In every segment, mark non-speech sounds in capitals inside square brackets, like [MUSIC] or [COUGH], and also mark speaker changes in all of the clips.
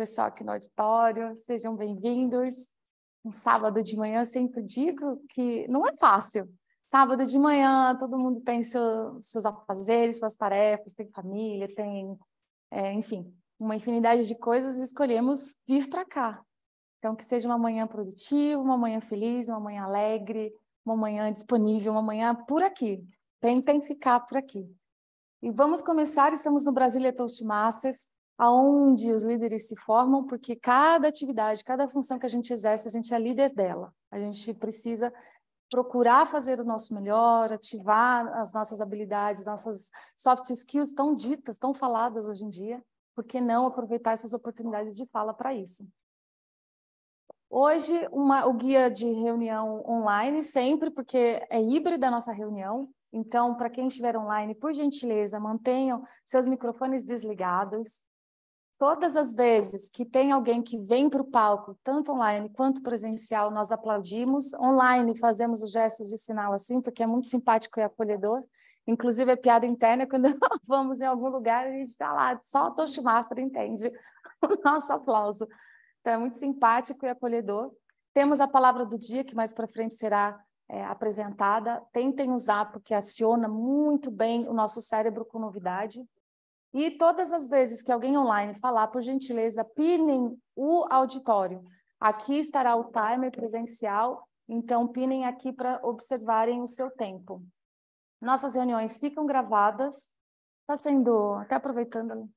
Speaker 1: pessoal aqui no auditório, sejam bem-vindos. Um sábado de manhã, eu sempre digo que não é fácil. Sábado de manhã, todo mundo tem seu, seus afazeres, suas tarefas, tem família, tem, é, enfim, uma infinidade de coisas e escolhemos vir para cá. Então, que seja uma manhã produtiva, uma manhã feliz, uma manhã alegre, uma manhã disponível, uma manhã por aqui. Tentem ficar por aqui. E vamos começar, estamos no Brasília Toastmasters, aonde os líderes se formam, porque cada atividade, cada função que a gente exerce, a gente é líder dela. A gente precisa procurar fazer o nosso melhor, ativar as nossas habilidades, nossas soft skills tão ditas, tão faladas hoje em dia. Por que não aproveitar essas oportunidades de fala para isso? Hoje, uma, o guia de reunião online, sempre, porque é híbrida a nossa reunião, então, para quem estiver online, por gentileza, mantenham seus microfones desligados, todas as vezes que tem alguém que vem para o palco, tanto online quanto presencial, nós aplaudimos. Online fazemos os gestos de sinal assim, porque é muito simpático e acolhedor. Inclusive, é piada interna, [LAUGHS] quando vamos em algum lugar, a gente está lá, só a Toastmaster entende [LAUGHS] o nosso aplauso. Então, é muito simpático e acolhedor. Temos a palavra do dia, que mais para frente será é, apresentada. Tentem usar, porque aciona muito bem o nosso cérebro com novidade. E todas as vezes que alguém online falar, por gentileza, pinem o auditório. Aqui estará o timer presencial, então pinem aqui para observarem o seu tempo. Nossas reuniões ficam gravadas, está sendo, até tá aproveitando, né?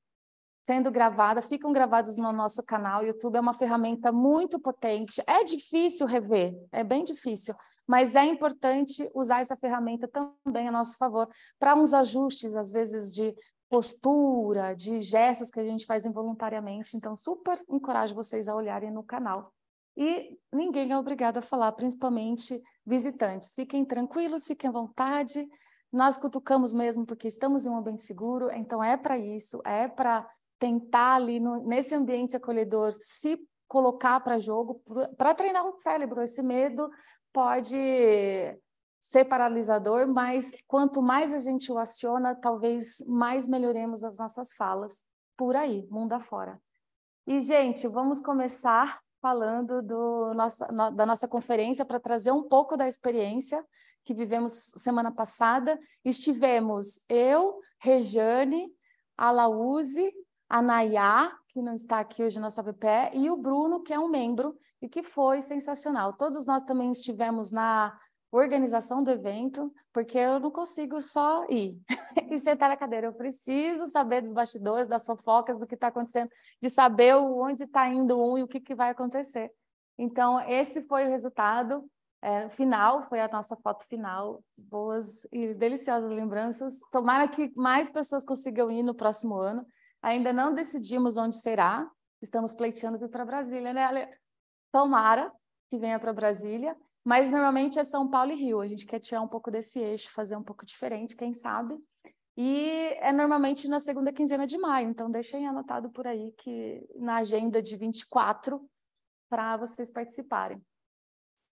Speaker 1: sendo gravada, ficam gravadas no nosso canal. O YouTube é uma ferramenta muito potente. É difícil rever, é bem difícil, mas é importante usar essa ferramenta também a nosso favor para uns ajustes, às vezes, de postura, de gestos que a gente faz involuntariamente. Então, super encorajo vocês a olharem no canal. E ninguém é obrigado a falar, principalmente visitantes. Fiquem tranquilos, fiquem à vontade. Nós cutucamos mesmo porque estamos em um ambiente seguro, então é para isso, é para tentar ali no, nesse ambiente acolhedor se colocar para jogo, para treinar o cérebro. Esse medo pode ser paralisador, mas quanto mais a gente o aciona, talvez mais melhoremos as nossas falas por aí, mundo afora. E, gente, vamos começar falando do nossa, no, da nossa conferência para trazer um pouco da experiência que vivemos semana passada. Estivemos eu, Rejane, a Lauze, a Nayá, que não está aqui hoje na nossa VPE, e o Bruno, que é um membro e que foi sensacional. Todos nós também estivemos na organização do evento, porque eu não consigo só ir [LAUGHS] e sentar na cadeira. Eu preciso saber dos bastidores, das fofocas, do que está acontecendo, de saber onde está indo um e o que, que vai acontecer. Então, esse foi o resultado é, final, foi a nossa foto final. Boas e deliciosas lembranças. Tomara que mais pessoas consigam ir no próximo ano. Ainda não decidimos onde será. Estamos pleiteando vir para Brasília, né, Ale? Tomara que venha para Brasília mas normalmente é São Paulo e Rio. A gente quer tirar um pouco desse eixo, fazer um pouco diferente, quem sabe. E é normalmente na segunda quinzena de maio. Então deixem anotado por aí que na agenda de 24 para vocês participarem.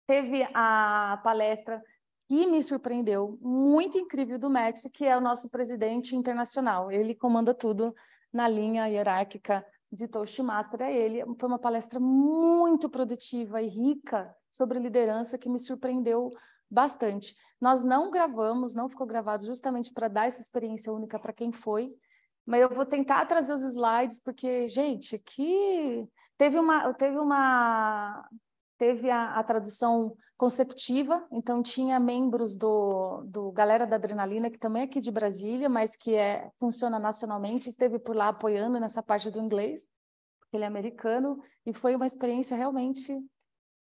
Speaker 1: Teve a palestra que me surpreendeu, muito incrível do Max, que é o nosso presidente internacional. Ele comanda tudo na linha hierárquica de Toastmaster, é ele. Foi uma palestra muito produtiva e rica sobre liderança que me surpreendeu bastante. Nós não gravamos, não ficou gravado justamente para dar essa experiência única para quem foi, mas eu vou tentar trazer os slides porque, gente, que teve uma teve uma teve a, a tradução consecutiva, então tinha membros do, do Galera da Adrenalina, que também é aqui de Brasília, mas que é, funciona nacionalmente, esteve por lá apoiando nessa parte do inglês, porque ele é americano, e foi uma experiência realmente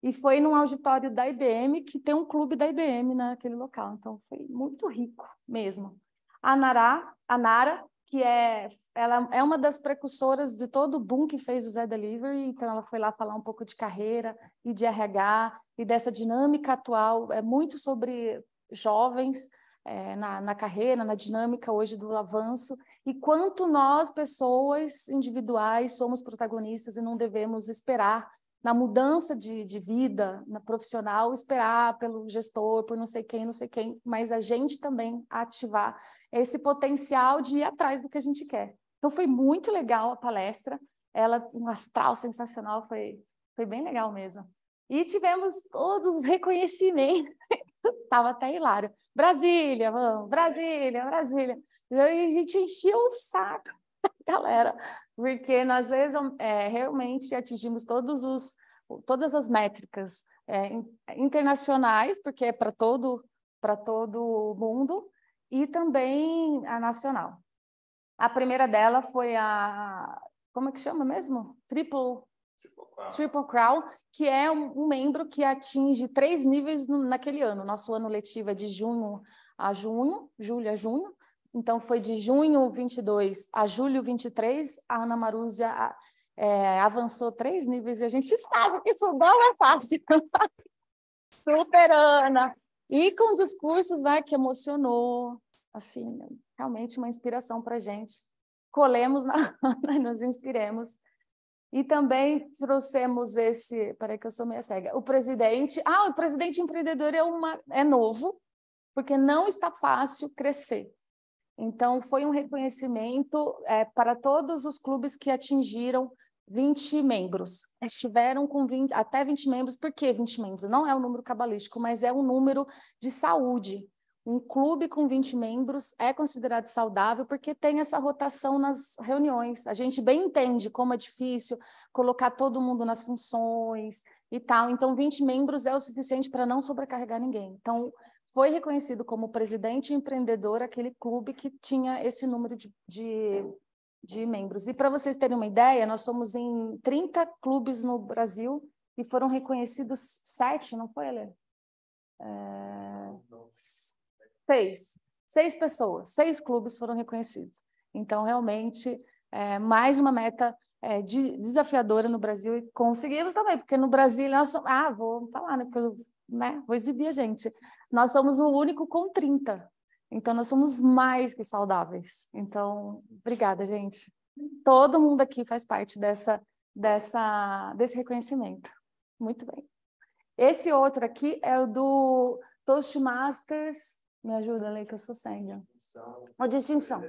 Speaker 1: e foi num auditório da IBM, que tem um clube da IBM naquele né, local. Então, foi muito rico mesmo. A Nara, a Nara que é, ela é uma das precursoras de todo o boom que fez o Zé Delivery, então ela foi lá falar um pouco de carreira e de RH e dessa dinâmica atual, é muito sobre jovens é, na, na carreira, na dinâmica hoje do avanço, e quanto nós, pessoas individuais, somos protagonistas e não devemos esperar na mudança de, de vida na profissional, esperar pelo gestor, por não sei quem, não sei quem, mas a gente também ativar esse potencial de ir atrás do que a gente quer. Então foi muito legal a palestra, ela um astral sensacional, foi foi bem legal mesmo. E tivemos todos os reconhecimentos. [LAUGHS] Tava até hilário. Brasília, vamos, Brasília, Brasília. E a gente encheu o saco [LAUGHS] galera, porque nós é, realmente atingimos todos os, todas as métricas é, internacionais, porque é para todo, para todo mundo, e também a nacional. A primeira dela foi a, como é que chama mesmo? Triple... Triple Crown, Triple Crown que é um, um membro que atinge três níveis no, naquele ano. Nosso ano letivo é de junho a junho, julho a junho, então, foi de junho 22 a julho 23, a Ana Marúzia é, avançou três níveis e a gente sabe que isso não é fácil. [LAUGHS] Super Ana! E com discursos né, que emocionou, assim, realmente uma inspiração para a gente. Colemos na [LAUGHS] Ana e nos inspiremos. E também trouxemos esse. Peraí, que eu sou meia cega. O presidente. Ah, o presidente empreendedor é, uma, é novo, porque não está fácil crescer. Então, foi um reconhecimento é, para todos os clubes que atingiram 20 membros. Estiveram com 20, até 20 membros, por que 20 membros? Não é um número cabalístico, mas é um número de saúde. Um clube com 20 membros é considerado saudável porque tem essa rotação nas reuniões. A gente bem entende como é difícil colocar todo mundo nas funções e tal. Então, 20 membros é o suficiente para não sobrecarregar ninguém. Então, foi reconhecido como presidente empreendedor aquele clube que tinha esse número de, de, de membros. E para vocês terem uma ideia, nós somos em 30 clubes no Brasil e foram reconhecidos sete, não foi, Helena? É... Seis. Seis pessoas, seis clubes foram reconhecidos. Então, realmente, é mais uma meta é, de, desafiadora no Brasil e conseguimos também, porque no Brasil nós somos... Ah, vou falar, né? Porque eu né? Vou exibir a gente. Nós somos o único com 30. Então, nós somos mais que saudáveis. Então, obrigada, gente. Todo mundo aqui faz parte dessa, dessa, desse reconhecimento. Muito bem. Esse outro aqui é o do Toastmasters. Me ajuda, Lei, que eu sou sénior. O distinção.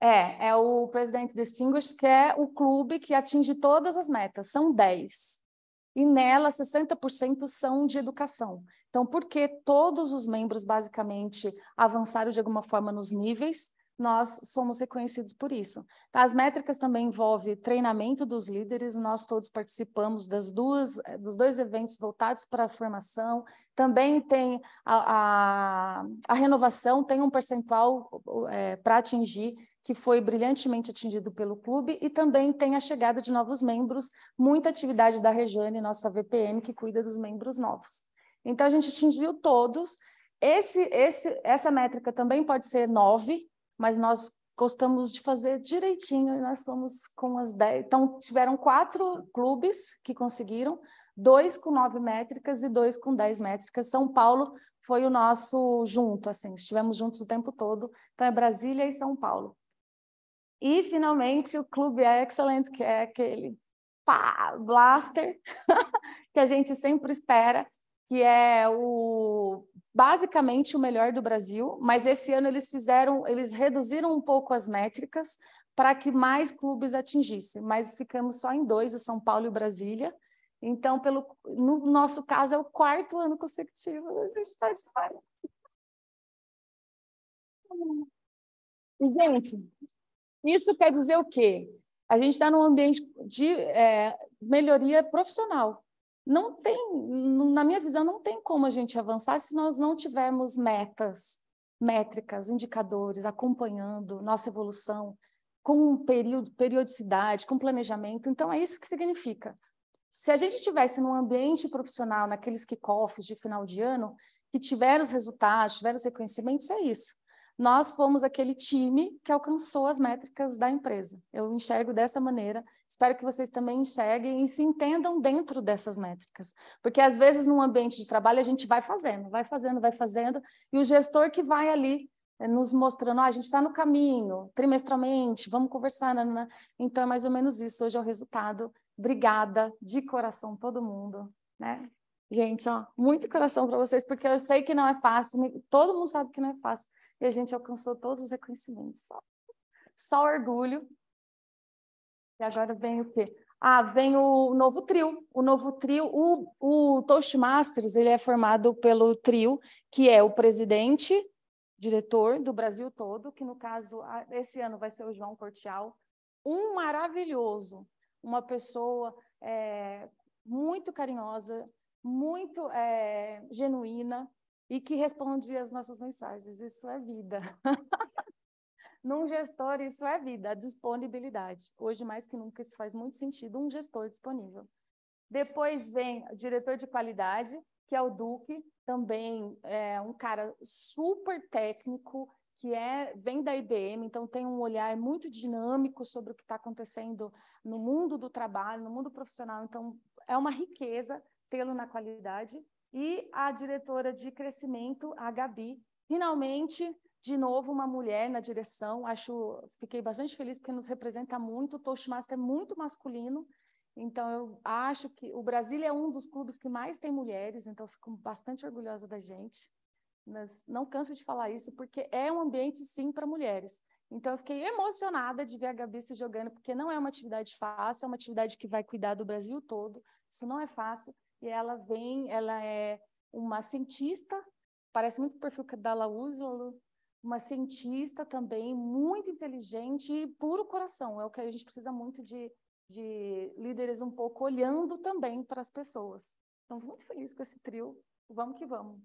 Speaker 1: É, é o Presidente Distinguished, que é o clube que atinge todas as metas. São 10 e nela 60% são de educação. Então, porque todos os membros basicamente avançaram de alguma forma nos níveis, nós somos reconhecidos por isso. As métricas também envolvem treinamento dos líderes, nós todos participamos das duas, dos dois eventos voltados para a formação, também tem a, a, a renovação, tem um percentual é, para atingir que foi brilhantemente atingido pelo clube, e também tem a chegada de novos membros, muita atividade da Rejane, nossa VPM, que cuida dos membros novos. Então, a gente atingiu todos. Esse, esse, essa métrica também pode ser nove, mas nós gostamos de fazer direitinho e nós somos com as dez. Então, tiveram quatro clubes que conseguiram, dois com nove métricas e dois com dez métricas. São Paulo foi o nosso junto, assim, estivemos juntos o tempo todo. Então, é Brasília e São Paulo. E, finalmente, o Clube é Excellence, que é aquele pá, blaster [LAUGHS] que a gente sempre espera, que é o basicamente o melhor do Brasil, mas esse ano eles fizeram, eles reduziram um pouco as métricas para que mais clubes atingissem, mas ficamos só em dois, o São Paulo e o Brasília. Então, pelo, no nosso caso, é o quarto ano consecutivo,
Speaker 2: a gente está de parede. Gente, isso quer dizer o quê? A gente está num ambiente de é,
Speaker 1: melhoria profissional. Não tem, na minha visão, não tem como a gente avançar se nós não tivermos metas, métricas, indicadores acompanhando nossa evolução com um período, periodicidade, com planejamento. Então é isso que significa. Se a gente tivesse num ambiente profissional, naqueles kickoffs de final de ano, que tiver os resultados, tiver os reconhecimentos, é isso nós fomos aquele time que alcançou as métricas da empresa. Eu enxergo dessa maneira. Espero que vocês também enxerguem e se entendam dentro dessas métricas. Porque às vezes, num ambiente de trabalho, a gente vai fazendo, vai fazendo, vai fazendo, e o gestor que vai ali eh, nos mostrando, ah, a gente está no caminho, trimestralmente, vamos conversar. Nanana. Então, é mais ou menos isso. Hoje é o resultado. Obrigada de coração, todo mundo. Né? Gente, ó, muito coração para vocês, porque eu sei que não é fácil, todo mundo sabe que não é fácil, e a gente alcançou todos os reconhecimentos. Só, só orgulho. E agora vem o quê? Ah, vem o novo trio. O novo trio, o, o Toastmasters, ele é formado pelo trio, que é o presidente, diretor do Brasil todo, que no caso, esse ano vai ser o João Cortial. Um maravilhoso, uma pessoa é, muito carinhosa, muito é, genuína, e que responde as nossas mensagens. Isso é vida. [LAUGHS] Num gestor, isso é vida, a disponibilidade. Hoje, mais que nunca, isso faz muito sentido, um gestor disponível. Depois vem o diretor de qualidade, que é o Duque, também é um cara super técnico, que é vem da IBM, então tem um olhar muito dinâmico sobre o que está acontecendo no mundo do trabalho, no mundo profissional. Então, é uma riqueza tê-lo na qualidade e a diretora de crescimento, a Gabi. Finalmente, de novo, uma mulher na direção. Acho, fiquei bastante feliz porque nos representa muito. O Toastmaster é muito masculino, então eu acho que o Brasil é um dos clubes que mais tem mulheres, então fico bastante orgulhosa da gente. Mas não canso de falar isso porque é um ambiente sim para mulheres. Então eu fiquei emocionada de ver a Gabi se jogando, porque não é uma atividade fácil, é uma atividade que vai cuidar do Brasil todo. Isso não é fácil. E ela vem, ela é uma cientista, parece muito o perfil é da Laúzalo, uma cientista também, muito inteligente e puro coração. É o que a gente precisa muito de, de líderes um pouco olhando também para as pessoas. Então, muito feliz com esse trio. Vamos que vamos.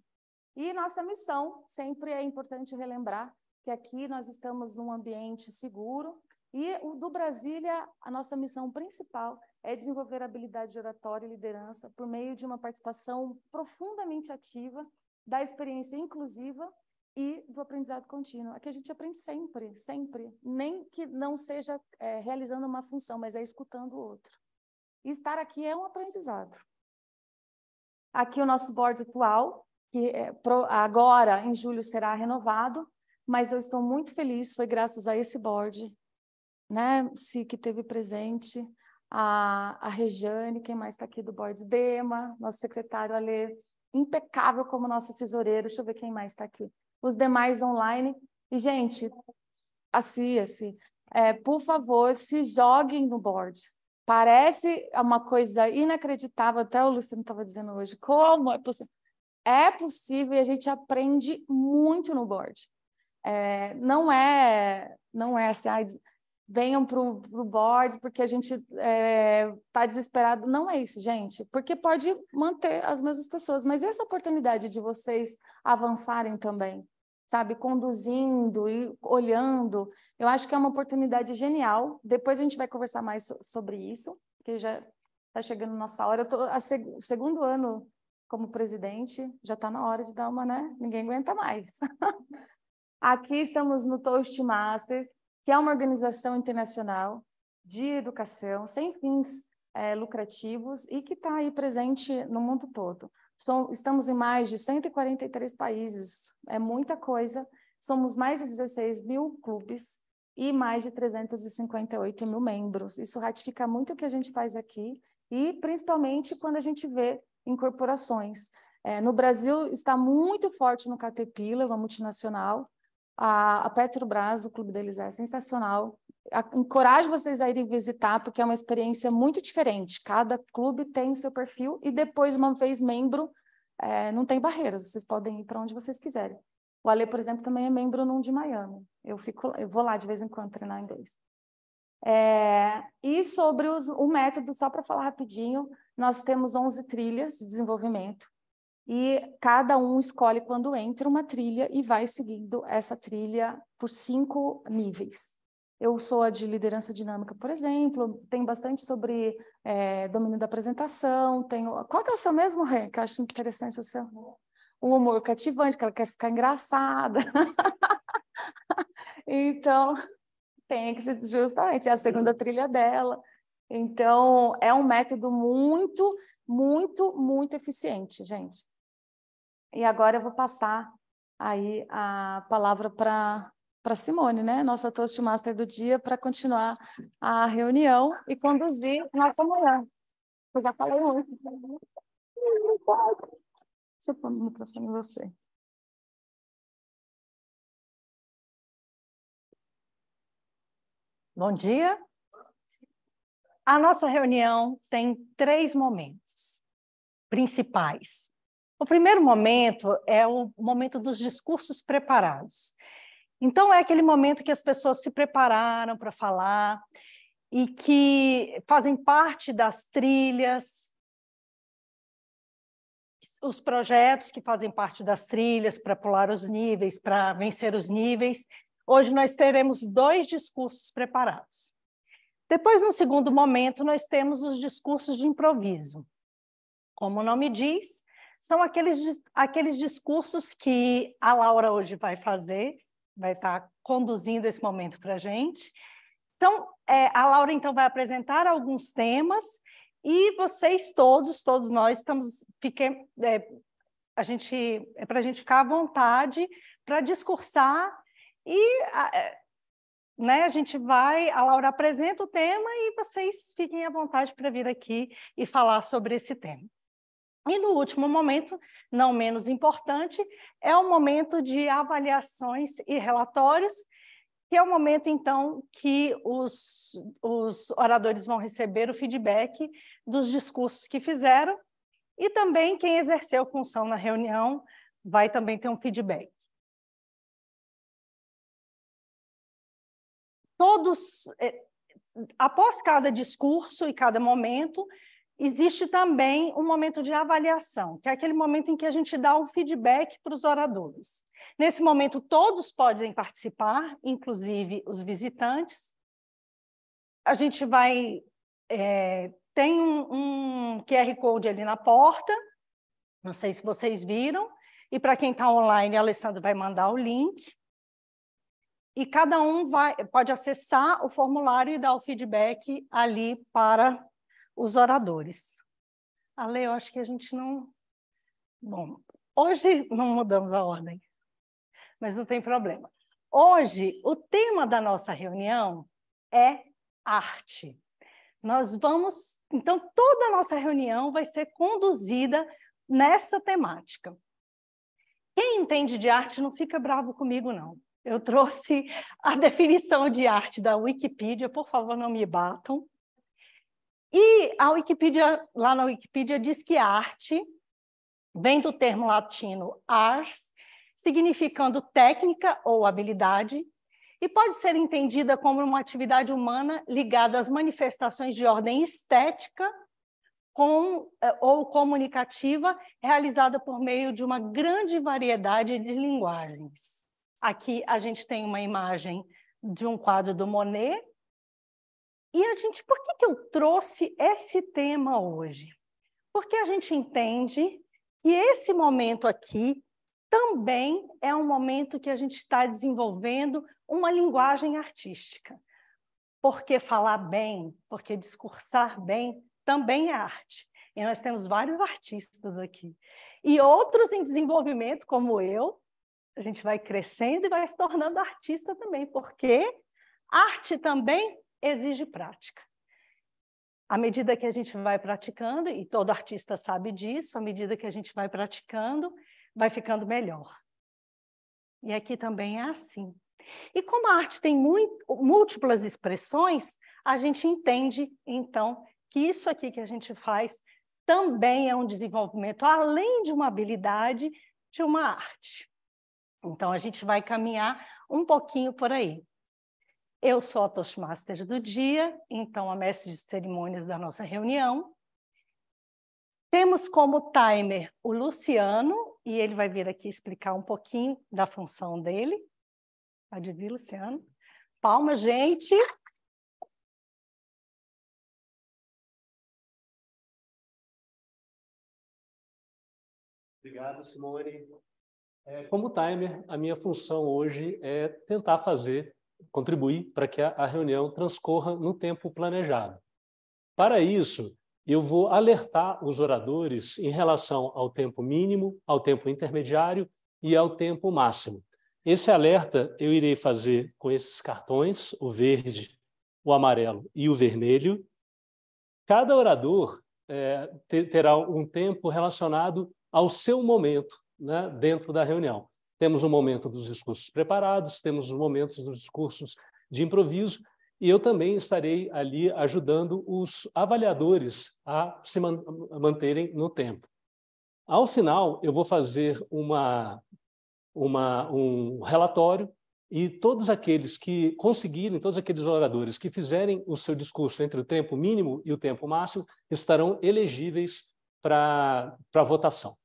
Speaker 1: E nossa missão, sempre é importante relembrar que aqui nós estamos num ambiente seguro e o do Brasília, a nossa missão principal é desenvolver habilidade de oratória e liderança por meio de uma participação profundamente ativa da experiência inclusiva e do aprendizado contínuo. Aqui a gente aprende sempre, sempre, nem que não seja é, realizando uma função, mas é escutando o outro. E estar aqui é um aprendizado. Aqui o nosso board atual, que é, pro, agora em julho será renovado, mas eu estou muito feliz, foi graças a esse board, né, se que teve presente, a, a Rejane, quem mais está aqui do Boys Dema, nosso secretário Alê, impecável como nosso tesoureiro. Deixa eu ver quem mais está aqui. Os demais online. E, gente, assim, assim, é, por favor, se joguem no board. Parece uma coisa inacreditável, até o Luciano estava dizendo hoje, como é possível? É possível e a gente aprende muito no board. É, não é, não é assim, venham para o board porque a gente está eh, é, desesperado. Não é isso, gente, porque pode manter as mesmas pessoas, mas essa oportunidade de vocês avançarem também, sabe, conduzindo e olhando, eu acho que é uma oportunidade genial. Depois a gente vai conversar mais so sobre isso, porque já está chegando nossa hora. Eu estou a seg segundo ano como presidente, já está na hora de dar uma, né? Ninguém aguenta mais. [LAUGHS] Aqui estamos no Toastmasters, que é uma organização internacional de educação sem fins é, lucrativos e que está aí presente no mundo todo. Som, estamos em mais de 143 países, é muita coisa. Somos mais de 16 mil clubes e mais de 358 mil membros. Isso ratifica muito o que a gente faz aqui e principalmente quando a gente vê incorporações. É, no Brasil está muito forte no Caterpillar, uma multinacional, a, a Petrobras, o clube deles é sensacional. encorajo vocês a irem visitar, porque é uma experiência muito diferente. Cada clube tem o seu perfil e depois, uma vez membro, é, não tem barreiras. Vocês podem ir para onde vocês quiserem. O Ale, por exemplo, também é membro num de Miami. Eu, fico, eu vou lá de vez em quando treinar inglês. É, e sobre os, o método, só para falar rapidinho, nós temos 11 trilhas de desenvolvimento e cada um escolhe quando entra uma trilha e vai seguindo essa trilha por cinco níveis. Eu sou a de liderança dinâmica, por exemplo, tem bastante sobre é, domínio da apresentação, tenho... Qual que é o seu mesmo, Rê? Que eu acho interessante o seu... O humor cativante, que ela quer ficar engraçada. [LAUGHS] então, tem que ser justamente, é a segunda trilha dela. Então, é um método muito, muito, muito eficiente, gente. E agora eu vou passar aí a palavra para para Simone, né, nossa Toastmaster do dia, para continuar a reunião e conduzir nossa manhã.
Speaker 2: Eu já falei muito. Né? Deixa eu pôr o microfone em você.
Speaker 3: Bom dia. A nossa reunião tem três momentos principais. O primeiro momento é o momento dos discursos preparados. Então, é aquele momento que as pessoas se prepararam para falar e que fazem parte das trilhas, os projetos que fazem parte das trilhas para pular os níveis, para vencer os níveis. Hoje nós teremos dois discursos preparados. Depois, no segundo momento, nós temos os discursos de improviso. Como o nome diz, são aqueles, aqueles discursos que a Laura hoje vai fazer, vai estar tá conduzindo esse momento para a gente. Então, é, a Laura então vai apresentar alguns temas e vocês todos, todos nós estamos, é, a gente é para a gente ficar à vontade para discursar e a, é, né, a gente vai, a Laura apresenta o tema e vocês fiquem à vontade para vir aqui e falar sobre esse tema. E no último momento, não menos importante, é o momento de avaliações e relatórios, que é o momento, então, que os, os oradores vão receber o feedback dos discursos que fizeram e também quem exerceu função na reunião vai também ter um feedback. Todos, eh, após cada discurso e cada momento, existe também um momento de avaliação, que é aquele momento em que a gente dá o feedback para os oradores. Nesse momento, todos podem participar, inclusive os visitantes. A gente vai. É, tem um, um QR Code ali na porta, não sei se vocês viram, e para quem está online, a Alessandra vai mandar o link. E cada um vai, pode acessar o formulário e dar o feedback ali para os oradores. A ah, eu acho que a gente não. Bom, hoje não mudamos a ordem, mas não tem problema. Hoje, o tema da nossa reunião é arte. Nós vamos, então, toda a nossa reunião vai ser conduzida nessa temática. Quem entende de arte não fica bravo comigo, não. Eu trouxe a [LAUGHS] definição de arte da Wikipedia, por favor, não me batam. E a Wikipedia, lá na Wikipedia, diz que arte vem do termo latino ars, significando técnica ou habilidade, e pode ser entendida como uma atividade humana ligada às manifestações de ordem estética com, eh, ou comunicativa realizada por meio de uma grande variedade de linguagens. Aqui a gente tem uma imagem de um quadro do Monet, e a gente, por que, que eu trouxe esse tema hoje? Porque a gente entende que esse momento aqui também é um momento que a gente está desenvolvendo uma linguagem artística. Porque falar bem, porque discursar bem também é arte. E nós temos vários artistas aqui. E outros em desenvolvimento, como eu, a gente vai crescendo e vai se tornando artista também, porque arte também exige prática. À medida que a gente vai praticando, e todo artista sabe disso, à medida que a gente vai praticando, vai ficando melhor. E aqui também é assim. E como a arte tem muito, múltiplas expressões, a gente entende, então, que isso aqui que a gente faz também é um desenvolvimento, além de uma habilidade, de uma arte. Então, a gente vai caminhar um pouquinho por aí. Eu sou a Toastmaster do dia, então a mestre de cerimônias da nossa reunião. Temos como timer o Luciano, e ele vai vir aqui explicar um pouquinho da função dele. Pode vir, Luciano. Palma,
Speaker 2: gente! Obrigado, Simone.
Speaker 4: É, como timer, a minha função hoje é tentar fazer contribuir para que a reunião transcorra no tempo planejado. Para isso, eu vou alertar os oradores em relação ao tempo mínimo, ao tempo intermediário e ao tempo máximo. Esse alerta eu irei fazer com esses cartões, o verde, o amarelo e o vermelho. Cada orador é, terá um tempo relacionado ao seu momento né, dentro da reunião. Temos um momento dos discursos preparados, temos os momentos dos discursos de improviso, e eu também estarei ali ajudando os avaliadores a se manterem no tempo. Ao final, eu vou fazer uma, uma, um relatório e todos aqueles que conseguirem, todos aqueles oradores que fizerem o seu discurso entre o tempo mínimo e o tempo máximo, estarão
Speaker 2: elegíveis para votação.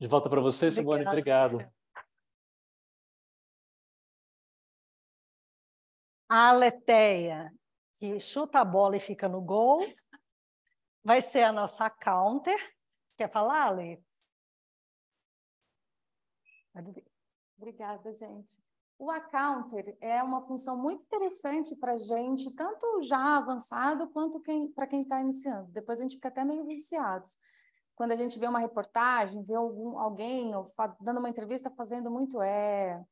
Speaker 2: De volta para você, Simone. Obrigado.
Speaker 3: a Aleteia, que chuta a bola e fica no gol, vai ser a nossa counter. Quer falar, Ale?
Speaker 1: Obrigada, gente. O accounter é uma função muito interessante para gente, tanto já avançado quanto para quem está iniciando. Depois a gente fica até meio viciados. Quando a gente vê uma reportagem, vê algum, alguém dando uma entrevista fazendo muito é,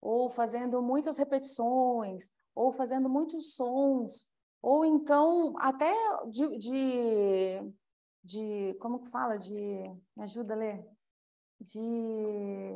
Speaker 1: ou fazendo muitas repetições, ou fazendo muitos sons, ou então até de, de, de como que fala? De, me ajuda a ler? De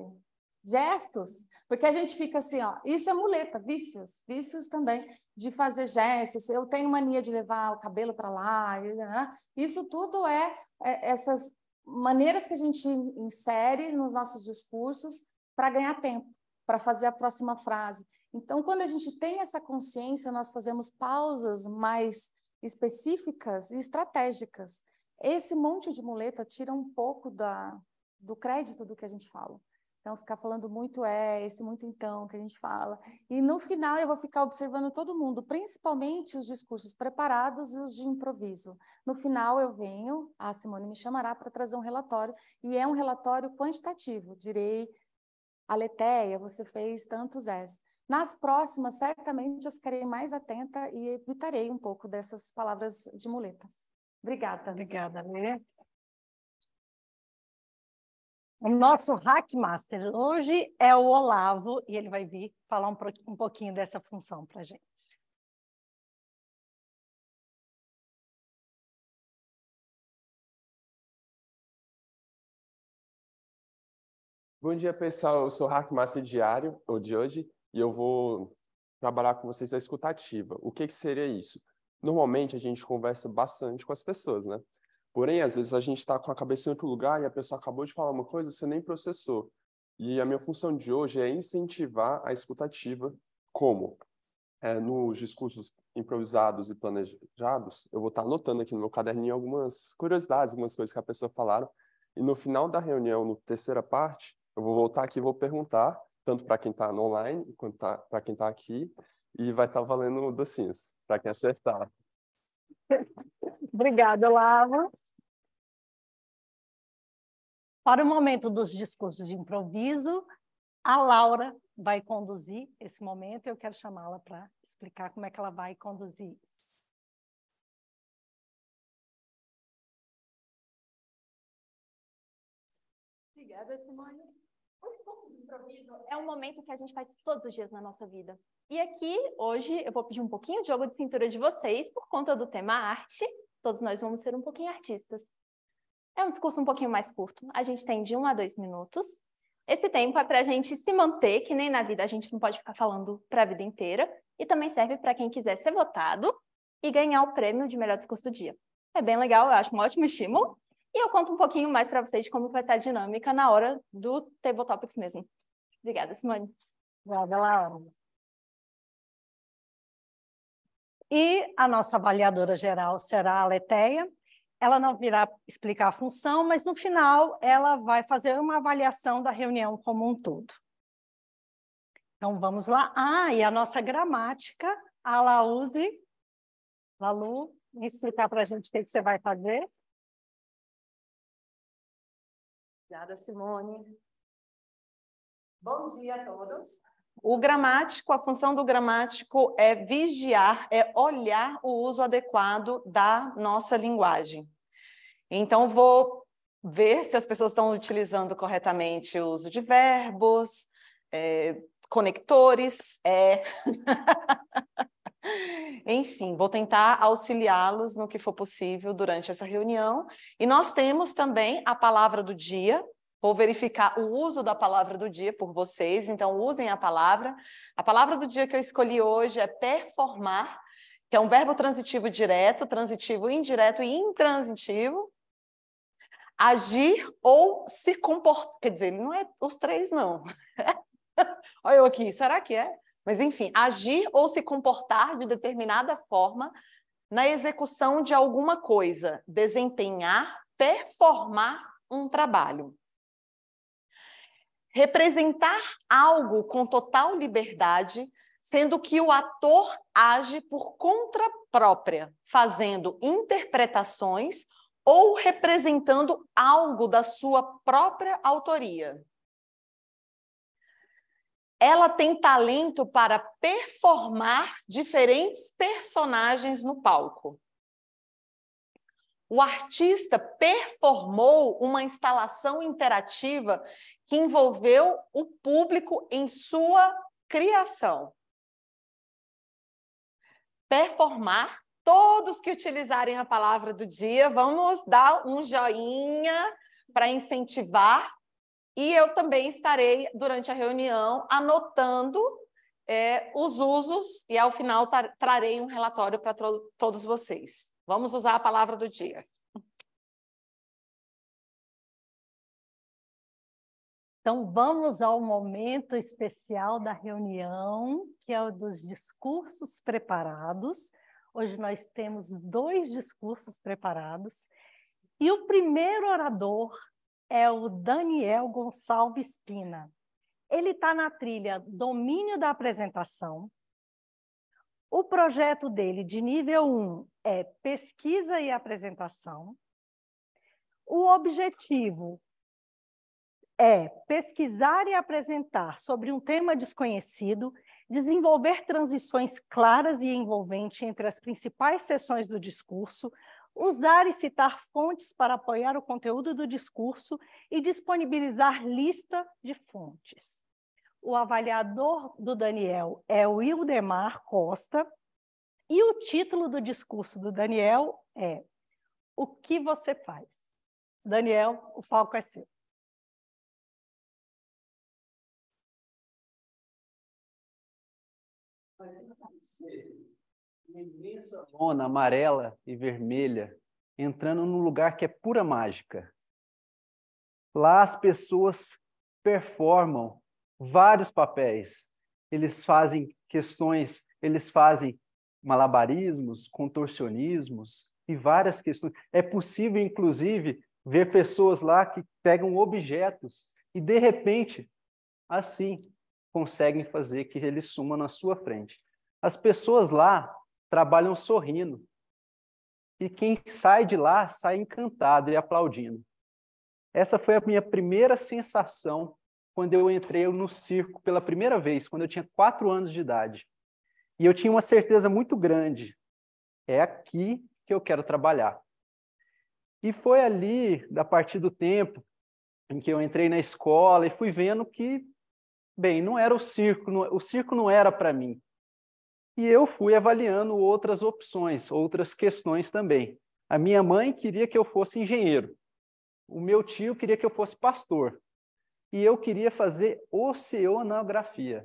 Speaker 1: gestos, porque a gente fica assim, ó, isso é muleta, vícios, vícios também de fazer gestos. Eu tenho mania de levar o cabelo para lá, né? isso tudo é, é, essas maneiras que a gente insere nos nossos discursos para ganhar tempo, para fazer a próxima frase. Então, quando a gente tem essa consciência, nós fazemos pausas mais específicas e estratégicas. Esse monte de muleta tira um pouco da, do crédito do que a gente fala. Então, ficar falando muito é, esse muito então que a gente fala. E no final eu vou ficar observando todo mundo, principalmente os discursos preparados e os de improviso. No final eu venho, a Simone me chamará para trazer um relatório, e é um relatório quantitativo. Direi, Aleteia, você fez tantos S. Nas próximas, certamente eu ficarei mais atenta e evitarei um pouco dessas palavras de muletas. Obrigada.
Speaker 3: Obrigada, Lê. O nosso Hackmaster hoje é o Olavo e ele vai vir falar um, um pouquinho dessa função para a gente.
Speaker 2: Bom
Speaker 5: dia, pessoal. Eu sou o Hackmaster Diário, ou de hoje, e eu vou trabalhar com vocês a escutativa. O que, que seria isso? Normalmente a gente conversa bastante com as pessoas, né? Porém, às vezes a gente está com a cabeça em outro lugar e a pessoa acabou de falar uma coisa, você nem processou. E a minha função de hoje é incentivar a escutativa, como? É, nos discursos improvisados e planejados, eu vou estar tá anotando aqui no meu caderninho algumas curiosidades, algumas coisas que a pessoa falaram, e no final da reunião, no terceira parte, eu vou voltar aqui e vou perguntar tanto para quem está no online quanto tá, para quem está aqui, e vai estar tá valendo docinhos para quem acertar.
Speaker 3: [LAUGHS] Obrigada, Lava. Para o momento dos discursos de improviso, a Laura vai conduzir esse momento e eu quero chamá-la para explicar como é que ela vai conduzir isso.
Speaker 2: Obrigada, Simone
Speaker 3: improviso
Speaker 6: é um
Speaker 2: momento que a gente faz todos os dias na nossa vida. E aqui, hoje,
Speaker 6: eu vou pedir um pouquinho de jogo de cintura de vocês, por conta do tema arte. Todos nós vamos ser um pouquinho artistas. É um discurso um pouquinho mais curto, a gente tem de um a dois minutos. Esse tempo é para a gente se manter, que nem na vida a gente não pode ficar falando para a vida inteira, e também serve para quem quiser ser votado e ganhar o prêmio de melhor discurso do dia. É bem legal, eu acho um ótimo estímulo. E eu conto um pouquinho mais para vocês de como vai ser a dinâmica na hora do Table
Speaker 3: Topics mesmo. Obrigada, Simone. Obrigada, Laura. E a nossa avaliadora geral será a Leteia. Ela não virá explicar a função, mas no final ela vai fazer uma avaliação da reunião como um todo. Então vamos lá. Ah, e a nossa gramática, a Lauze, Lalu, explicar para a gente o que você vai fazer.
Speaker 2: Obrigada, Simone.
Speaker 3: Bom dia a todos.
Speaker 7: O gramático, a função do gramático é vigiar, é olhar o uso adequado da nossa linguagem. Então, vou ver se as pessoas estão utilizando corretamente o uso de verbos, é, conectores, é. [LAUGHS] Enfim, vou tentar auxiliá-los no que for possível durante essa reunião. E nós temos também a palavra do dia. Vou verificar o uso da palavra do dia por vocês, então usem a palavra. A palavra do dia que eu escolhi hoje é performar, que é um verbo transitivo direto, transitivo indireto e intransitivo. Agir ou se comportar. Quer dizer, ele não é os três, não. [LAUGHS] Olha eu aqui, será que é? Mas, enfim, agir ou se comportar de determinada forma na execução de alguma coisa, desempenhar, performar um trabalho. Representar algo com total liberdade, sendo que o ator age por conta própria, fazendo interpretações ou representando algo da sua própria autoria ela tem talento para performar diferentes personagens no palco. O artista performou uma instalação interativa que envolveu o público em sua criação. Performar, todos que utilizarem a palavra do dia, vamos dar um joinha para incentivar e eu também estarei, durante a reunião, anotando é, os usos e, ao final, trarei um relatório para todos vocês. Vamos usar a palavra do dia.
Speaker 2: Então, vamos
Speaker 3: ao momento especial da reunião, que é o dos discursos preparados. Hoje nós temos dois discursos preparados. E o primeiro orador é o Daniel Gonçalves Pina. Ele está na trilha Domínio da Apresentação. O projeto dele de nível 1 um é pesquisa e apresentação. O objetivo é pesquisar e apresentar sobre um tema desconhecido, desenvolver transições claras e envolventes entre as principais seções do discurso, usar e citar fontes para apoiar o conteúdo do discurso e disponibilizar lista de fontes. O avaliador do Daniel é o Ildemar Costa, e o título do discurso do Daniel é O que você faz? Daniel, o palco é seu.
Speaker 2: Sim uma imensa zona amarela e vermelha, entrando num
Speaker 8: lugar que é pura mágica. Lá as pessoas performam vários papéis. Eles fazem questões, eles fazem malabarismos, contorcionismos e várias questões. É possível, inclusive, ver pessoas lá que pegam objetos e, de repente, assim, conseguem fazer que ele suma na sua frente. As pessoas lá trabalham sorrindo. E quem sai de lá sai encantado e aplaudindo. Essa foi a minha primeira sensação quando eu entrei no circo pela primeira vez, quando eu tinha quatro anos de idade. E eu tinha uma certeza muito grande: é aqui que eu quero trabalhar. E foi ali, a partir do tempo em que eu entrei na escola e fui vendo que, bem, não era o circo, o circo não era para mim. E eu fui avaliando outras opções, outras questões também. A minha mãe queria que eu fosse engenheiro. O meu tio queria que eu fosse pastor. E eu queria fazer oceanografia.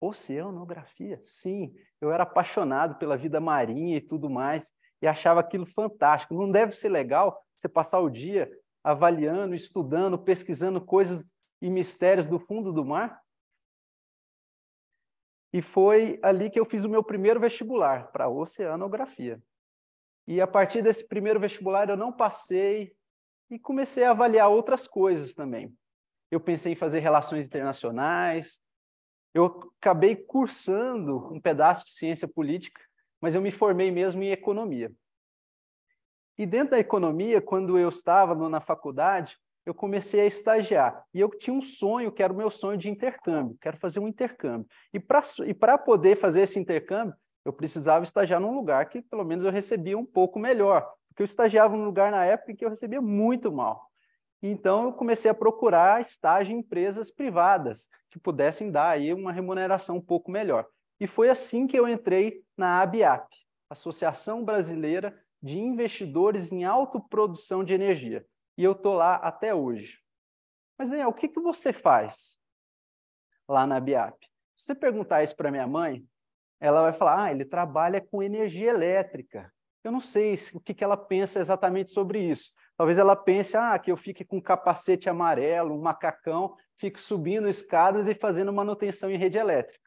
Speaker 8: Oceanografia? Sim, eu era apaixonado pela vida marinha e tudo mais, e achava aquilo fantástico. Não deve ser legal você passar o dia avaliando, estudando, pesquisando coisas e mistérios do fundo do mar? E foi ali que eu fiz o meu primeiro vestibular para oceanografia. E a partir desse primeiro vestibular eu não passei e comecei a avaliar outras coisas também. Eu pensei em fazer relações internacionais. Eu acabei cursando um pedaço de ciência política, mas eu me formei mesmo em economia. E dentro da economia, quando eu estava na faculdade, eu comecei a estagiar. E eu tinha um sonho, que era o meu sonho de intercâmbio, quero fazer um intercâmbio. E para poder fazer esse intercâmbio, eu precisava estagiar num lugar que pelo menos eu recebia um pouco melhor, porque eu estagiava num lugar na época em que eu recebia muito mal. Então eu comecei a procurar estágio em empresas privadas que pudessem dar aí uma remuneração um pouco melhor. E foi assim que eu entrei na ABIAP, Associação Brasileira de Investidores em Autoprodução de Energia e eu estou lá até hoje. Mas, Daniel, o que, que você faz lá na BIAP? Se você perguntar isso para minha mãe, ela vai falar: ah, ele trabalha com energia elétrica. Eu não sei o que, que ela pensa exatamente sobre isso. Talvez ela pense: ah, que eu fique com um capacete amarelo, um macacão, fico subindo escadas e fazendo manutenção em rede elétrica.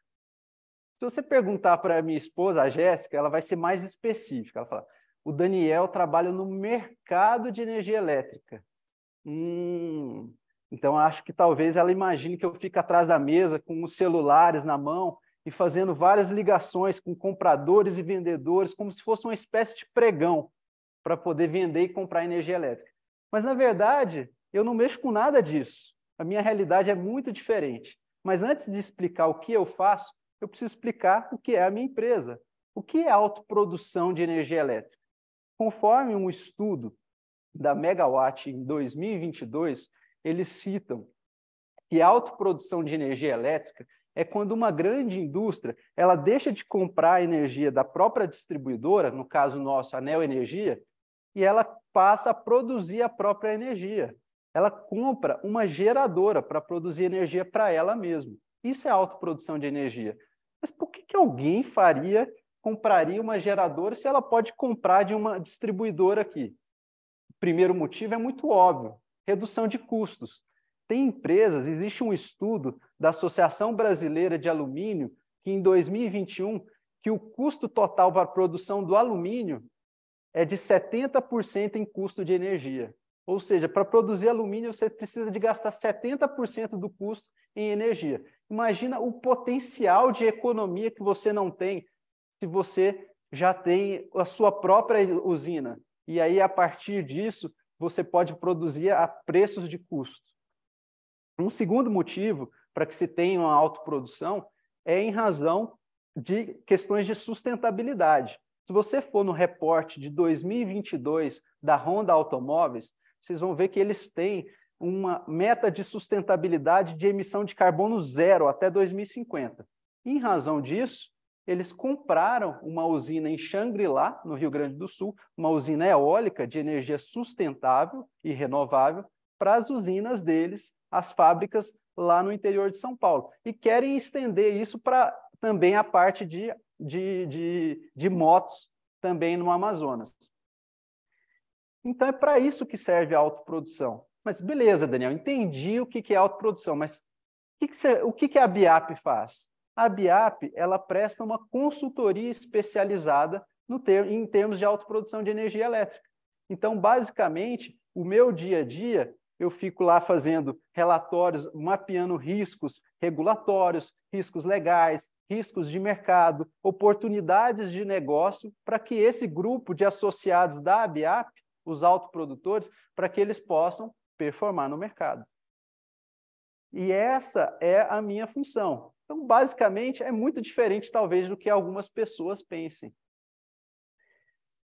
Speaker 8: Se você perguntar para minha esposa, a Jéssica, ela vai ser mais específica. Ela fala: o Daniel trabalha no mercado de energia elétrica. Hum, então, acho que talvez ela imagine que eu fico atrás da mesa com os celulares na mão e fazendo várias ligações com compradores e vendedores, como se fosse uma espécie de pregão para poder vender e comprar energia elétrica. Mas, na verdade, eu não mexo com nada disso. A minha realidade é muito diferente. Mas antes de explicar o que eu faço, eu preciso explicar o que é a minha empresa. O que é autoprodução de energia elétrica? Conforme um estudo da Megawatt em 2022, eles citam que a autoprodução de energia elétrica é quando uma grande indústria ela deixa de comprar a energia da própria distribuidora, no caso nosso, a Neo Energia, e ela passa a produzir a própria energia. Ela compra uma geradora para produzir energia para ela mesma. Isso é autoprodução de energia. Mas por que, que alguém faria compraria uma geradora se ela pode comprar de uma distribuidora aqui? O primeiro motivo é muito óbvio: redução de custos. Tem empresas, existe um estudo da Associação Brasileira de Alumínio que em 2021 que o custo total para a produção do alumínio é de 70% em custo de energia. Ou seja, para produzir alumínio você precisa de gastar 70% do custo em energia. Imagina o potencial de economia que você não tem se você já tem a sua própria usina. E aí, a partir disso, você pode produzir a preços de custo. Um segundo motivo para que se tenha uma autoprodução é em razão de questões de sustentabilidade. Se você for no reporte de 2022 da Honda Automóveis, vocês vão ver que eles têm uma meta de sustentabilidade de emissão de carbono zero até 2050. Em razão disso, eles compraram uma usina em Xangri-Lá, no Rio Grande do Sul, uma usina eólica de energia sustentável e renovável para as usinas deles, as fábricas lá no interior de São Paulo. E querem estender isso para também a parte de, de, de, de motos também no Amazonas. Então é para isso que serve a autoprodução. Mas beleza, Daniel, entendi o que é autoprodução, mas o que, que, você, o que, que a BIAP faz? A BIAP ela presta uma consultoria especializada ter, em termos de autoprodução de energia elétrica. Então, basicamente, o meu dia a dia, eu fico lá fazendo relatórios, mapeando riscos regulatórios, riscos legais, riscos de mercado, oportunidades de negócio, para que esse grupo de associados da ABAP, os autoprodutores, para que eles possam performar no mercado. E essa é a minha função. Então, basicamente, é muito diferente, talvez, do que algumas pessoas pensem.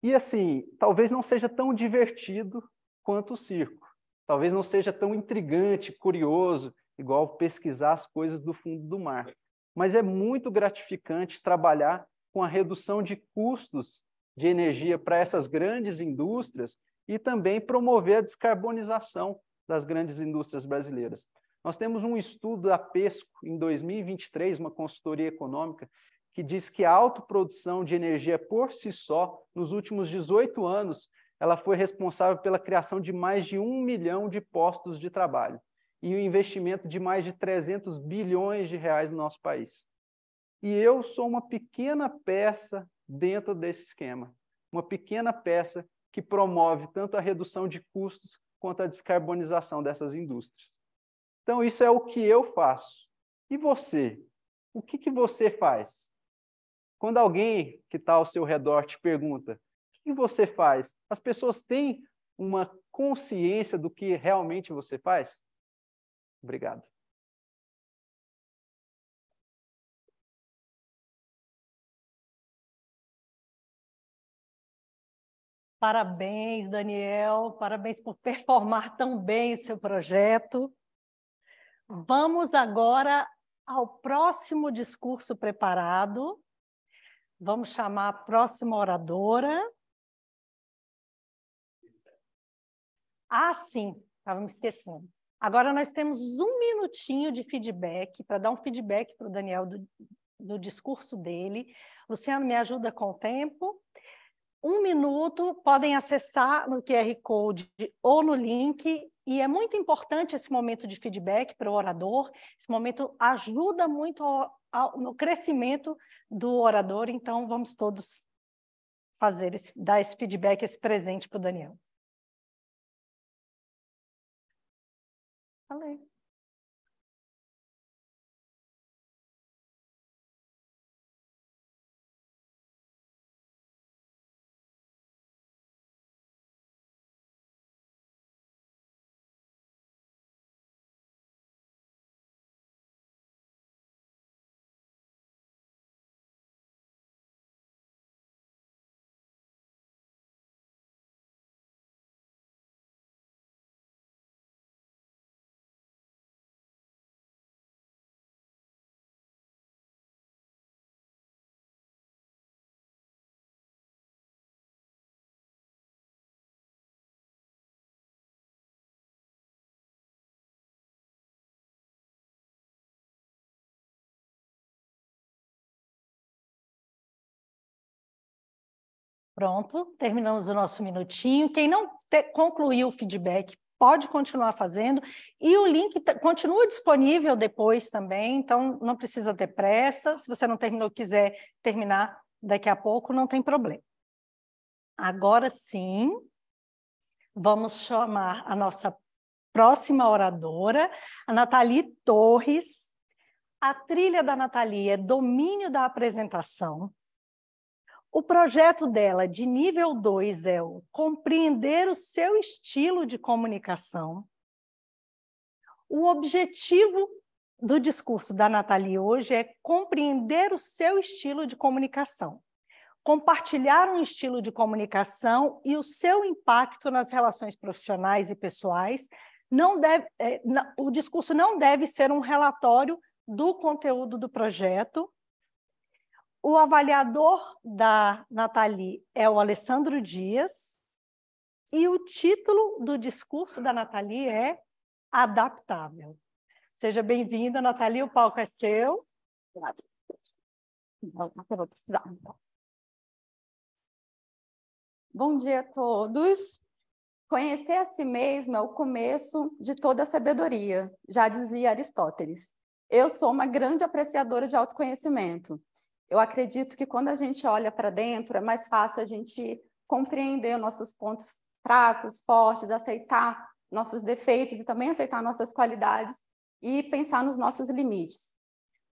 Speaker 8: E, assim, talvez não seja tão divertido quanto o circo. Talvez não seja tão intrigante, curioso, igual pesquisar as coisas do fundo do mar. Mas é muito gratificante trabalhar com a redução de custos de energia para essas grandes indústrias e também promover a descarbonização das grandes indústrias brasileiras. Nós temos um estudo da PESCO em 2023, uma consultoria econômica, que diz que a autoprodução de energia por si só, nos últimos 18 anos, ela foi responsável pela criação de mais de um milhão de postos de trabalho e o um investimento de mais de 300 bilhões de reais no nosso país. E eu sou uma pequena peça dentro desse esquema, uma pequena peça que promove tanto a redução de custos quanto a descarbonização dessas indústrias. Então, isso é o que eu faço. E você? O que, que você faz? Quando alguém que está ao seu redor te pergunta, o que você faz? As pessoas têm
Speaker 2: uma consciência do que realmente você faz? Obrigado. Parabéns, Daniel.
Speaker 3: Parabéns por performar tão bem o seu projeto. Vamos agora ao próximo discurso preparado. Vamos chamar a próxima oradora. Ah, sim, estava me esquecendo. Agora nós temos um minutinho de feedback para dar um feedback para o Daniel do, do discurso dele. Luciano, me ajuda com o tempo. Um minuto, podem acessar no QR Code ou no link e é muito importante esse momento de feedback para o orador. Esse momento ajuda muito ao, ao, no crescimento do orador. Então, vamos todos fazer esse, dar esse feedback, esse presente para o Daniel. Falei. Pronto, terminamos o nosso minutinho. Quem não concluiu o feedback, pode continuar fazendo. E o link continua disponível depois também, então não precisa ter pressa. Se você não terminou, quiser terminar daqui a pouco, não tem problema. Agora sim, vamos chamar a nossa próxima oradora, a Nathalie Torres. A trilha da Nathalie é domínio da apresentação, o projeto dela de nível 2 é o compreender o seu estilo de comunicação. O objetivo do discurso da Nathalie hoje é compreender o seu estilo de comunicação, compartilhar um estilo de comunicação e o seu impacto nas relações profissionais e pessoais. Não deve, é, o discurso não deve ser um relatório do conteúdo do projeto, o avaliador da Nathalie é o Alessandro Dias, e o título do discurso da Nathalie é Adaptável. Seja bem-vinda, Nathalie, o palco é seu. Então, tá, vou precisar.
Speaker 2: Então.
Speaker 9: Bom dia a todos. Conhecer a si mesmo é o começo de toda a sabedoria, já dizia Aristóteles. Eu sou uma grande apreciadora de autoconhecimento. Eu acredito que quando a gente olha para dentro, é mais fácil a gente compreender nossos pontos fracos, fortes, aceitar nossos defeitos e também aceitar nossas qualidades e pensar nos nossos limites.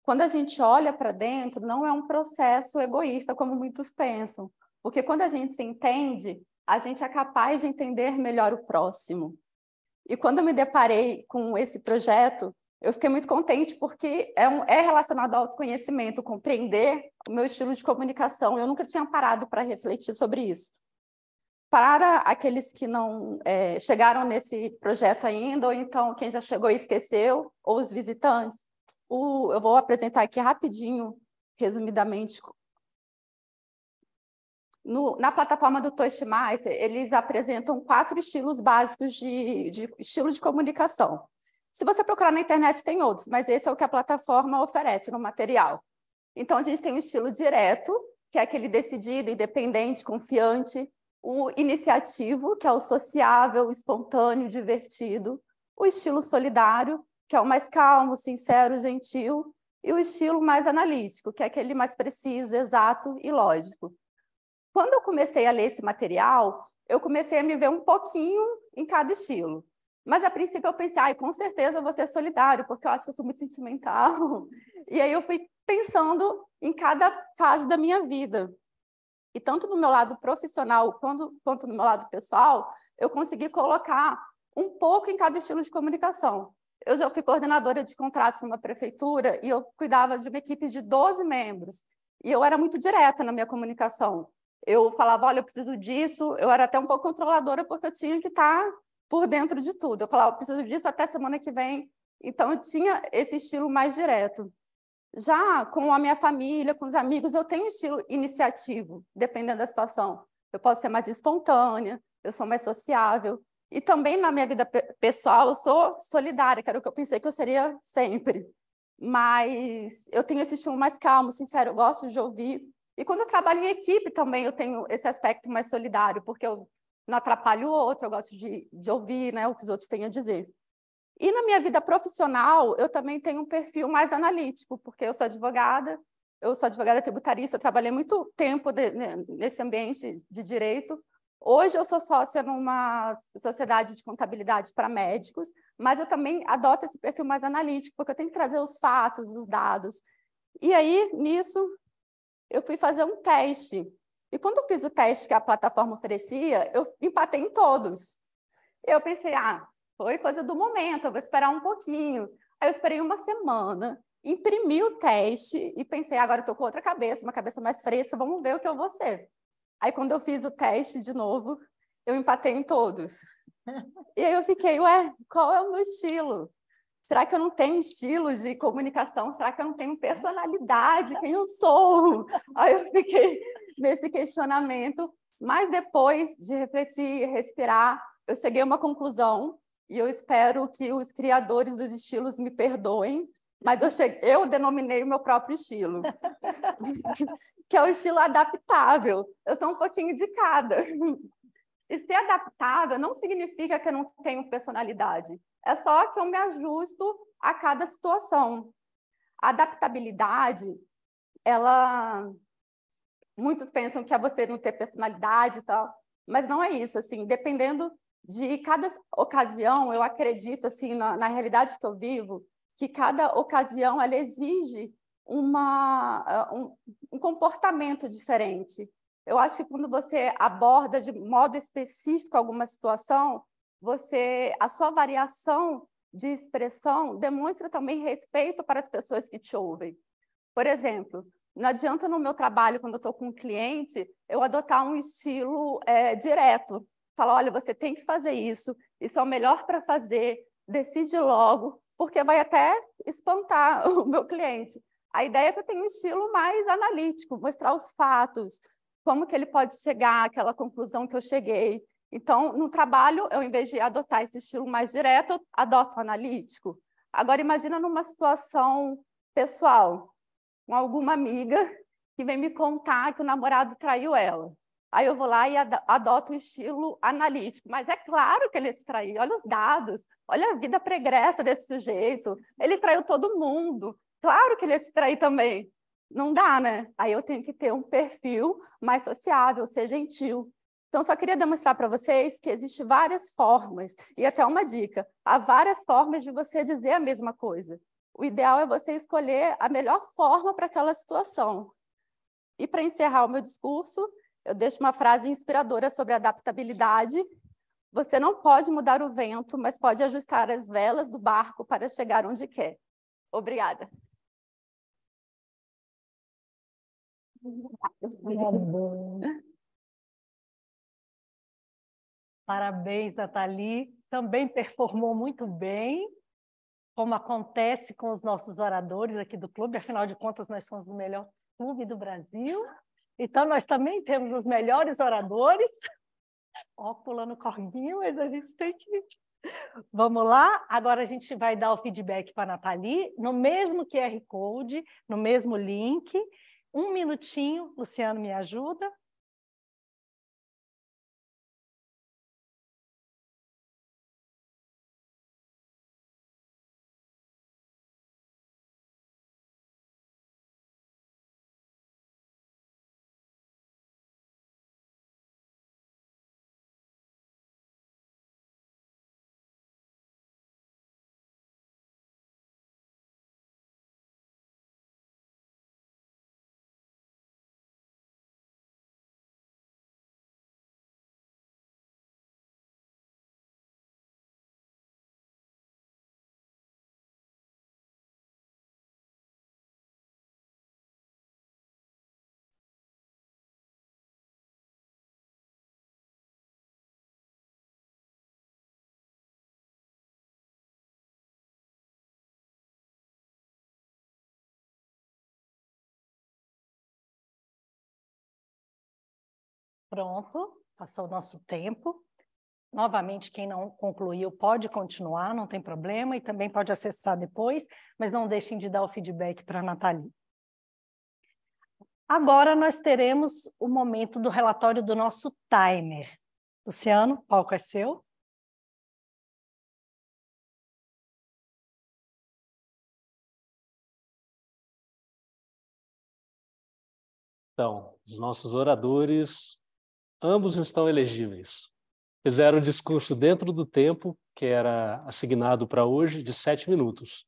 Speaker 9: Quando a gente olha para dentro, não é um processo egoísta como muitos pensam, porque quando a gente se entende, a gente é capaz de entender melhor o próximo. E quando eu me deparei com esse projeto, eu fiquei muito contente porque é, um, é relacionado ao autoconhecimento, compreender o meu estilo de comunicação. Eu nunca tinha parado para refletir sobre isso. Para aqueles que não é, chegaram nesse projeto ainda, ou então quem já chegou e esqueceu, ou os visitantes, o, eu vou apresentar aqui rapidinho, resumidamente, no, na plataforma do Toastmaster, eles apresentam quatro estilos básicos de, de, estilo de comunicação. Se você procurar na internet, tem outros, mas esse é o que a plataforma oferece no material. Então, a gente tem o estilo direto, que é aquele decidido, independente, confiante, o iniciativo, que é o sociável, espontâneo, divertido, o estilo solidário, que é o mais calmo, sincero, gentil, e o estilo mais analítico, que é aquele mais preciso, exato e lógico. Quando eu comecei a ler esse material, eu comecei a me ver um pouquinho em cada estilo. Mas a princípio eu pensei, ai, com certeza você vou ser solidário, porque eu acho que eu sou muito sentimental. [LAUGHS] E aí eu fui pensando em cada fase da minha vida. E tanto no meu lado profissional quanto, quanto no meu lado pessoal, eu consegui colocar um pouco em cada estilo de comunicação. Eu já fui coordenadora de contratos numa prefeitura e eu cuidava de uma equipe de 12 membros. E eu era muito direta na minha comunicação. Eu falava, olha, eu preciso disso. Eu era até um pouco controladora porque eu tinha que estar tá por dentro de tudo. Eu falava, ah, preciso disso até semana que vem. Então, eu tinha esse estilo mais direto. Já com a minha família, com os amigos, eu tenho um estilo iniciativo, dependendo da situação. Eu posso ser mais espontânea, eu sou mais sociável. E também na minha vida pessoal, eu sou solidária, que era o que eu pensei que eu seria sempre. Mas eu tenho esse estilo mais calmo, sincero, eu gosto de ouvir. E quando eu trabalho em equipe também, eu tenho esse aspecto mais solidário, porque eu não atrapalho o outro, eu gosto de, de ouvir né, o que os outros têm a dizer. E na minha vida profissional, eu também tenho um perfil mais analítico, porque eu sou advogada, eu sou advogada tributarista, trabalhei muito tempo de, nesse ambiente de direito. Hoje eu sou sócia numa sociedade de contabilidade para médicos, mas eu também adoto esse perfil mais analítico, porque eu tenho que trazer os fatos, os dados. E aí, nisso, eu fui fazer um teste e quando eu fiz o teste que a plataforma oferecia, eu empatei em todos. Eu pensei, ah, foi coisa do momento, eu vou esperar um pouquinho. Aí eu esperei uma semana, imprimi o teste e pensei, agora eu tô com outra cabeça, uma cabeça mais fresca, vamos ver o que eu vou ser. Aí quando eu fiz o teste de novo, eu empatei em todos. [LAUGHS] E aí eu fiquei, ué, qual é o meu estilo? Será que eu não tenho estilo de comunicação? Será que eu não tenho personalidade? Quem eu sou? Aí eu fiquei, nesse questionamento, mas depois de refletir, e respirar, eu cheguei a uma conclusão e eu espero que os criadores dos estilos me perdoem, mas eu, cheguei, eu denominei o meu próprio estilo, [LAUGHS] que é o estilo adaptável. Eu sou um pouquinho de cada. E ser adaptável não significa que eu não tenho personalidade, é só que eu me ajusto a cada situação. A adaptabilidade, ela muitos pensam que é você não ter personalidade e tal, mas não é isso, assim, dependendo de cada ocasião, eu acredito, assim, na, na realidade que eu vivo, que cada ocasião, ela exige uma, ah, um, um comportamento diferente. Eu acho que quando você aborda de modo específico alguma situação, você a sua variação de expressão demonstra também respeito para as pessoas que te ouvem. Por exemplo, não adianta no meu trabalho, quando eu estou com um cliente, eu adotar um estilo é, direto. Falar, olha, você tem que fazer isso, isso é o melhor para fazer, decide logo, porque vai até espantar [LAUGHS] o meu cliente. A ideia é que eu tenho um estilo mais analítico, mostrar os fatos, como que ele pode chegar àquela conclusão que eu cheguei. Então, no trabalho, eu, em vez de adotar esse estilo mais direto, adoto o analítico. Agora, imagina numa situação pessoal com alguma amiga que vem me contar que o namorado traiu ela. Aí eu vou lá e adoto o estilo analítico. Mas é claro que ele te traiu. Olha os dados, olha a vida pregressa desse sujeito. Ele traiu todo mundo. Claro que ele ia te trair também. Não dá, né? Aí eu tenho que ter um perfil mais sociável, ser gentil. Então, só queria demonstrar para vocês que existem várias formas, e até uma dica: há várias formas de você dizer a mesma coisa o ideal é você escolher a melhor forma para aquela situação. E para encerrar o meu discurso, eu deixo uma frase inspiradora sobre adaptabilidade. Você não pode mudar o vento, mas pode ajustar as velas do barco para chegar onde quer. Obrigada.
Speaker 3: Parabéns, Nathalie. Também performou muito bem como acontece com os nossos oradores aqui do clube, afinal de contas, nós somos o melhor clube do Brasil, então nós também temos os melhores oradores. Ó, pulando corguinho, mas a gente tem que. [LAUGHS] Vamos lá? Agora a gente vai dar o feedback para a Nathalie, no mesmo QR Code, no mesmo link. Um minutinho, Luciano,
Speaker 2: me ajuda.
Speaker 3: Pronto, passou o nosso tempo. Novamente, quem não concluiu pode continuar, não tem problema, e também pode acessar depois, mas não deixem de dar o feedback para a Nathalie. Agora nós teremos o momento do relatório do nosso timer. Luciano, o palco é seu.
Speaker 2: Então, os nossos oradores ambos estão elegíveis. Fizeram o discurso
Speaker 4: dentro do tempo que era assignado para hoje, de sete minutos.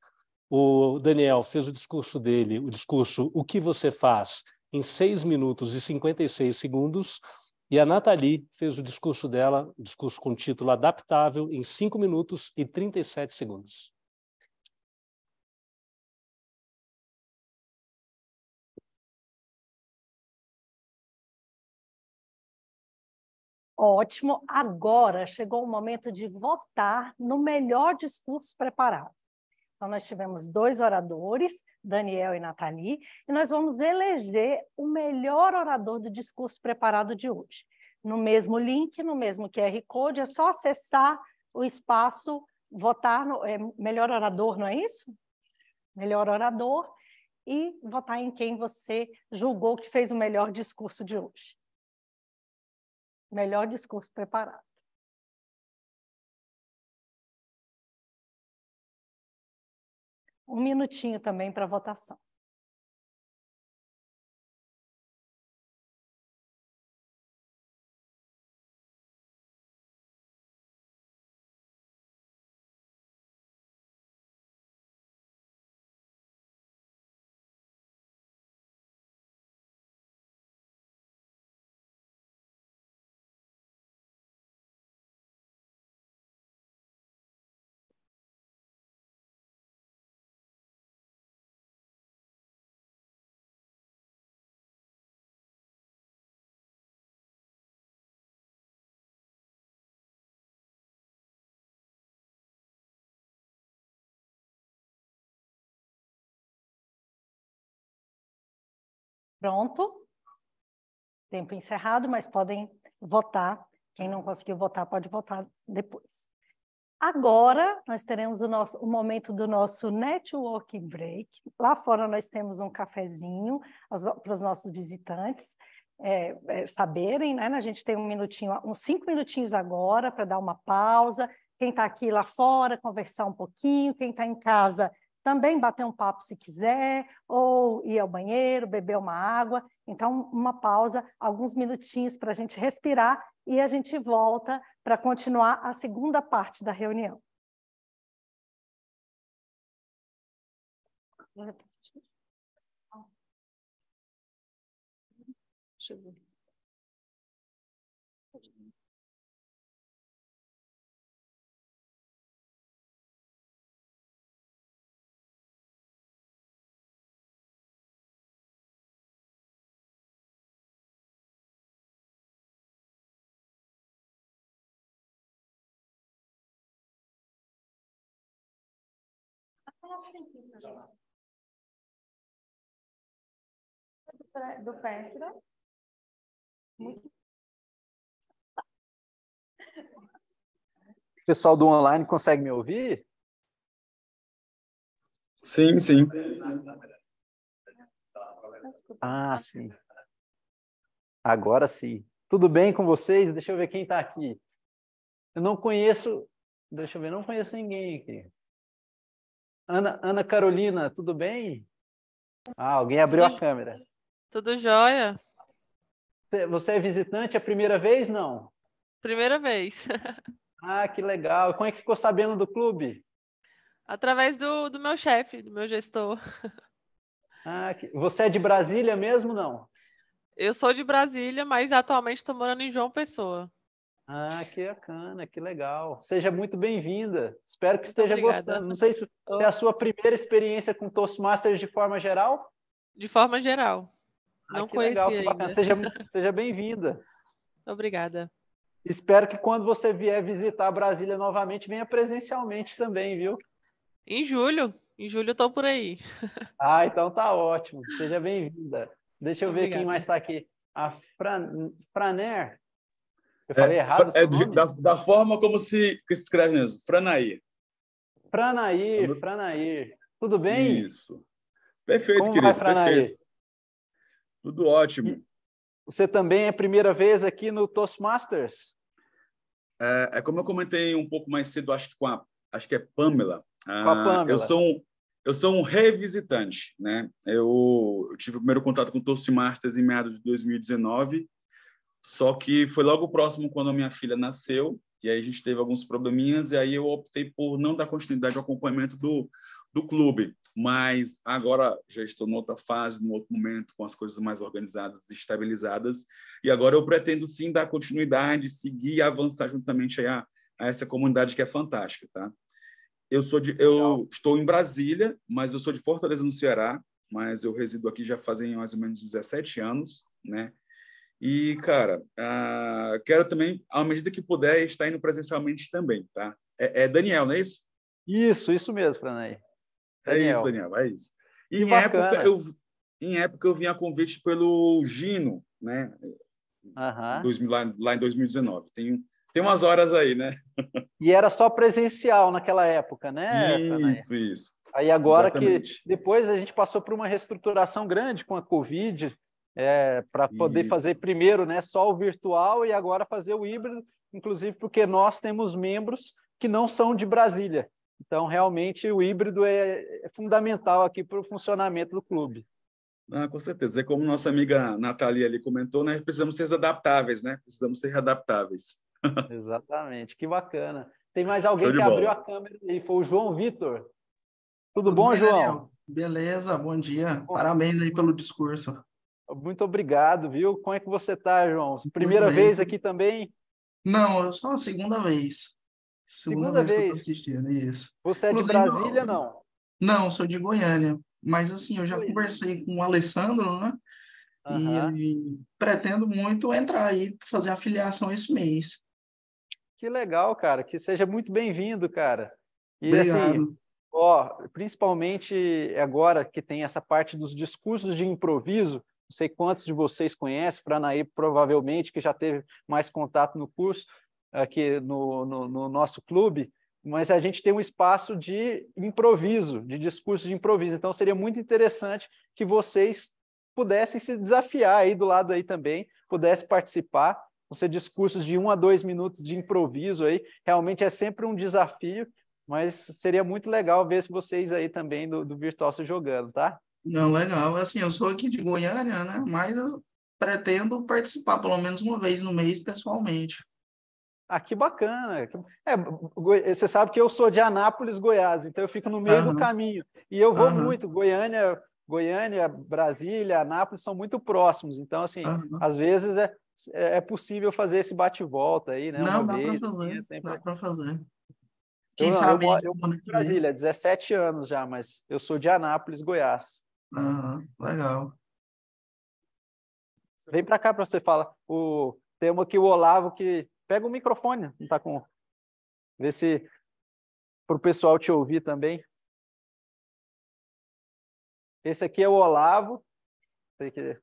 Speaker 4: O Daniel fez o discurso dele, o discurso O que você faz, em seis minutos e 56 segundos. E a Nathalie fez o discurso dela, o discurso com título
Speaker 2: Adaptável, em cinco minutos e 37 segundos.
Speaker 3: Ótimo. Agora chegou o momento de votar no melhor discurso preparado. Então, nós tivemos dois oradores, Daniel e Nathalie, e nós vamos eleger o melhor orador do discurso preparado de hoje. No mesmo link, no mesmo QR Code, é só acessar o espaço, votar no é, melhor orador, não é isso? Melhor orador, e votar em quem você julgou que fez o melhor discurso de hoje. Melhor discurso preparado.
Speaker 2: Um minutinho também para votação. Pronto.
Speaker 3: Tempo encerrado, mas podem votar. Quem não conseguiu votar, pode votar depois. Agora, nós teremos o, nosso, o momento do nosso networking break. Lá fora, nós temos um cafezinho para os nossos visitantes é, é, saberem, né? A gente tem um minutinho, uns cinco minutinhos agora para dar uma pausa. Quem está aqui lá fora, conversar um pouquinho. Quem está em casa, também bater um papo se quiser, ou ir ao banheiro, beber uma água. Então, uma pausa, alguns minutinhos para a gente respirar e a gente volta para continuar a segunda parte da reunião.
Speaker 2: Ah. Deixa eu ver. Nosso Do Petra. Muito. O pessoal do online consegue me ouvir? Sim, sim.
Speaker 8: Ah, sim. Agora sim. Tudo bem com vocês? Deixa eu ver quem está aqui. Eu não conheço. Deixa eu ver, não conheço ninguém aqui. Ana, Ana Carolina, tudo bem? Ah, alguém abriu tudo, a câmera.
Speaker 2: Tudo jóia.
Speaker 8: Você, é visitante a primeira vez, não?
Speaker 7: Primeira vez. [LAUGHS]
Speaker 8: ah, que legal. Como é que ficou sabendo do clube?
Speaker 7: Através do, do meu chefe, do meu gestor. [LAUGHS]
Speaker 8: ah, que... Você é de Brasília mesmo, não?
Speaker 7: Eu sou de Brasília, mas atualmente estou morando em João Pessoa. Ah, que bacana, que legal.
Speaker 8: Seja muito bem-vinda. Espero que muito esteja obrigada. gostando. Não sei se, se é a sua primeira experiência com Toastmasters de forma geral. De forma geral. Ah, Não conhecia legal, Seja, [LAUGHS] seja bem-vinda.
Speaker 7: Obrigada.
Speaker 8: Espero que quando você vier visitar Brasília novamente, venha presencialmente também, viu?
Speaker 7: Em julho. Em julho eu estou por
Speaker 8: aí. [LAUGHS] Ah, então tá ótimo. Seja bem-vinda. Deixa eu Obrigada. ver quem mais está aqui. A Fran... Franer
Speaker 10: eu falei é, errado. É, da, da,
Speaker 8: forma como
Speaker 10: se, escreve mesmo, Franaí.
Speaker 8: Franaí, Tudo... É Franaí. Tudo bem? Isso. Perfeito, como querido. Vai, Franaí? perfeito.
Speaker 10: Tudo ótimo. E
Speaker 8: você também é a primeira vez aqui no Toastmasters?
Speaker 10: É, é, como eu comentei um pouco mais cedo, acho que com a, acho que é Pamela. Ah, com a Pamela. Eu sou um, eu sou um revisitante, né? Eu, eu tive o primeiro contato com o Toastmasters em meados de 2019 só que foi logo próximo quando a minha filha nasceu, e aí a gente teve alguns probleminhas, e aí eu optei por não dar continuidade ao acompanhamento do, do clube. Mas agora já estou em outra fase, num outro momento, com as coisas mais organizadas e estabilizadas, e agora eu pretendo sim dar continuidade, seguir e avançar juntamente a, a essa comunidade que é fantástica, tá? Eu sou de, eu estou em Brasília, mas eu sou de Fortaleza no Ceará, mas eu resido aqui já fazem mais ou menos 17 anos, né? E, cara, uh, quero também, à medida que puder, estar indo presencialmente também, tá? É, é Daniel, não é isso? Isso, isso mesmo, Franay. É isso, Daniel, é isso. E em época, eu, em época, eu vim a convite pelo Gino, né? Uhum. 2000, lá, lá em 2019. Tem, tem umas horas aí, né?
Speaker 8: E era só presencial naquela época, né? Isso, isso. Aí agora Exatamente. que depois a gente passou por uma reestruturação grande com a Covid, é, para poder Isso. fazer primeiro né, só o virtual e agora fazer o híbrido, inclusive porque nós temos membros que não são de Brasília. Então, realmente, o híbrido é, é fundamental aqui para o funcionamento do clube.
Speaker 10: Ah, com certeza. É como nossa amiga Natalia ali comentou, né? Precisamos ser adaptáveis, né? Precisamos ser adaptáveis. [LAUGHS] Exatamente, que bacana.
Speaker 8: Tem mais alguém que bola. abriu a câmera aí, foi o João Vitor. Tudo, Tudo bom, bem, João? Daniel? Beleza, bom dia. Bom. Parabéns aí pelo discurso. Muito obrigado, viu? Como é que você tá, João? Primeira vez aqui também? Não, só a segunda vez. Segunda, segunda vez, vez, que eu tô assistindo, isso. Você é de Brasília, não? Não, sou de Goiânia. Mas assim, eu já Goiânia. conversei com o Alessandro, né? Uhum. E pretendo muito entrar aí, fazer a filiação esse mês. Que legal, cara. Que seja muito bem-vindo, cara. E assim, Obrigado. assim, ó, principalmente agora que tem essa parte dos discursos de improviso, não sei quantos de vocês conhecem, Pranaí provavelmente que já teve mais contato no curso, aqui no, no, no nosso clube, mas a gente tem um espaço de improviso, de discurso de improviso. Então seria muito interessante que vocês pudessem se desafiar aí do lado aí também, pudessem participar. ser discursos de um a dois minutos de improviso aí. Realmente é sempre um desafio, mas seria muito legal ver se vocês aí também do, do Virtual se jogando, tá? Não, legal. Assim, eu sou aqui de Goiânia, né? Mas pretendo participar pelo menos uma vez no mês pessoalmente. Ah, que bacana. É, você sabe que eu sou de Anápolis, Goiás, então eu fico no meio uhum. do caminho. E eu vou uhum. muito. Goiânia, Goiânia, Brasília, Anápolis são muito próximos. Então, assim, uhum. às vezes é, é, é possível fazer esse bate-volta aí, né? Não, Uma dá para fazer.
Speaker 7: Assim, é dá para fazer.
Speaker 11: Quem eu, sabe? Eu, Brasília,
Speaker 8: 17 anos já, mas eu sou de Anápolis, Goiás legal. Vem para cá para você falar. O, temos aqui o Olavo que pega o microfone, não tá com.
Speaker 2: Vê se para o pessoal te ouvir também. Esse aqui é o Olavo. Sei que...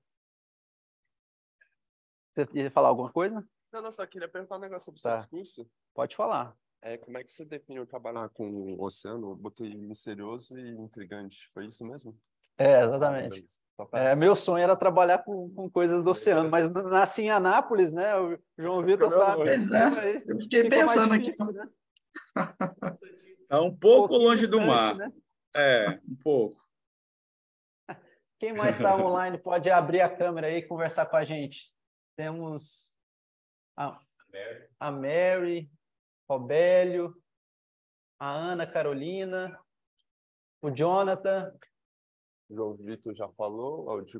Speaker 5: Você ia falar alguma coisa? Não, não, só queria perguntar um negócio sobre tá. seu discurso. Pode falar. É, como é que você definiu trabalhar com o oceano? Eu botei misterioso e intrigante. Foi isso mesmo? É, exatamente.
Speaker 8: É, meu sonho era trabalhar com, com coisas do oceano, mas nasci em Anápolis, né? O João Vitor sabe. É,
Speaker 9: eu fiquei pensando difícil, aqui. Né?
Speaker 10: Tá um pouco um longe do mar. Né? É, um pouco.
Speaker 8: Quem mais está online pode abrir a câmera aí e conversar com a gente. Temos a, a Mary, Robélio, a Ana Carolina, o Jonathan,
Speaker 5: João Vitor já falou, Aldir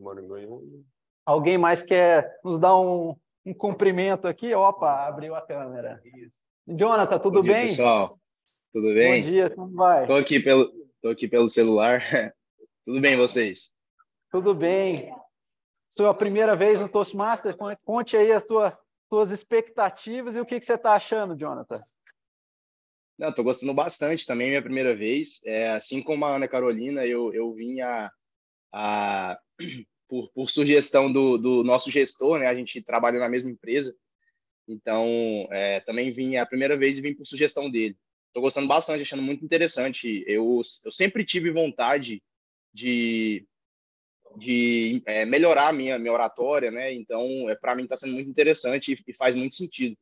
Speaker 5: Mano
Speaker 8: Alguém mais quer nos dar um, um cumprimento aqui? Opa, abriu a câmera. Jonathan, tudo dia, bem? pessoal. Tudo bem? Bom dia, como vai? Estou aqui pelo, aqui pelo celular. [LAUGHS] tudo bem, vocês? Tudo bem. Sua primeira vez no Toastmaster, conte aí as tua, suas expectativas e o que, que você está achando, Jonathan. Não, tô gostando bastante também, minha primeira vez. É, assim como a Ana Carolina, eu, eu vim a, a, [CLEARS THROAT] por, por sugestão do, do nosso gestor, né? A gente trabalha na mesma empresa. Então, é, também vim é a primeira vez e vim por sugestão dele. Estou gostando bastante, achando muito interessante. Eu, eu sempre tive vontade de, de é, melhorar a minha, minha oratória, né? Então, é, para mim está sendo muito interessante e, e faz muito sentido.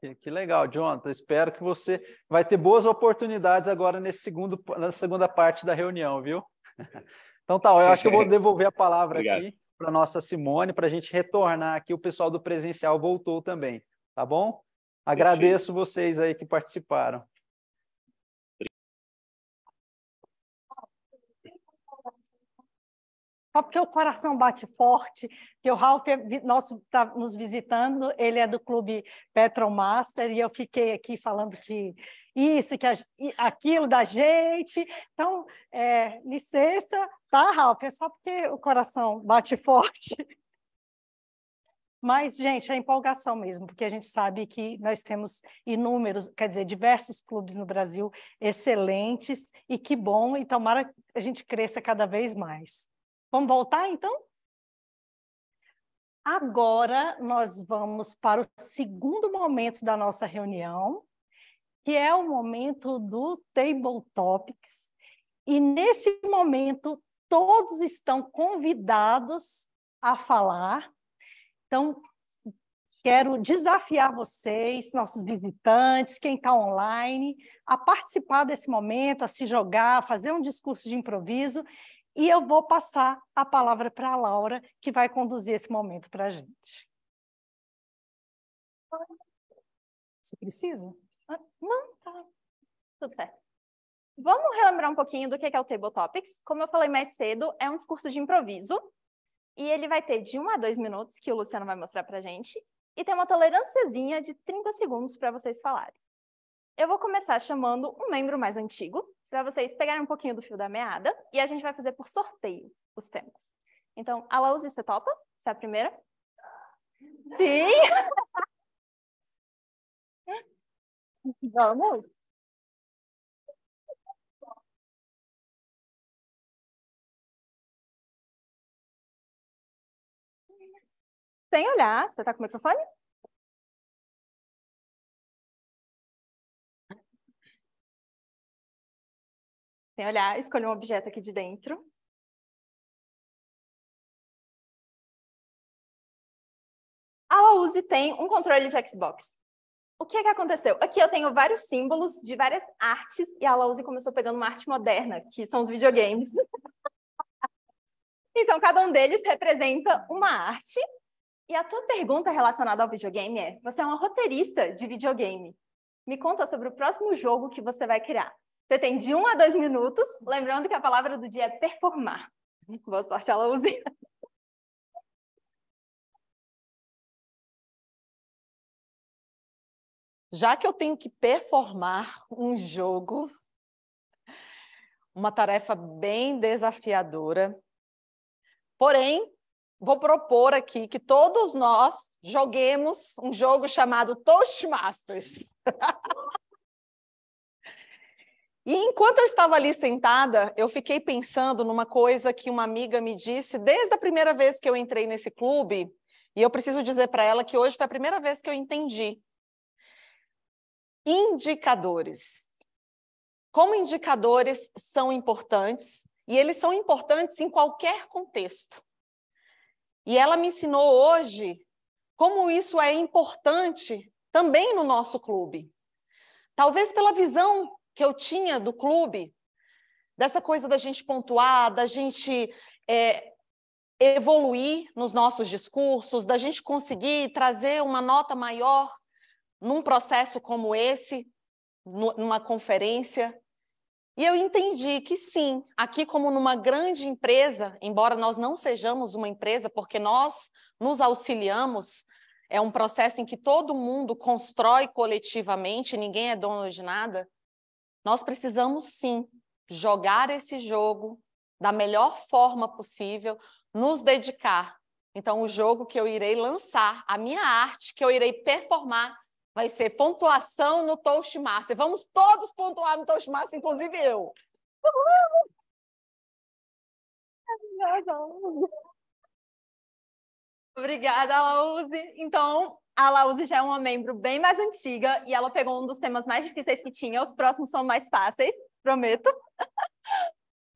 Speaker 8: Que, que legal, Jonathan. Então, espero que você vai ter boas oportunidades agora nesse segundo, na segunda parte da reunião, viu? [LAUGHS] Então tá, eu acho que eu vou [LAUGHS] devolver a palavra aqui para nossa Simone, para a gente retornar aqui. O pessoal do presencial voltou também, tá bom? Agradeço vocês aí que participaram.
Speaker 3: só porque o coração bate forte, que o Ralf é nosso está nos visitando, ele é do clube Petromaster, e eu fiquei aqui falando que isso, que a, aquilo da gente. Então, é, licença, tá, Ralf? É só porque o coração bate forte. Mas, gente, é empolgação mesmo, porque a gente sabe que nós temos inúmeros, quer dizer, diversos clubes no Brasil excelentes, e que bom, e tomara que a gente cresça cada vez mais. Vamos voltar então? Agora nós vamos para o segundo momento da nossa reunião, que é o momento do Table Topics. E nesse momento todos estão convidados a falar. Então, quero desafiar vocês, nossos visitantes, quem está online, a participar desse momento, a se jogar, a fazer um discurso de improviso e eu vou passar a palavra para a Laura, que vai conduzir esse momento para a gente. Você precisa?
Speaker 2: Ah, não, tá. Tudo certo. Vamos relembrar um pouquinho do é que é o Table
Speaker 6: Topics. Como eu falei mais cedo, é um discurso de improviso. E ele vai ter de 1 a 2 minutos, que o Luciano vai mostrar para a gente. E tem uma tolerânciazinha de 30 segundos para vocês falarem. Eu vou começar chamando um membro mais antigo, para vocês pegarem um pouquinho do fio da meada e a gente vai fazer por sorteio os temas. Então, a Lauzi, você topa? Você é a primeira?
Speaker 2: Sim! [LAUGHS] Vamos! Sem olhar, você está com o microfone? sem olhar, escolha um objeto aqui de dentro. A Uzi tem um controle de Xbox. O que, é que aconteceu? Aqui
Speaker 6: eu tenho vários símbolos de várias artes e a Lauzi começou pegando uma arte moderna, que são os videogames. [LAUGHS] então, cada um deles representa uma arte. E a tua pergunta relacionada ao videogame é: você é uma roteirista de videogame. Me conta sobre o próximo jogo que você vai criar. Você tem de um a dois minutos, lembrando que a palavra
Speaker 2: do dia é performar. Boa sorte, Alauzina. Já que eu tenho
Speaker 7: que performar um jogo, uma tarefa bem desafiadora, porém, vou propor aqui que todos nós joguemos um jogo chamado Toastmasters. [LAUGHS] E enquanto eu estava ali sentada, eu fiquei pensando numa coisa que uma amiga me disse desde a primeira vez que eu entrei nesse clube, e eu preciso dizer para ela que hoje foi a primeira vez que eu entendi. Indicadores. Como indicadores são importantes, e eles são importantes em qualquer contexto. E ela me ensinou hoje como isso é importante também no nosso clube. Talvez pela visão que eu tinha do clube, dessa coisa da gente pontuar, da gente é, evoluir nos nossos discursos, da gente conseguir trazer uma nota maior num processo como esse, numa conferência. E eu entendi que sim, aqui como numa grande empresa, embora nós não sejamos uma empresa, porque nós nos auxiliamos, é um processo em que todo mundo constrói coletivamente, ninguém é dono de nada. Nós precisamos sim jogar esse jogo da melhor forma possível, nos dedicar. Então, o jogo que eu irei lançar, a minha arte que eu irei performar, vai ser pontuação no Toastmaster. Vamos todos pontuar no Toastmaster, inclusive eu.
Speaker 2: Obrigada, Lauze. Então, a Lauze já é uma membro bem mais antiga e ela pegou um dos
Speaker 6: temas mais difíceis que tinha. Os próximos são mais fáceis, prometo. [LAUGHS]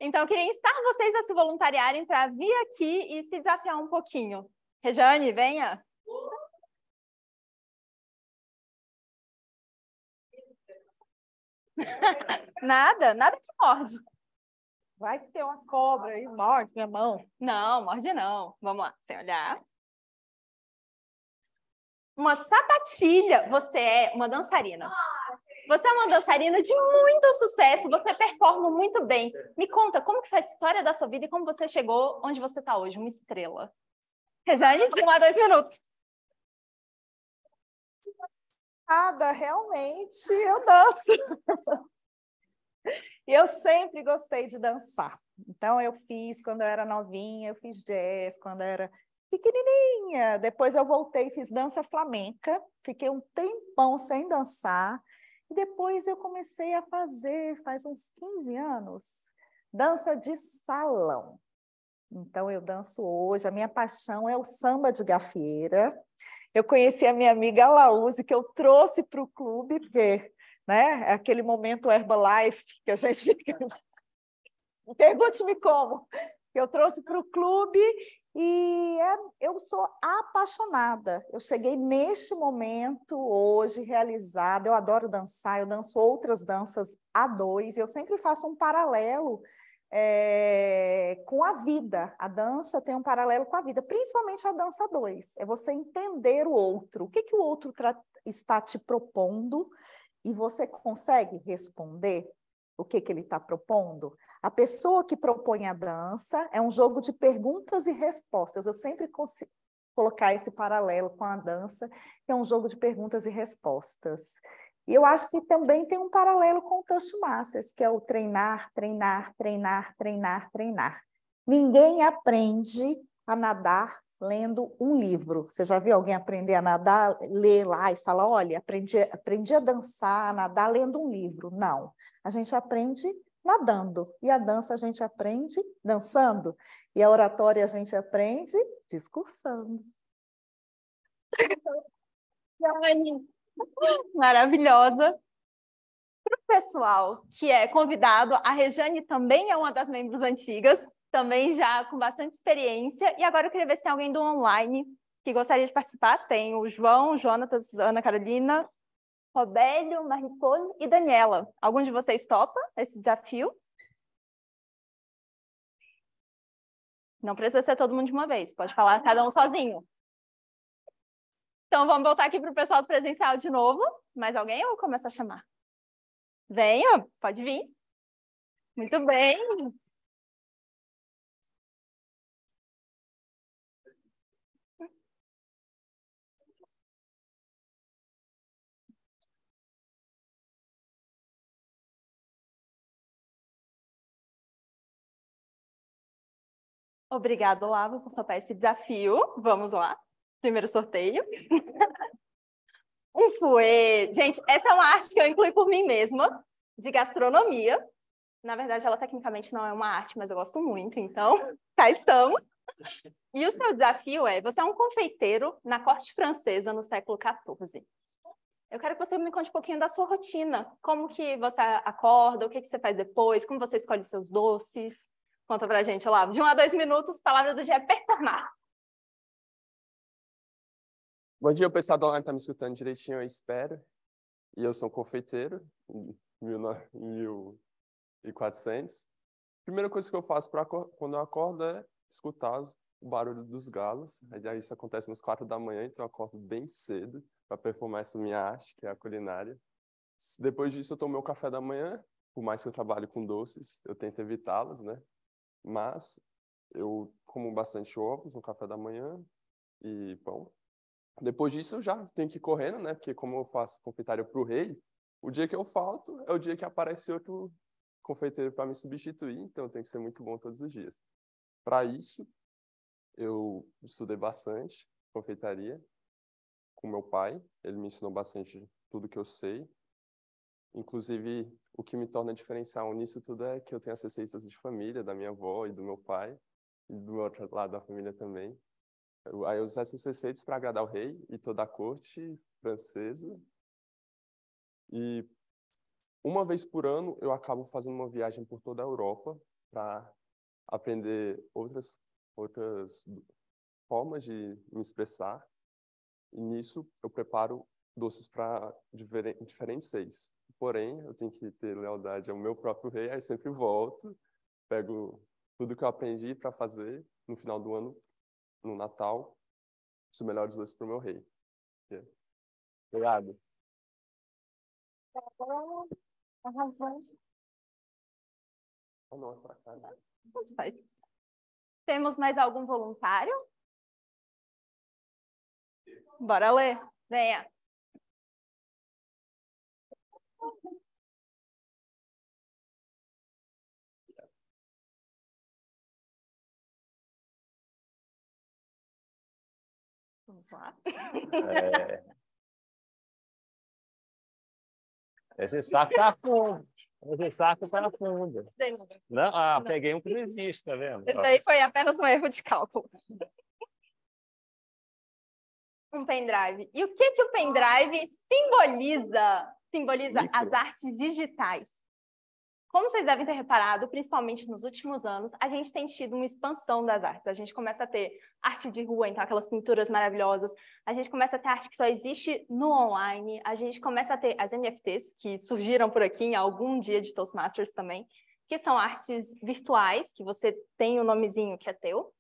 Speaker 6: Então, eu
Speaker 2: queria instar vocês a se voluntariarem para vir aqui e se desafiar um pouquinho. Rejane, venha! [LAUGHS] nada, nada que morde. Vai
Speaker 6: ter uma cobra aí, morde minha mão. Não, morde não. Vamos lá, sem olhar uma sapatilha, você é uma dançarina. Ah, você é uma dançarina de muito sucesso, você performa muito bem. Me conta, como que foi a história da sua vida e como você chegou onde você está hoje, uma estrela?
Speaker 12: Já em um a dois minutos. Nada, realmente, eu danço. [LAUGHS] Eu sempre gostei de dançar. Então, eu fiz quando eu era novinha, eu fiz jazz, quando eu era pequenininha. Depois eu voltei e fiz dança flamenca, fiquei um tempão sem dançar. E depois eu comecei a fazer, faz uns 15 anos, dança de salão. Então eu danço hoje, a minha paixão é o samba de gafieira. Eu conheci a minha amiga Lauze, que eu trouxe para o clube, ver, né, é aquele momento Herbalife que a gente [LAUGHS] fica. Pergunte-me como. Eu trouxe para o clube e é, eu sou apaixonada. Eu cheguei neste momento hoje realizada. Eu adoro dançar, eu danço outras danças a dois. Eu sempre faço um paralelo é, com a vida. A dança tem um paralelo com a vida, principalmente a dança a dois. É você entender o outro. O que, que o outro está te propondo e você consegue responder o que, que ele está propondo? A pessoa que propõe a dança é um jogo de perguntas e respostas. Eu sempre consigo colocar esse paralelo com a dança, que é um jogo de perguntas e respostas. E eu acho que também tem um paralelo com o Toastmasters, que é o treinar, treinar, treinar, treinar, treinar. Ninguém aprende a nadar lendo um livro. Você já viu alguém aprender a nadar, ler lá e falar, olha, aprendi, aprendi a dançar, a nadar lendo um livro? Não. A gente aprende nadando. E a dança a gente aprende dançando. E a oratória a gente aprende discursando.
Speaker 2: [LAUGHS] Então, maravilhosa.
Speaker 6: Para o pessoal que é convidado, a Rejane também é uma das membros antigas, também já com bastante experiência. E agora eu queria ver se tem alguém do online que gostaria de participar. Tem o João, o Jonatas, Ana Carolina, Robélio, Maricone e Daniela. Algum de vocês topa esse desafio? Não precisa ser todo mundo de uma vez, pode falar cada um sozinho. Então vamos voltar aqui para o pessoal do presencial de novo. Mais alguém ou começa a
Speaker 2: chamar? Venha, pode vir. Muito bem. Obrigada, Olavo, por topar esse desafio. Vamos lá.
Speaker 6: Primeiro sorteio. [LAUGHS] um fuê. Gente,
Speaker 2: essa é uma arte que
Speaker 6: eu incluí por mim mesma, de gastronomia. Na verdade, ela tecnicamente não é uma arte, mas eu gosto muito, então [LAUGHS] cá estamos. E o seu desafio é: você é um confeiteiro na corte francesa no século XIV. Eu quero que você me conte um pouquinho da sua rotina. Como que você acorda, o que, que você faz depois, como você escolhe seus doces.
Speaker 2: Conta pra gente, lá De um a dois minutos, palavra do Jeff performar.
Speaker 5: Bom dia, o pessoal do online tá me escutando direitinho, eu espero. E eu sou um confeiteiro, em 1400. Primeira coisa que eu faço pra, quando eu acordo é escutar o barulho dos galos. isso acontece umas quatro da manhã, então eu acordo bem cedo para performar essa minha arte, que é a culinária. Depois disso, eu tomo meu café da manhã. Por mais que eu trabalhe com doces, eu tento evitá-los, né? Mas eu como bastante ovos no café da manhã e pão. Depois disso eu já tenho que ir correndo, né? Porque como eu faço confeitaria para o rei, o dia que eu falto é o dia que aparece outro confeiteiro para me substituir, então tem que ser muito bom todos os dias. Para isso, eu estudei bastante confeitaria com meu pai, ele me ensinou bastante tudo que eu sei Inclusive, o que me torna diferencial nisso tudo é que eu tenho as receitas de família, da minha avó e do meu pai, e do outro lado da família também. Eu, aí eu uso essas receitas para agradar o rei e toda a corte francesa. E uma vez por ano eu acabo fazendo uma viagem por toda a Europa para aprender outras outras formas de me expressar. E nisso eu preparo doces para diferentes seis. Porém, eu tenho que ter lealdade ao meu próprio rei, aí sempre volto, pego tudo que eu aprendi para fazer no final do ano, no Natal, os melhores doces para o meu rei. Yeah. É. Obrigado.
Speaker 2: Tá tá né? Temos mais algum voluntário? Bora ler. Venha. vamos lá. É... Esse saco tá fundo. Esse saco tá fundo. Não, ah, não. peguei um que
Speaker 13: existe, tá vendo? Isso aí
Speaker 6: foi apenas um erro de cálculo. Um pendrive. E o que, que o pendrive ah. simboliza? Simboliza Micro. as artes digitais. Como vocês devem ter reparado, principalmente nos últimos anos, a gente tem tido uma expansão das artes. A gente começa a ter arte de rua, então aquelas pinturas maravilhosas. A gente começa a ter arte que só existe no online. A gente começa a ter as NFTs, que surgiram por aqui em algum dia de Toastmasters também, que são artes virtuais, que você tem o um nomezinho que é teu.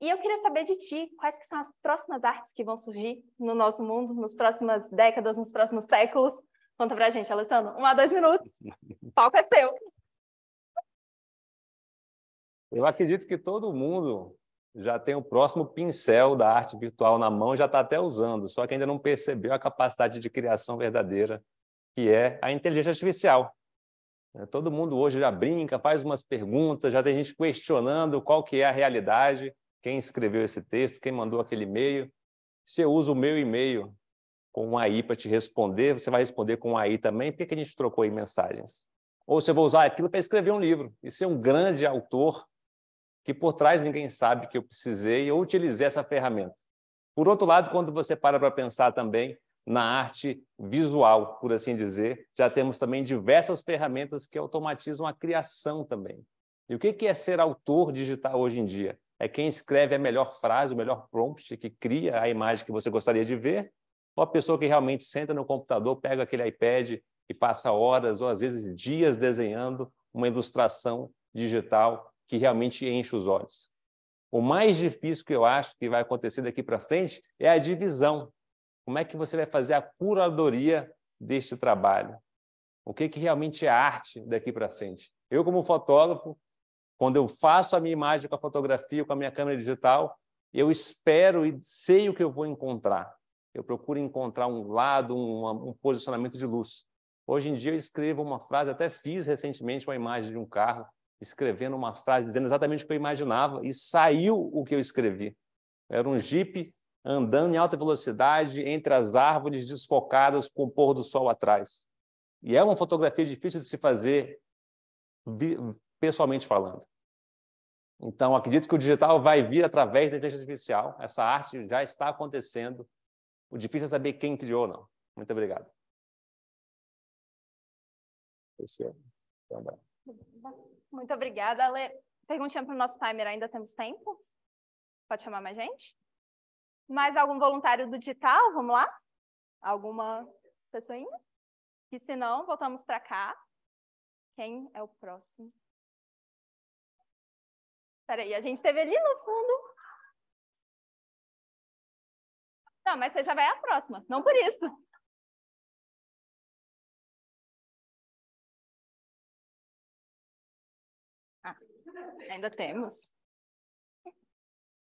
Speaker 6: E eu queria saber de ti, quais que são as próximas artes que vão surgir no nosso mundo, nas próximas décadas, nos próximos séculos? Conta pra gente, Alessandro.
Speaker 2: Um a dois minutos. O [LAUGHS] palco é seu.
Speaker 13: Eu acredito que todo mundo já tem o próximo pincel da arte virtual na mão, já está até usando, só que ainda não percebeu a capacidade de criação verdadeira que é a inteligência artificial. É, todo mundo hoje já brinca, faz umas perguntas, já tem gente questionando qual que é a realidade, quem escreveu esse texto, quem mandou aquele e-mail. Se eu uso o meu e-mail com um AI para te responder, você vai responder com um AI também, por que, que a gente trocou aí mensagens? Ou se eu vou usar aquilo para escrever um livro e ser um grande autor que por trás ninguém sabe que eu precisei ou utilizei essa ferramenta. Por outro lado, quando você para para pensar também na arte visual, por assim dizer, já temos também diversas ferramentas que automatizam a criação também. E o que é ser autor digital hoje em dia? É quem escreve a melhor frase, o melhor prompt, que cria a imagem que você gostaria de ver, ou a pessoa que realmente senta no computador, pega aquele iPad e passa horas ou às vezes dias desenhando uma ilustração digital que realmente enche os olhos. O mais difícil que eu acho que vai acontecer daqui para frente é a divisão. Como é que você vai fazer a curadoria deste trabalho? O que, que realmente é arte daqui para frente? Eu, como fotógrafo, quando eu faço a minha imagem com a fotografia, com a minha câmera digital, eu espero e sei o que eu vou encontrar. Eu procuro encontrar um lado, um, um posicionamento de luz. Hoje em dia, eu escrevo uma frase, até fiz recentemente uma imagem de um carro, escrevendo uma frase dizendo exatamente o que eu imaginava e saiu o que eu escrevi. Era um jipe andando em alta velocidade entre as árvores desfocadas com o pôr do sol atrás. E é uma fotografia difícil de se fazer pessoalmente falando. Então, acredito que o digital vai vir através da inteligência artificial. Essa arte já está acontecendo. O difícil é saber quem criou ou não. Muito obrigado.
Speaker 2: Esse é. Muito obrigada, Ale. Perguntinha
Speaker 6: para o nosso timer, ainda temos tempo? Pode chamar mais gente? Mais algum voluntário do digital? Vamos lá? Alguma pessoinha? E se não,
Speaker 2: voltamos para cá. Quem é o próximo? Peraí, a gente teve ali no fundo. Não, mas você já vai à próxima, não por isso. Ah, ainda temos.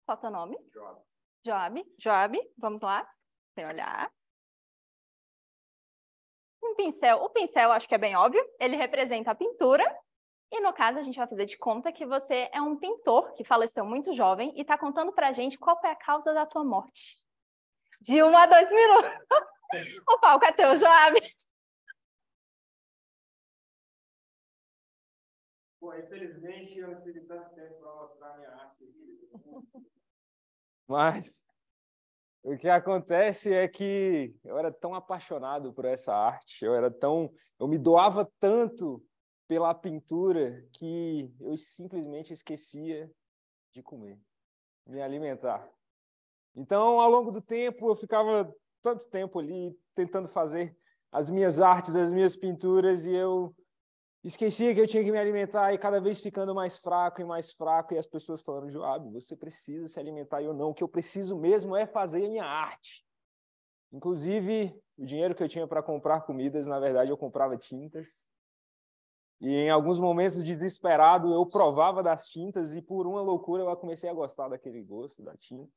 Speaker 2: Falta nome? Joab. Joab. Joab, vamos lá. Sem olhar. Um pincel. O pincel
Speaker 6: acho que é bem óbvio. Ele representa a pintura. E no caso, a gente vai fazer de conta que você é um pintor que faleceu muito jovem e está contando para a gente qual foi a causa da tua morte.
Speaker 2: De um a dois minutos. [LAUGHS] o palco é teu, Joab. infelizmente eu não tive tanto tempo
Speaker 14: para mostrar minha arte. Né? Mas o que acontece é que eu era tão apaixonado por essa arte, eu era tão, eu me doava tanto pela pintura que eu simplesmente esquecia de comer, me alimentar. Então, ao longo do tempo, eu ficava tanto tempo ali tentando fazer as minhas artes, as minhas pinturas e eu Esquecia que eu tinha que me alimentar e cada vez ficando mais fraco e mais fraco, e as pessoas falando, Joab, você precisa se alimentar e eu não. O que eu preciso mesmo é fazer a minha arte. Inclusive, o dinheiro que eu tinha para comprar comidas, na verdade, eu comprava tintas. E em alguns momentos desesperado, eu provava das tintas e por uma loucura eu comecei a gostar daquele gosto da tinta.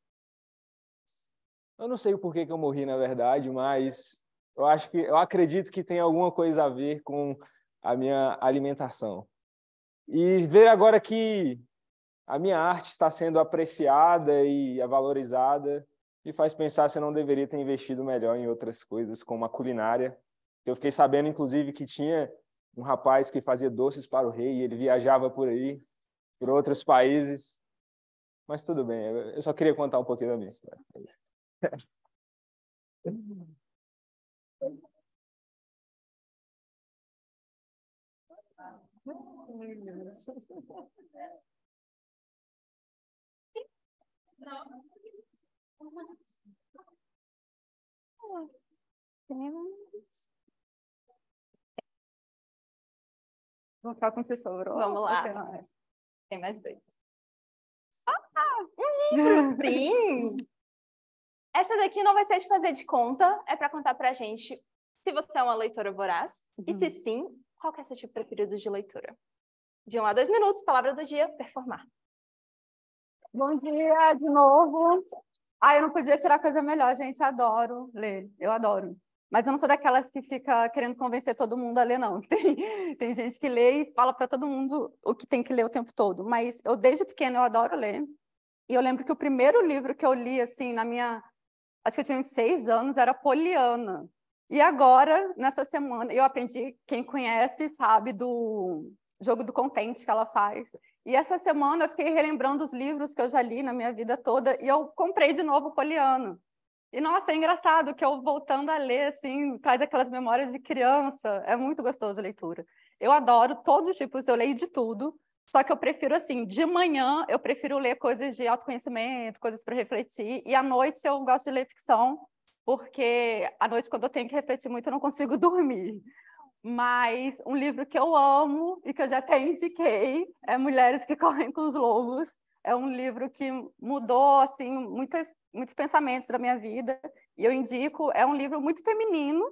Speaker 14: Eu não sei o porquê que eu morri, na verdade, mas eu acho que eu acredito que tem alguma coisa a ver com a minha alimentação. E ver agora que a minha arte está sendo apreciada e valorizada me faz pensar se eu não deveria ter investido melhor em outras coisas, como a culinária. Eu fiquei sabendo, inclusive, que tinha um rapaz que fazia doces para o rei e ele viajava por aí, por outros países. Mas tudo bem, eu só queria contar um pouquinho da minha história. [LAUGHS]
Speaker 2: Vamos falar com o professor. Vamos lá. Tem mais dois. Ah, um livro! Sim! [LAUGHS] Essa
Speaker 6: daqui não vai ser de fazer de conta, é para contar pra gente se você é uma leitora voraz uhum. e se uhum. sim, qual que é seu tipo preferido de leitura? De um a dois minutos, palavra do dia, performar.
Speaker 9: Bom dia de novo. Ah, eu não podia tirar coisa melhor, gente. Adoro ler, eu adoro. Mas eu não sou daquelas que fica querendo convencer todo mundo a ler, não. [LAUGHS] Tem, tem gente que lê e fala para todo mundo o que tem que ler o tempo todo. Mas eu, desde pequena, eu adoro ler. E eu lembro que o primeiro livro que eu li, assim, na minha. Acho que eu tinha uns seis anos, era Poliana. E agora, nessa semana, eu aprendi. Quem conhece sabe do jogo do contente que ela faz. E essa semana eu fiquei relembrando os livros que eu já li na minha vida toda e eu comprei de novo o Poliano. E nossa, é engraçado que eu voltando a ler assim, traz aquelas memórias de criança. É muito gostoso a leitura. Eu adoro todos os tipos, eu leio de tudo. Só que eu prefiro assim, de manhã eu prefiro ler coisas de autoconhecimento, coisas para refletir, e à noite eu gosto de ler ficção, porque à noite quando eu tenho que refletir muito eu não consigo [LAUGHS] dormir. Mas um livro que eu amo e que eu já até indiquei é Mulheres que Correm com os Lobos. É um livro que mudou assim muitas, muitos pensamentos da minha vida e eu indico. É um livro muito feminino,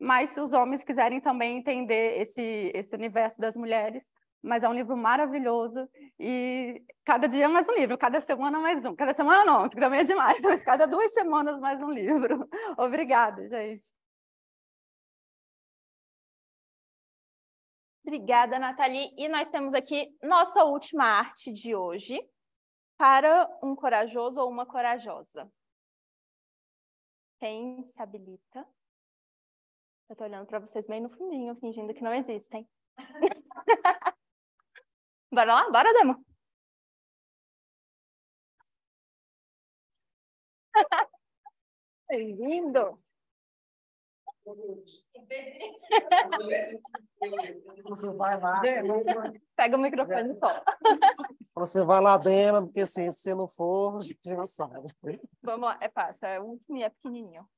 Speaker 9: mas se os homens quiserem também entender esse, esse universo das mulheres, mas é um livro maravilhoso e cada dia mais um livro, cada semana mais um. Cada semana não, também é demais, [LAUGHS] mas cada duas semanas mais um livro. [LAUGHS] Obrigada, gente.
Speaker 6: Obrigada, Nathalie. E nós temos aqui nossa última arte de hoje para um corajoso ou uma corajosa. Quem se habilita? Eu estou olhando para vocês bem no fundinho, fingindo
Speaker 2: que não existem. [LAUGHS] bora lá? Bora, Demo! [LAUGHS] Bem-vindo!
Speaker 6: Você vai lá. Pega o microfone e
Speaker 11: Você vai lá, dentro, porque assim, se você não for, a gente já sabe.
Speaker 6: Vamos lá, é fácil. É o último e é pequenininho.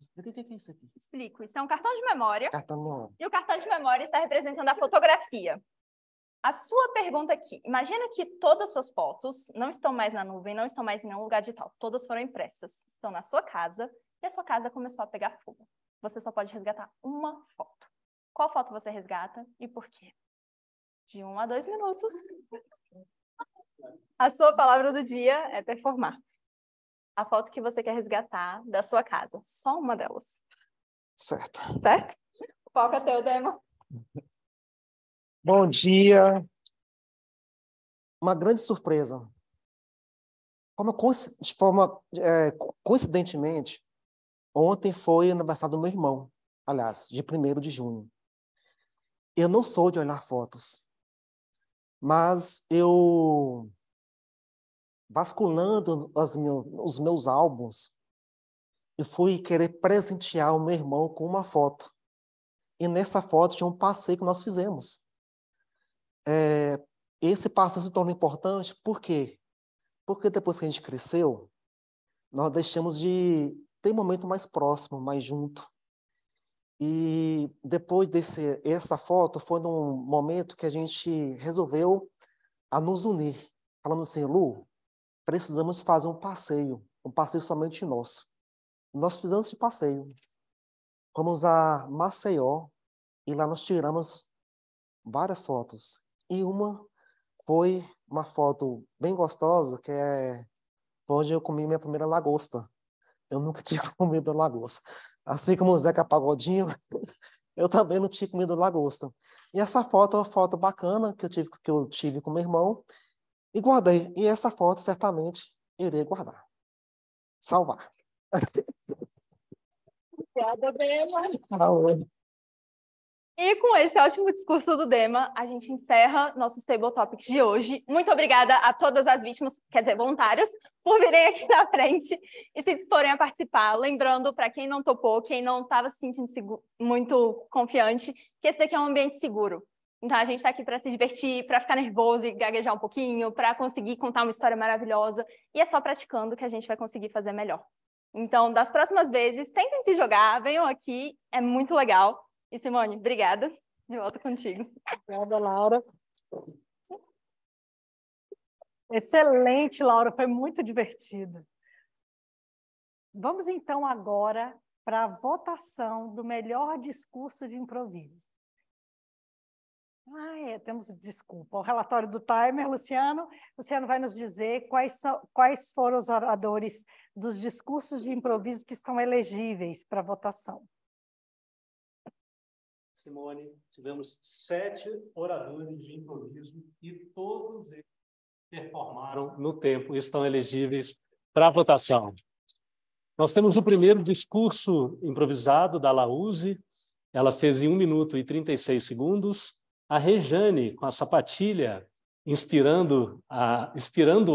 Speaker 11: Explica o que é isso aqui.
Speaker 6: Explico. Isso é um cartão de memória. Cartão de memória. E o cartão de memória está representando a fotografia. A sua pergunta aqui, imagina que todas as suas fotos não estão mais na nuvem, não estão mais em nenhum lugar digital, todas foram impressas, estão na sua casa, e a sua casa começou a pegar fogo. Você só pode resgatar uma foto. Qual foto você resgata e por quê? De um a dois minutos. A sua palavra do dia é performar. A foto que você quer resgatar da sua casa. Só uma delas. Certo. Certo?
Speaker 2: O palco é teu, Demo. Bom dia.
Speaker 11: Uma grande surpresa. de forma é, coincidentemente, Ontem foi aniversário do meu irmão, aliás, de 1 de junho. Eu não sou de olhar fotos, mas eu, vasculando meu, os meus álbuns, eu fui querer presentear o meu irmão com uma foto. E nessa foto tinha um passeio que nós fizemos. É, esse passeio se torna importante por quê? Porque depois que a gente cresceu, nós deixamos de tem momento mais próximo, mais junto. E depois desse essa foto foi num momento que a gente resolveu a nos unir, falando assim, Lu, precisamos fazer um passeio, um passeio somente nosso. Nós fizemos esse passeio. Fomos a Maceió e lá nós tiramos várias fotos. E uma foi uma foto bem gostosa, que é onde eu comi minha primeira lagosta eu nunca [LAUGHS] tinha comido lagosta. Assim como o Zeca Pagodinho, [LAUGHS] eu também não tinha comido lagosta. E essa foto é uma foto bacana que eu tive, que eu tive com meu irmão e guardei. E essa foto certamente irei guardar. Salvar.
Speaker 2: Obrigada, Bela.
Speaker 11: Ah,
Speaker 6: e com esse ótimo discurso do Dema, a gente encerra nossos Table Topics de hoje. Muito obrigada a todas as vítimas, quer dizer, voluntárias, por virem aqui na frente e se disporem a participar. Lembrando, para quem não topou, quem não estava se sentindo muito confiante, que esse daqui é um ambiente seguro. Então, a gente está aqui para se divertir, para ficar nervoso e gaguejar um pouquinho, para conseguir contar uma história maravilhosa. E é só praticando que a gente vai conseguir fazer melhor. Então, das próximas vezes, tentem se jogar, venham aqui, é muito legal. E Simone, obrigada. De volta contigo. Obrigada, Laura.
Speaker 3: Excelente, Laura, foi muito divertido. Vamos então agora para a votação do melhor discurso de improviso. Ah, é, temos desculpa. O relatório do timer, Luciano. Luciano vai nos dizer quais, são, quais foram os oradores dos discursos de improviso que estão elegíveis para votação.
Speaker 4: Simone, tivemos sete oradores de improviso e todos eles performaram no tempo e estão elegíveis para votação. Nós temos o primeiro discurso improvisado da Lauze, ela fez em 1 minuto e 36 segundos. A Rejane, com a sapatilha, inspirando-a, inspirando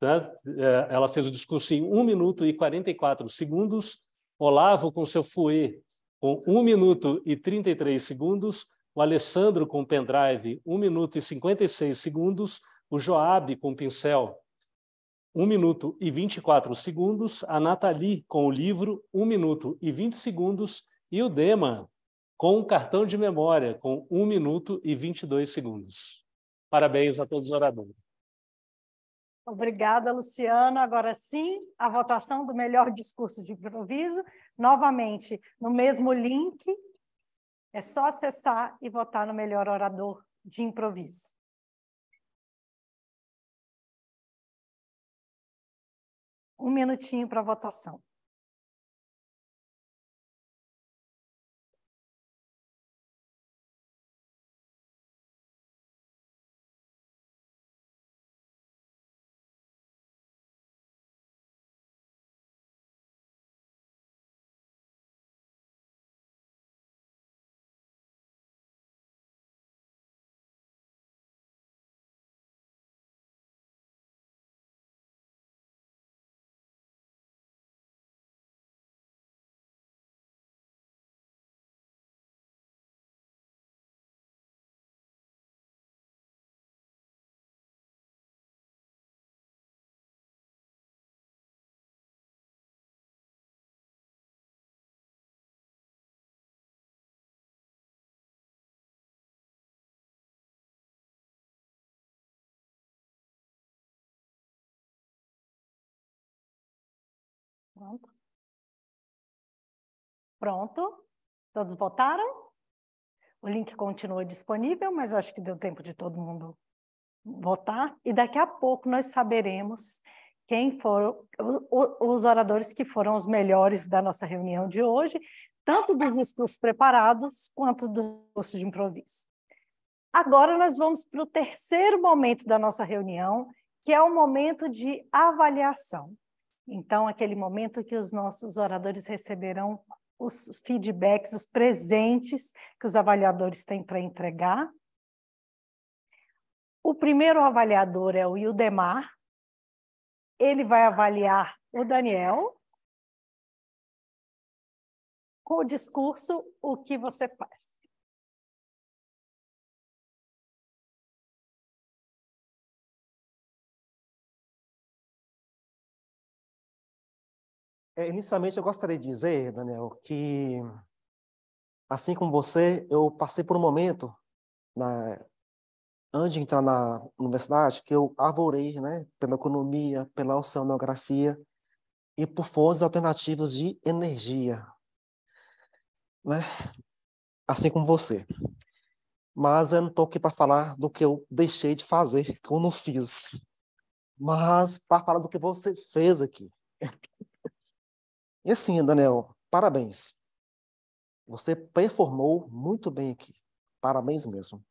Speaker 4: né? É, ela fez o discurso em 1 minuto e 44 segundos. Olavo, com seu fouet, com 1 minuto e 33 segundos, o Alessandro com pendrive 1 minuto e 56 segundos, o Joab com pincel 1 minuto e 24 segundos, a Nathalie com o livro 1 minuto e 20 segundos e o Dema com o cartão de memória com 1 minuto e 22 segundos. Parabéns a todos os oradores.
Speaker 3: Obrigada, Luciana. Agora sim, a votação do melhor discurso de improviso Novamente, no mesmo link, é só acessar e votar no melhor orador de improviso.
Speaker 2: Um minutinho para votação. Pronto. Todos votaram?
Speaker 3: O link continua disponível, mas acho que deu tempo de todo mundo votar. E daqui a pouco nós saberemos quem foram os oradores que foram os melhores da nossa reunião de hoje, tanto dos discursos preparados quanto dos discursos de improviso. Agora nós vamos para o terceiro momento da nossa reunião, que é o momento de avaliação. Então, aquele momento que os nossos oradores receberão os feedbacks, os presentes que os avaliadores têm para entregar. O primeiro avaliador é o Ildemar, ele vai avaliar o
Speaker 2: Daniel com o discurso o que você faz.
Speaker 11: É, inicialmente, eu gostaria de dizer, Daniel, que assim como você, eu passei por um momento na, né, antes de entrar na universidade que eu avorei né, pela economia, pela oceanografia e por fontes alternativas de energia, né? Assim como você. Mas eu não estou aqui para falar do que eu deixei de fazer, que eu não fiz, mas para falar do que você fez aqui. [LAUGHS] E assim, Daniel, parabéns. Você performou muito bem aqui. Parabéns mesmo.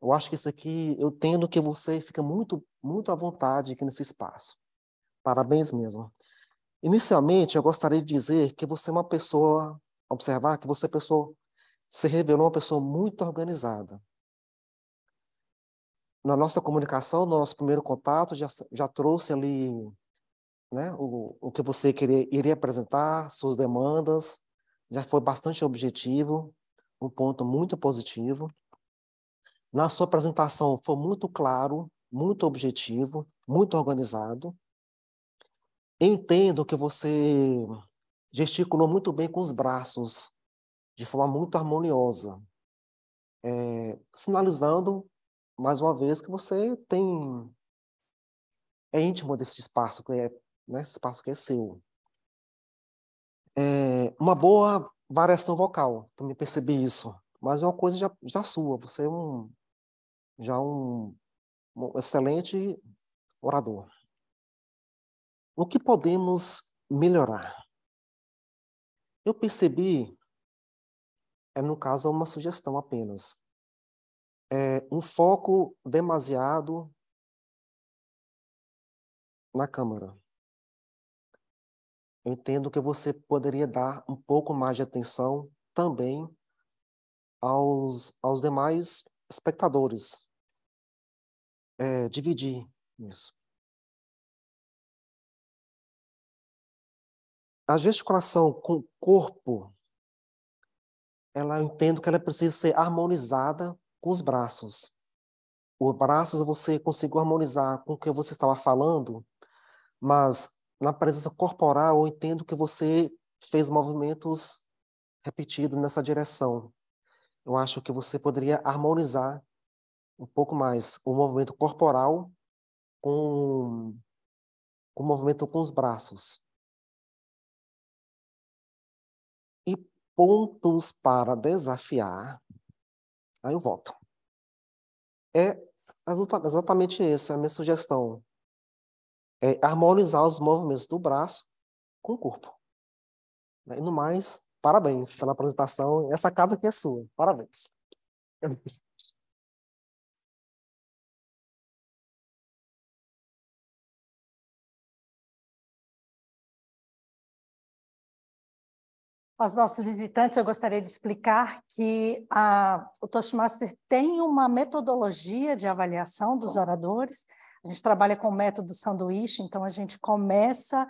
Speaker 11: Eu acho que isso aqui, eu tendo que você fica muito, muito à vontade aqui nesse espaço. Parabéns mesmo. Inicialmente, eu gostaria de dizer que você é uma pessoa, observar que você é pessoa, se revelou uma pessoa muito organizada. Na nossa comunicação, no nosso primeiro contato, já, já trouxe ali né, o, o que você queria, iria apresentar, suas demandas, já foi bastante objetivo, um ponto muito positivo. Na sua apresentação foi muito claro, muito objetivo, muito organizado. Entendo que você gesticulou muito bem com os braços, de forma muito harmoniosa, é, sinalizando mais uma vez que você tem é íntimo desse espaço, que é né? espaço que é seu. É uma boa variação vocal, também percebi isso, mas é uma coisa já, já sua, você é um, já um, um excelente orador. O que podemos melhorar? Eu percebi, é no caso uma sugestão apenas, é um foco demasiado na câmera eu entendo que você poderia dar um pouco mais de atenção também aos, aos demais espectadores. É,
Speaker 2: dividir isso.
Speaker 11: A gesticulação com o corpo, ela, eu entendo que ela precisa ser harmonizada com os braços. Os braços você conseguiu harmonizar com o que você estava falando, mas na presença corporal, eu entendo que você fez movimentos repetidos nessa direção. Eu acho que você poderia harmonizar um pouco mais o movimento corporal com, com o movimento com os braços.
Speaker 2: E pontos para desafiar.
Speaker 11: Aí eu volto. É exatamente isso, é a minha sugestão é harmonizar os movimentos do braço com o corpo. Né, e no mais, parabéns pela apresentação. Essa casa aqui é sua.
Speaker 2: Parabéns.
Speaker 3: aos nossos visitantes, eu gostaria de explicar que a, o Toastmaster tem uma metodologia de avaliação dos oradores a gente trabalha com o método sanduíche, então a gente começa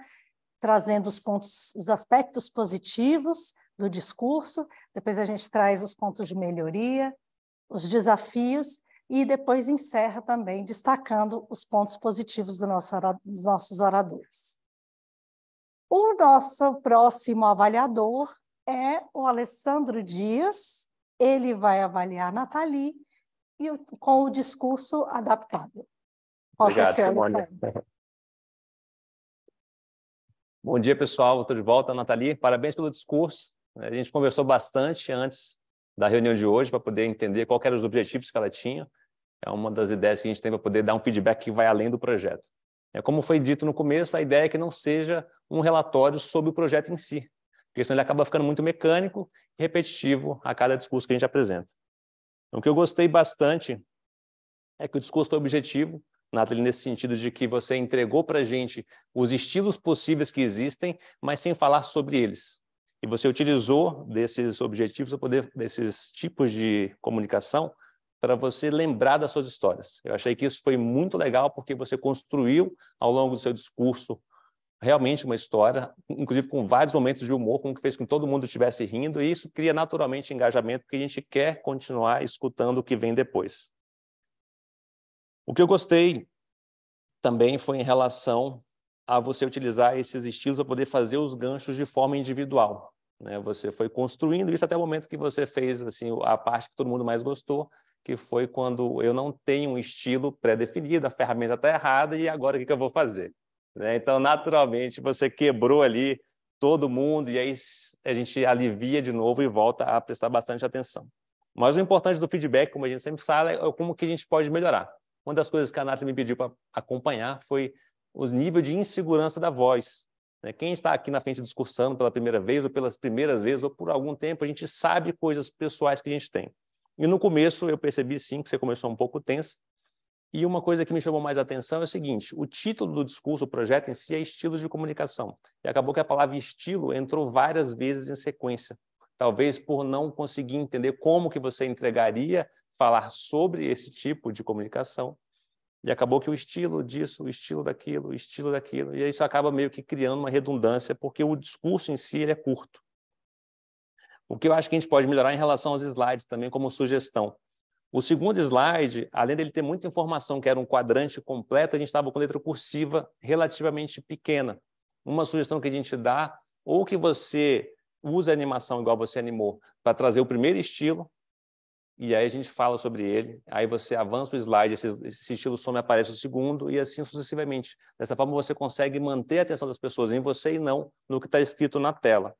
Speaker 3: trazendo os pontos, os aspectos positivos do discurso, depois a gente traz os pontos de melhoria, os desafios e depois encerra também destacando os pontos positivos do nosso, dos nossos oradores. O nosso próximo avaliador é o Alessandro Dias, ele vai avaliar a Nathalie e com o discurso adaptado. É
Speaker 2: Obrigado, Simone. [LAUGHS] Bom dia,
Speaker 13: pessoal. Estou de volta. Nathalie, parabéns pelo discurso. A gente conversou bastante antes da reunião de hoje para poder entender quais eram os objetivos que ela tinha. É uma das ideias que a gente tem para poder dar um feedback que vai além do projeto. É como foi dito no começo, a ideia é que não seja um relatório sobre o projeto em si, porque senão ele acaba ficando muito mecânico e repetitivo a cada discurso que a gente apresenta. Então, o que eu gostei bastante é que o discurso foi objetivo, Nathalie, nesse sentido de que você entregou para a gente os estilos possíveis que existem, mas sem falar sobre eles. E você utilizou desses objetivos, poder, desses tipos de comunicação, para você lembrar das suas histórias. Eu achei que isso foi muito legal, porque você construiu ao longo do seu discurso realmente uma história, inclusive com vários momentos de humor, como que fez com que todo mundo estivesse rindo, e isso cria naturalmente engajamento, porque a gente quer continuar escutando o que vem depois. O que eu gostei também foi em relação a você utilizar esses estilos para poder fazer os ganchos de forma individual. Né? Você foi construindo isso até o momento que você fez assim a parte que todo mundo mais gostou, que foi quando eu não tenho um estilo pré-definido, a ferramenta está errada e agora o que eu vou fazer? Né? Então, naturalmente, você quebrou ali todo mundo e aí a gente alivia de novo e volta a prestar bastante atenção. Mas o importante do feedback, como a gente sempre fala, é como que a gente pode melhorar. Uma das coisas que a Nath me pediu para acompanhar foi o nível de insegurança da voz. Né? Quem está aqui na frente discursando pela primeira vez, ou pelas primeiras vezes, ou por algum tempo, a gente sabe coisas pessoais que a gente tem. E no começo eu percebi sim que você começou um pouco tenso. E uma coisa que me chamou mais atenção é o seguinte: o título do discurso, o projeto em si, é estilos de comunicação. E acabou que a palavra estilo entrou várias vezes em sequência. Talvez por não conseguir entender como que você entregaria falar sobre esse tipo de comunicação. E acabou que o estilo disso, o estilo daquilo, o estilo daquilo. E isso acaba meio que criando uma redundância, porque o discurso em si ele é curto. O que eu acho que a gente pode melhorar em relação aos slides também, como sugestão. O segundo slide, além dele ter muita informação, que era um quadrante completo, a gente estava com letra cursiva relativamente pequena. Uma sugestão que a gente dá, ou que você use a animação igual você animou, para trazer o primeiro estilo, e aí a gente fala sobre ele, aí você avança o slide, esse, esse estilo some aparece o segundo, e assim sucessivamente. Dessa forma, você consegue manter a atenção das pessoas em você e não no que está escrito na tela.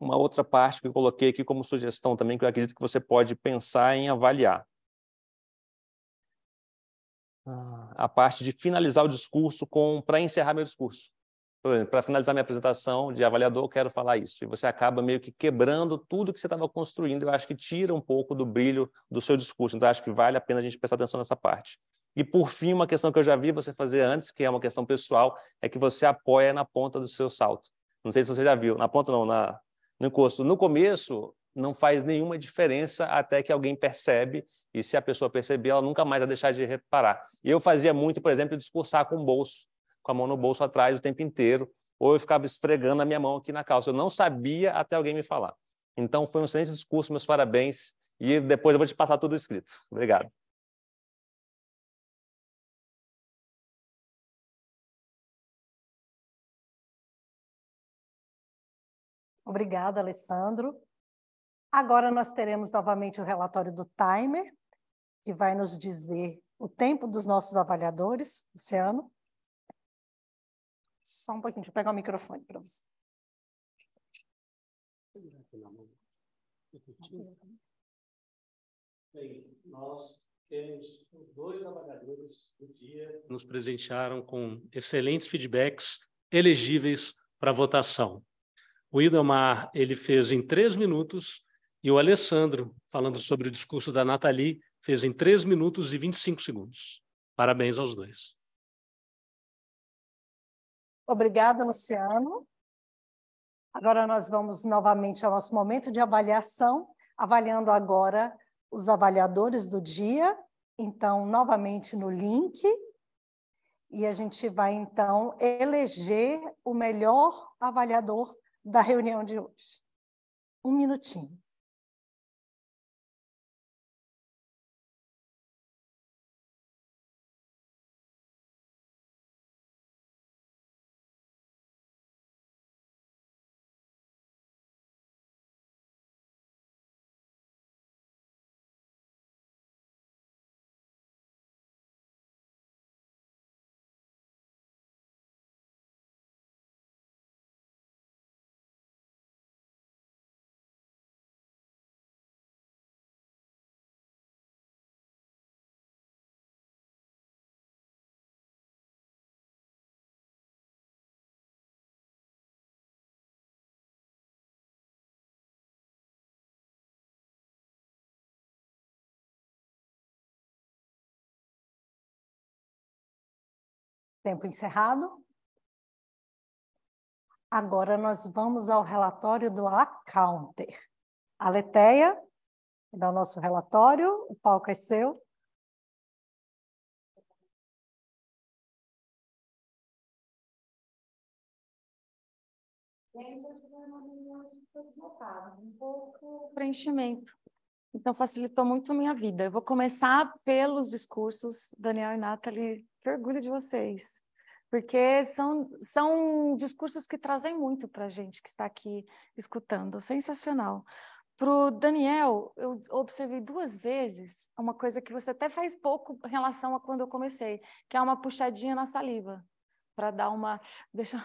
Speaker 13: Uma outra parte que eu coloquei aqui como sugestão também, que eu acredito que você pode pensar em avaliar. Ah, a parte de finalizar o discurso com para encerrar meu discurso para finalizar minha apresentação de avaliador, eu quero falar isso. E você acaba meio que quebrando tudo que você estava construindo. Eu acho que tira um pouco do brilho do seu discurso. Então, acho que vale a pena a gente prestar atenção nessa parte. E, por fim, uma questão que eu já vi você fazer antes, que é uma questão pessoal, é que você apoia na ponta do seu salto. Não sei se você já viu. Na ponta, não, na, no encosto. No começo, não faz nenhuma diferença até que alguém percebe, e se a pessoa perceber, ela nunca mais vai deixar de reparar. Eu fazia muito, por exemplo, discursar com o bolso com a mão no bolso atrás o tempo inteiro, ou eu ficava esfregando a minha mão aqui na calça. Eu não sabia até alguém me falar. Então, foi um excelente
Speaker 2: discurso, meus parabéns. E depois eu vou te passar tudo escrito. Obrigado.
Speaker 3: Obrigada, Alessandro. Agora nós teremos novamente o relatório do timer, que vai nos dizer o tempo dos nossos avaliadores, Luciano. Só um pouquinho, deixa eu pegar o microfone para você.
Speaker 2: Bem, nós temos dois
Speaker 4: trabalhadores do dia nos presentearam com excelentes feedbacks elegíveis para votação. O Idomar ele fez em três minutos e o Alessandro, falando sobre o discurso da Nathalie, fez em três minutos e 25 segundos. Parabéns aos dois.
Speaker 3: Obrigada, Luciano. Agora nós vamos novamente ao nosso momento de avaliação, avaliando agora os avaliadores do dia. Então, novamente no link, e a gente vai então eleger o melhor avaliador da reunião de hoje. Um minutinho.
Speaker 2: Tempo encerrado.
Speaker 3: Agora nós vamos ao relatório do Accounter. Leteia, dá o nosso relatório, o palco é seu.
Speaker 2: um pouco
Speaker 1: preenchimento. Então, facilitou muito minha vida. Eu vou começar pelos discursos. Daniel e Nathalie que orgulho de vocês. Porque são, são discursos que trazem muito para a gente que está aqui escutando. Sensacional. Para o Daniel, eu observei duas vezes uma coisa que você até faz pouco em relação a quando eu comecei, que é uma puxadinha na saliva para dar uma. Deixa...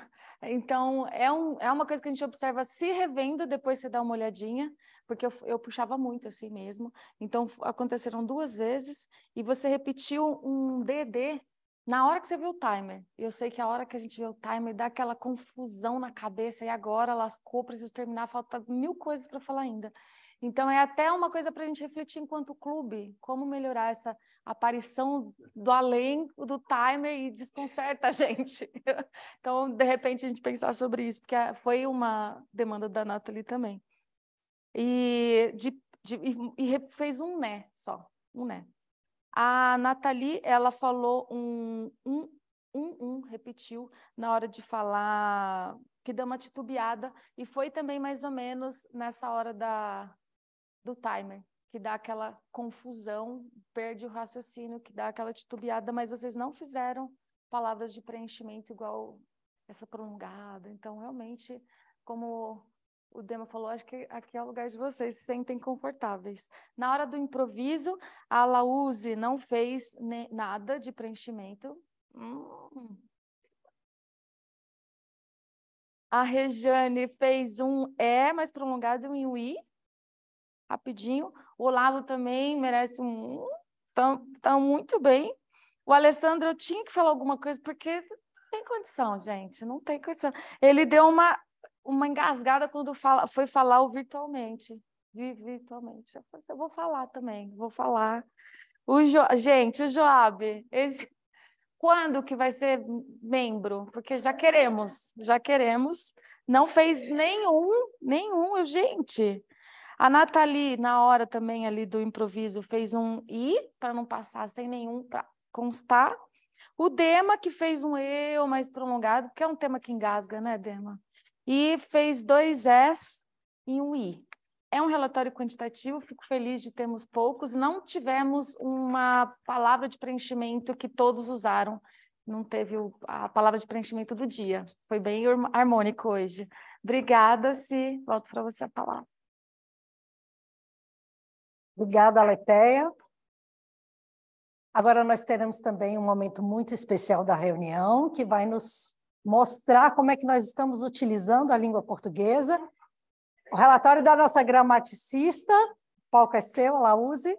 Speaker 1: Então, é, um, é uma coisa que a gente observa se revendo, depois você dá uma olhadinha, porque eu, eu puxava muito assim mesmo. Então, aconteceram duas vezes, e você repetiu um DD na hora que você vê o timer, eu sei que a hora que a gente vê o timer dá aquela confusão na cabeça e agora lascou, preciso terminar, falta mil coisas para falar ainda. Então é até uma coisa para a gente refletir enquanto clube, como melhorar essa aparição do além do timer e desconcerta a gente. [LAUGHS] Então, de repente a gente pensar sobre isso, porque ah, foi uma demanda da Nathalie também. E, de, de, e fez um né só, um né. A Nathalie, ela falou um, um, um, um, repetiu na hora de falar que deu uma titubeada e foi também mais ou menos nessa hora da, do timer, que dá aquela confusão, perde o raciocínio, que dá aquela titubeada, mas vocês não fizeram palavras de preenchimento igual essa prolongada. Então, realmente, como o Dema falou, acho que aqui é o lugar de vocês, se sentem confortáveis. Na hora do improviso, a Lauze não fez nada de preenchimento. Hum. A Rejane fez um E é, mais prolongado e um I, rapidinho. O Olavo também merece um. Tá, tá muito bem. O Alessandro, eu tinha que falar alguma coisa, porque não tem condição, gente, não tem condição. Ele deu uma uma engasgada quando fala, foi falar o virtualmente. Virtualmente. Eu, assim, eu vou falar também, vou falar. O jo... Gente, o Joab, esse... quando que vai ser membro? Porque já queremos, já queremos. Não fez nenhum, nenhum. gente, a Nathalie, na hora também ali do improviso, fez um I para não passar sem nenhum para constar. O Dema, que fez um eu mais prolongado, que é um tema que engasga, né, Dema? e fez dois S e um I. É um relatório quantitativo, fico feliz de termos poucos. Não tivemos uma palavra de preenchimento que todos usaram, não teve a palavra de preenchimento do dia. Foi bem
Speaker 2: harmônico hoje. Obrigada, Si. Volto para você a palavra.
Speaker 3: Obrigada, Aleteia. Agora nós teremos também um momento muito especial da reunião, que vai nos mostrar como é que nós estamos utilizando a língua portuguesa. O relatório da nossa gramaticista, o palco é seu, ela use.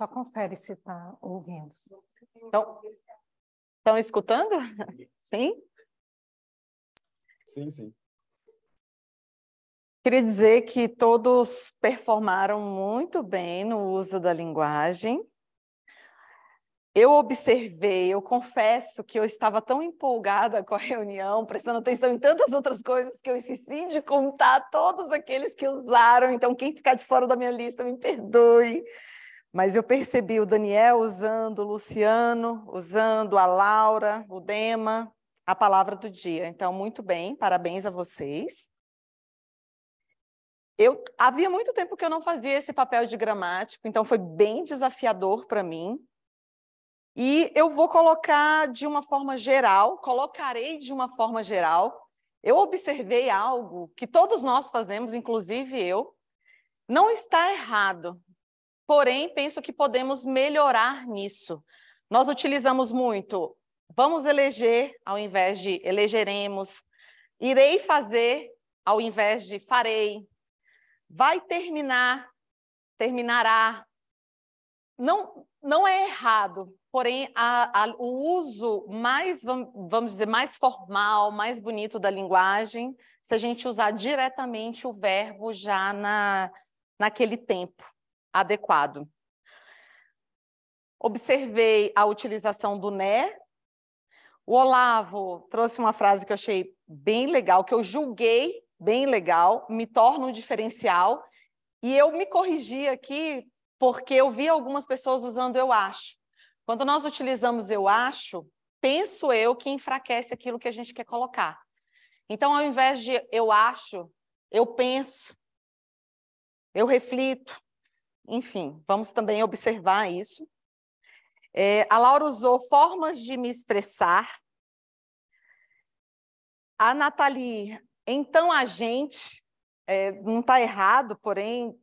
Speaker 3: Só confere se está ouvindo. Então, estão escutando? [LAUGHS] Sim?
Speaker 2: Sim, sim.
Speaker 7: Queria dizer que todos performaram muito bem no uso da linguagem. Eu observei, eu confesso que eu estava tão empolgada com a reunião, prestando atenção em tantas outras coisas que eu esqueci de contar todos aqueles que usaram. Então, quem ficar de fora da minha lista, me perdoe. Mas eu percebi o Daniel usando o Luciano, usando a Laura, o Dema, a palavra do dia. Então, muito bem, parabéns a vocês. Eu havia muito tempo que eu não fazia esse papel de gramático, então foi bem desafiador para mim. E eu vou colocar de uma forma geral, colocarei de uma forma geral. Eu observei algo que todos nós fazemos, inclusive eu. Não está errado, porém, penso que podemos melhorar nisso. Nós utilizamos muito vamos eleger, ao invés de elegeremos, irei fazer, ao invés de farei, vai terminar, terminará. Não, não é errado, porém, a, a, o uso mais, vamos dizer, mais formal, mais bonito da linguagem, se a gente usar diretamente o verbo já na, naquele tempo adequado. Observei a utilização do né. O Olavo trouxe uma frase que eu achei bem legal, que eu julguei bem legal, me torna um diferencial. E eu me corrigi aqui porque eu vi algumas pessoas usando eu acho. Quando nós utilizamos eu acho, penso eu que enfraquece aquilo que a gente quer colocar. Então, ao invés de eu acho, eu penso, eu reflito, enfim, vamos também observar isso. É, a Laura usou formas de me expressar. A Nathalie, então a gente, é, não está errado, porém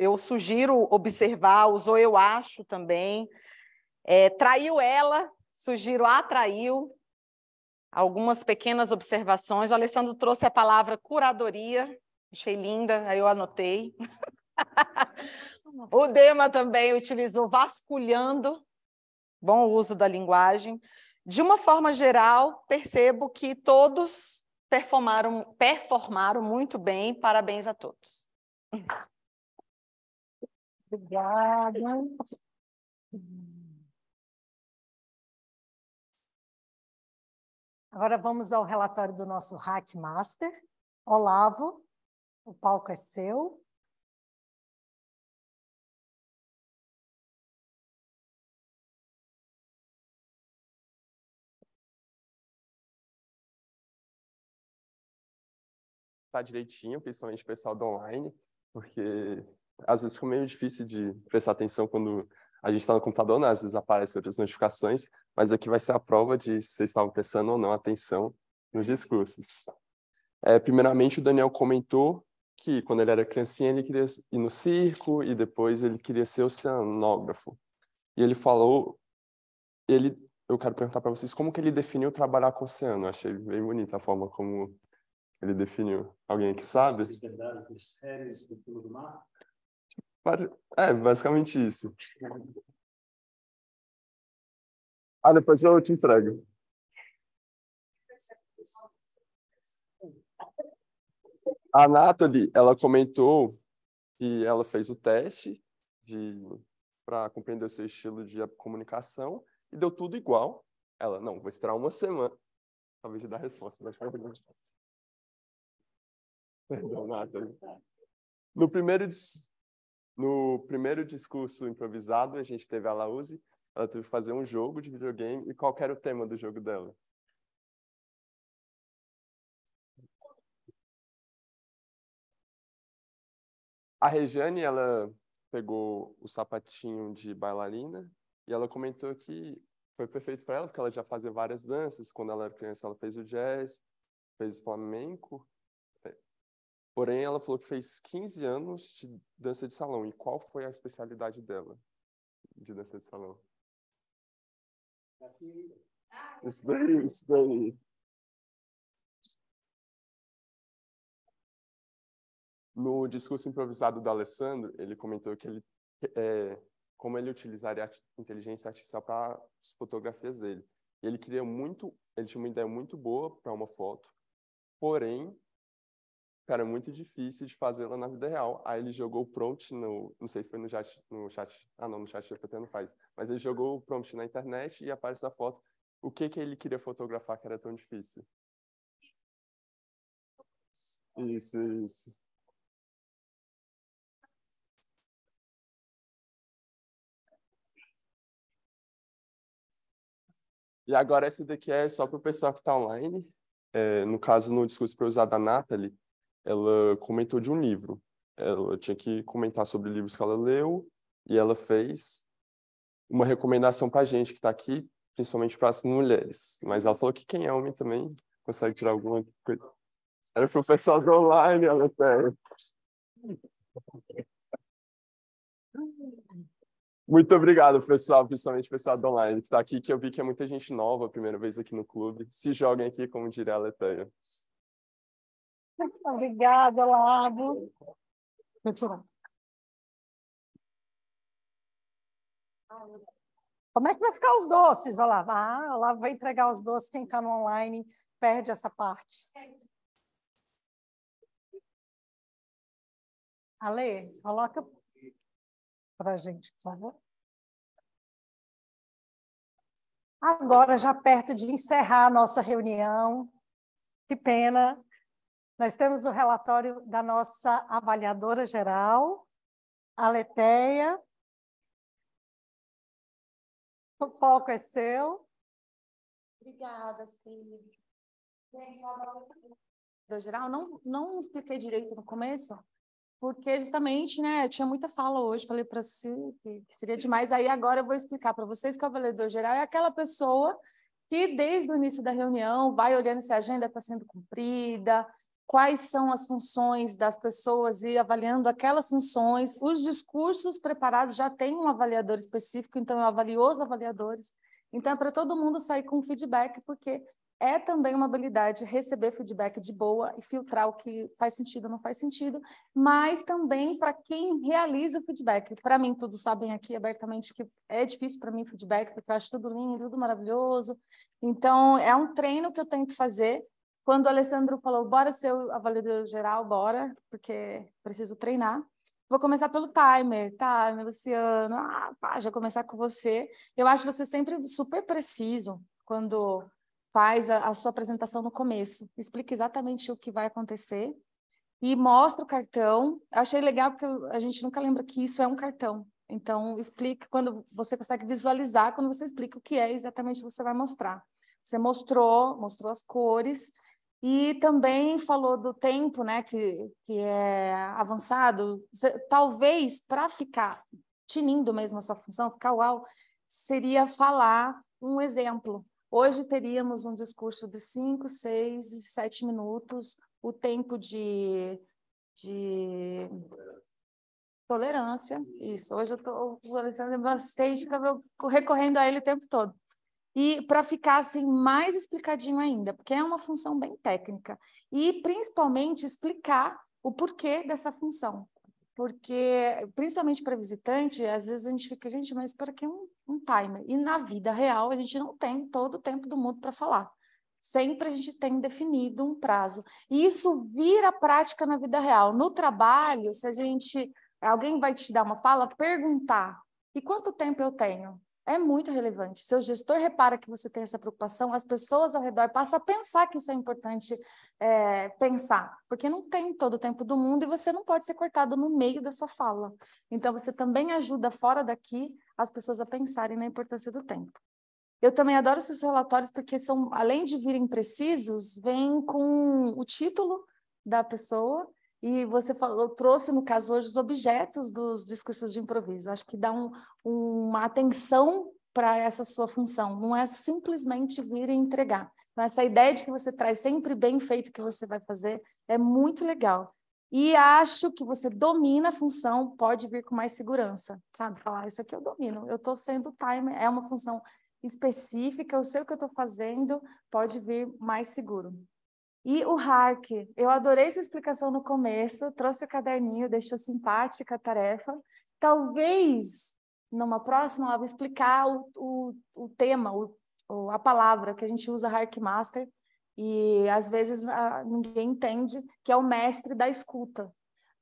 Speaker 7: eu sugiro observar, usou eu acho também. É, traiu ela, sugiro atraiu. Algumas pequenas observações. O Alessandro trouxe a palavra curadoria, achei linda, aí eu anotei. [LAUGHS] O Dema também utilizou vasculhando, bom uso da linguagem. De uma forma geral, percebo que todos performaram, performaram muito bem. Parabéns a todos. Obrigada.
Speaker 2: Agora vamos ao relatório do nosso Hackmaster. Olavo, o palco é seu. participar
Speaker 5: direitinho, principalmente o pessoal do online, porque às vezes fica meio difícil de prestar atenção quando a gente está no computador, né? às vezes aparecem outras notificações, mas aqui vai ser a prova de se vocês estavam prestando ou não atenção nos discursos. É, primeiramente, o Daniel comentou que quando ele era criancinha ele queria ir no circo e depois ele queria ser oceanógrafo. E ele falou, ele, eu quero perguntar para vocês como que ele definiu trabalhar com o oceano. Eu achei bem bonita a forma como ele definiu. Alguém que sabe? É, basicamente isso. [LAUGHS] Ah, depois eu te entrego. A Nathalie, ela comentou que ela fez o teste para compreender o seu estilo de comunicação e deu tudo igual. Ela, não, vou esperar uma semana. Talvez dar a resposta, mas Perdão, nada. No primeiro, no primeiro discurso improvisado, a gente teve a Lauze, ela teve que fazer um jogo de videogame e qual era o tema do jogo dela? A Rejane, ela pegou o sapatinho de bailarina e ela comentou que foi perfeito para ela, porque ela já fazia várias danças. Quando ela era criança, ela fez o jazz, fez o flamenco Porém, ela falou que fez 15 anos de dança de salão. E qual foi a especialidade dela de dança de salão?
Speaker 2: Ah, isso daí,
Speaker 5: isso daí. No discurso improvisado do Alessandro, ele comentou que ele, é, como ele utilizaria a inteligência artificial para as fotografias dele. ele queria muito, ele tinha uma ideia muito boa para uma foto, porém cara, é muito difícil de fazê-la na vida real. Aí ele jogou o prompt no, não sei se foi no chat, no chat, ah não, no chat GPT não faz, mas ele jogou o prompt na internet e aparece a foto. O que que ele queria fotografar que era tão difícil?
Speaker 2: Isso, isso.
Speaker 5: E agora essa daqui é só para o pessoal que está online. É, no caso, no discurso para usar da Nathalie, ela comentou de um livro. Ela tinha que comentar sobre livros que ela leu e ela fez uma recomendação para a gente que está aqui, principalmente para as mulheres. Mas ela falou que quem é homem também consegue tirar alguma coisa. Era é professora online, ela até. Muito obrigado, pessoal, principalmente pessoal do online que está aqui, que eu vi que é muita gente nova, primeira vez aqui no clube. Se joguem aqui, como diria a Letanha.
Speaker 3: Obrigada, Lavo. Como é que vai ficar os doces, Olavo? Ah, Olavo vai entregar os doces. Quem está no online perde essa parte.
Speaker 2: Ale, coloca para a gente, por favor. Agora, já perto de
Speaker 3: encerrar a nossa reunião, que pena, nós temos o relatório da nossa avaliadora geral, Aleteia.
Speaker 2: O foco é seu. Obrigada, Cília. Geral, não, não expliquei
Speaker 1: direito no começo, porque justamente, né, tinha muita fala hoje, falei para si que, que, seria demais, aí agora eu vou explicar para vocês que o avaliador geral é aquela pessoa que desde o início da reunião vai olhando se a agenda está sendo cumprida, quais são as funções das pessoas e avaliando aquelas funções. Os discursos preparados já têm um avaliador específico, então eu avalio os avaliadores. Então é para todo mundo sair com feedback, porque é também uma habilidade receber feedback de boa e filtrar o que faz sentido ou não faz sentido, mas também para quem realiza o feedback. Para mim, todos sabem aqui abertamente que é difícil para mim feedback, porque eu acho tudo lindo, tudo maravilhoso. Então, é um treino que eu tento fazer quando o Alessandro falou, bora ser o avaliador geral, bora, porque preciso treinar. Vou começar pelo timer, tá, Luciano? Ah, pá, já começar com você. Eu acho você sempre super preciso quando faz a, a sua apresentação no começo. Explica exatamente o que vai acontecer e mostra o cartão. Eu achei legal porque a gente nunca lembra que isso é um cartão. Então, explica quando você consegue visualizar, quando você explica o que é exatamente que você vai mostrar. Você mostrou, mostrou as cores, e também falou do tempo, né, que, que é avançado. Talvez para ficar tinindo mesmo essa função, ficar uau, seria falar um exemplo. Hoje teríamos um discurso de 5, 6 sete 7 minutos, o tempo de, de tolerância. Isso, hoje eu estou, o Alexandre é Bastei recorrendo a ele o tempo todo. E para ficar assim mais explicadinho ainda, porque é uma função bem técnica e principalmente explicar o porquê dessa função. Porque, principalmente para visitante, às vezes a gente fica, gente, mas para que um, um timer? E na vida real, a gente não tem todo o tempo do mundo para falar. Sempre a gente tem definido um prazo. E isso vira prática na vida real. No trabalho, se a gente. Alguém vai te dar uma fala, perguntar: e quanto tempo eu tenho? é muito relevante. Seu gestor repara que você tem essa preocupação, as pessoas ao redor passam a pensar que isso é importante é, pensar, porque não tem todo o tempo do mundo e você não pode ser cortado no meio da sua fala. Então, você também ajuda fora daqui as pessoas a pensarem na importância do tempo. Eu também adoro esses relatórios porque são, além de virem precisos, vêm com o título da pessoa e você falou, trouxe, no caso hoje, os objetos dos discursos de improviso. Acho que dá um, uma atenção para essa sua função. Não é simplesmente vir e entregar. Então, essa ideia de que você traz sempre bem feito o que você vai fazer é muito legal. E acho que você domina a função, pode vir com mais segurança, sabe? Falar, ah, isso aqui eu domino, eu estou sendo timer, é uma função específica, eu sei o que eu estou fazendo, pode vir mais seguro. E o Hark, eu adorei sua explicação no começo, trouxe o caderninho, deixou simpática a tarefa. Talvez numa próxima eu vou explicar o, o, o tema, o, a palavra que a gente usa Hark Master e às vezes a, ninguém entende que é o mestre da escuta.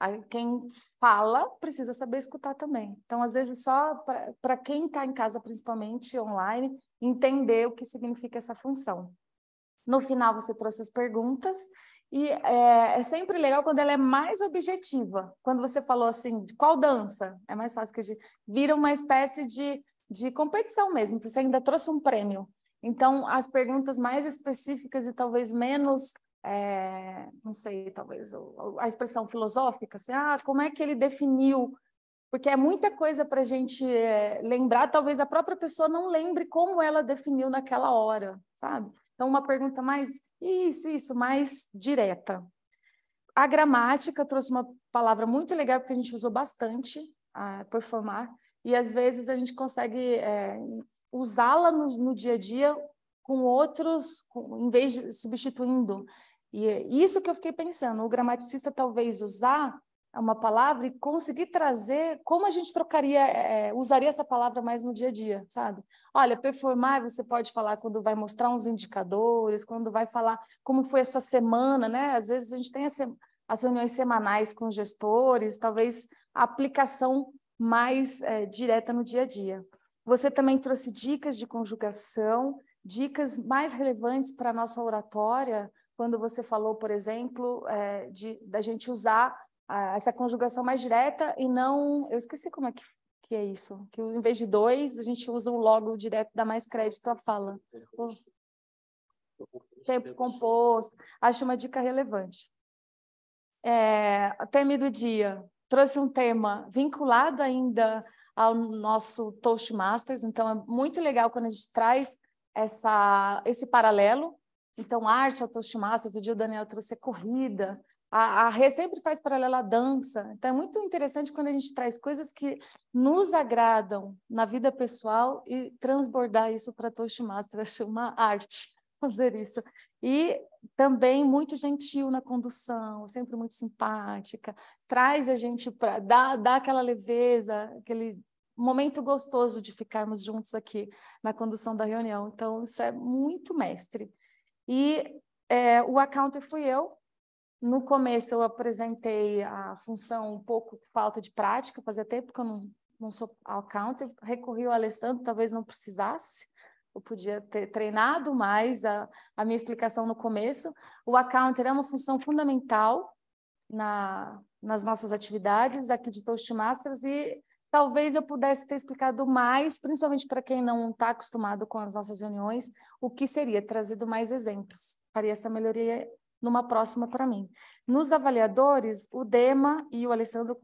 Speaker 1: A, quem fala precisa saber escutar também. Então, às vezes, só para quem está em casa, principalmente online, entender o que significa essa função. No final, você trouxe as perguntas. E é, é, sempre legal quando ela é mais objetiva. Quando você falou assim, qual dança? É mais fácil que a gente. Vira uma espécie de, de competição mesmo, você ainda trouxe um prêmio. Então, as perguntas mais específicas e talvez menos. É, não sei, talvez a expressão filosófica, assim, ah, como é que ele definiu? Porque é muita coisa para a gente é, lembrar, talvez a própria pessoa não lembre como ela definiu naquela hora, sabe? Então, uma pergunta mais, isso, isso, mais direta. A gramática trouxe uma palavra muito legal, porque a gente usou bastante, a performar, e às vezes a gente consegue é, usá-la no, no, dia a dia com outros, com, em vez de substituindo. E é isso que eu fiquei pensando, o gramaticista talvez usar uma palavra e conseguir trazer como a gente trocaria, é, é, usaria essa palavra mais no dia a dia, sabe? Olha, performar você pode falar quando vai mostrar uns indicadores, quando vai falar como foi a sua semana, né? Às vezes a gente tem as reuniões semanais com gestores, talvez a aplicação mais é, direta no dia a dia. Você também trouxe dicas de conjugação, dicas mais relevantes para a nossa oratória, quando você falou, por exemplo, é, de da gente usar a, essa conjugação mais direta e não. Eu esqueci como é que, que é isso. Que em vez de dois, a gente usa o logo direto, dá mais crédito à fala. O tempo composto. Acho uma dica relevante. É, tema do dia. Trouxe um tema vinculado ainda ao nosso Toastmasters, então é muito legal quando a gente traz essa, esse paralelo. Então, arte ao é Toastmasters, o dia o Daniel trouxe corrida, a, a Rê sempre faz paralela à dança. Então é muito interessante quando a gente traz coisas que nos agradam na vida pessoal e transbordar isso para Toshi Master. Eu [LAUGHS] uma arte fazer isso. E também muito gentil na condução, sempre muito simpática, traz a gente para dá, aquela leveza, aquele momento gostoso de ficarmos juntos aqui na condução da reunião. Então, isso é muito mestre. E é, o accounter fui eu, no começo eu apresentei a função um pouco falta de prática, fazia tempo que eu não, não sou accountant, recorri ao Alessandro, talvez não precisasse, eu podia ter treinado mais a, a minha explicação no começo. O accountant é uma função fundamental na, nas nossas atividades aqui de Toastmasters e talvez eu pudesse ter explicado mais, principalmente para quem não está acostumado com as nossas reuniões, o que seria trazido mais exemplos. Faria essa melhoria numa próxima para mim. Nos avaliadores, o Dema e o Alessandro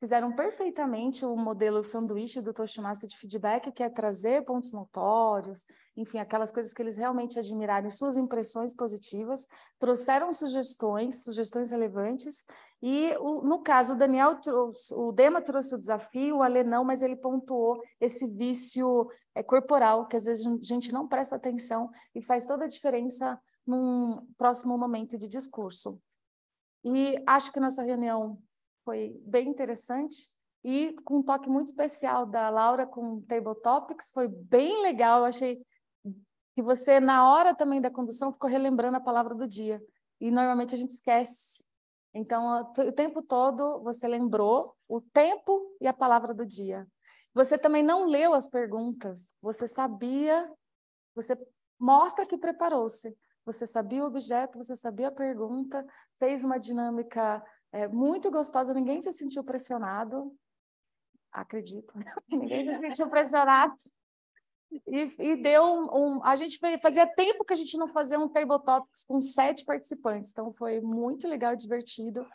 Speaker 1: fizeram perfeitamente o modelo sanduíche do Toastmaster de feedback, que é trazer pontos notórios, enfim, aquelas coisas que eles realmente admiraram, suas impressões positivas, trouxeram sugestões, sugestões relevantes, e o, no caso, o Daniel trouxe, o Dema trouxe o desafio, o Ale não, mas ele pontuou esse vício é, corporal, que às vezes a gente não presta atenção e faz toda a diferença num próximo momento de discurso. E acho que nossa reunião foi bem interessante e com um toque muito especial da Laura com Table Topics, foi bem legal, eu achei que você na hora também da condução ficou relembrando a palavra do dia, e normalmente a gente esquece. Então, o tempo todo você lembrou o tempo e a palavra do dia. Você também não leu as perguntas, você sabia, você mostra que preparou-se você sabia o objeto, você sabia a pergunta, fez uma dinâmica é, muito gostosa, ninguém se sentiu pressionado, acredito, né? [LAUGHS] ninguém se sentiu pressionado. E, e deu um, um, A gente fazia tempo que a gente não fazia um tabletop com sete participantes, então foi muito legal e divertido.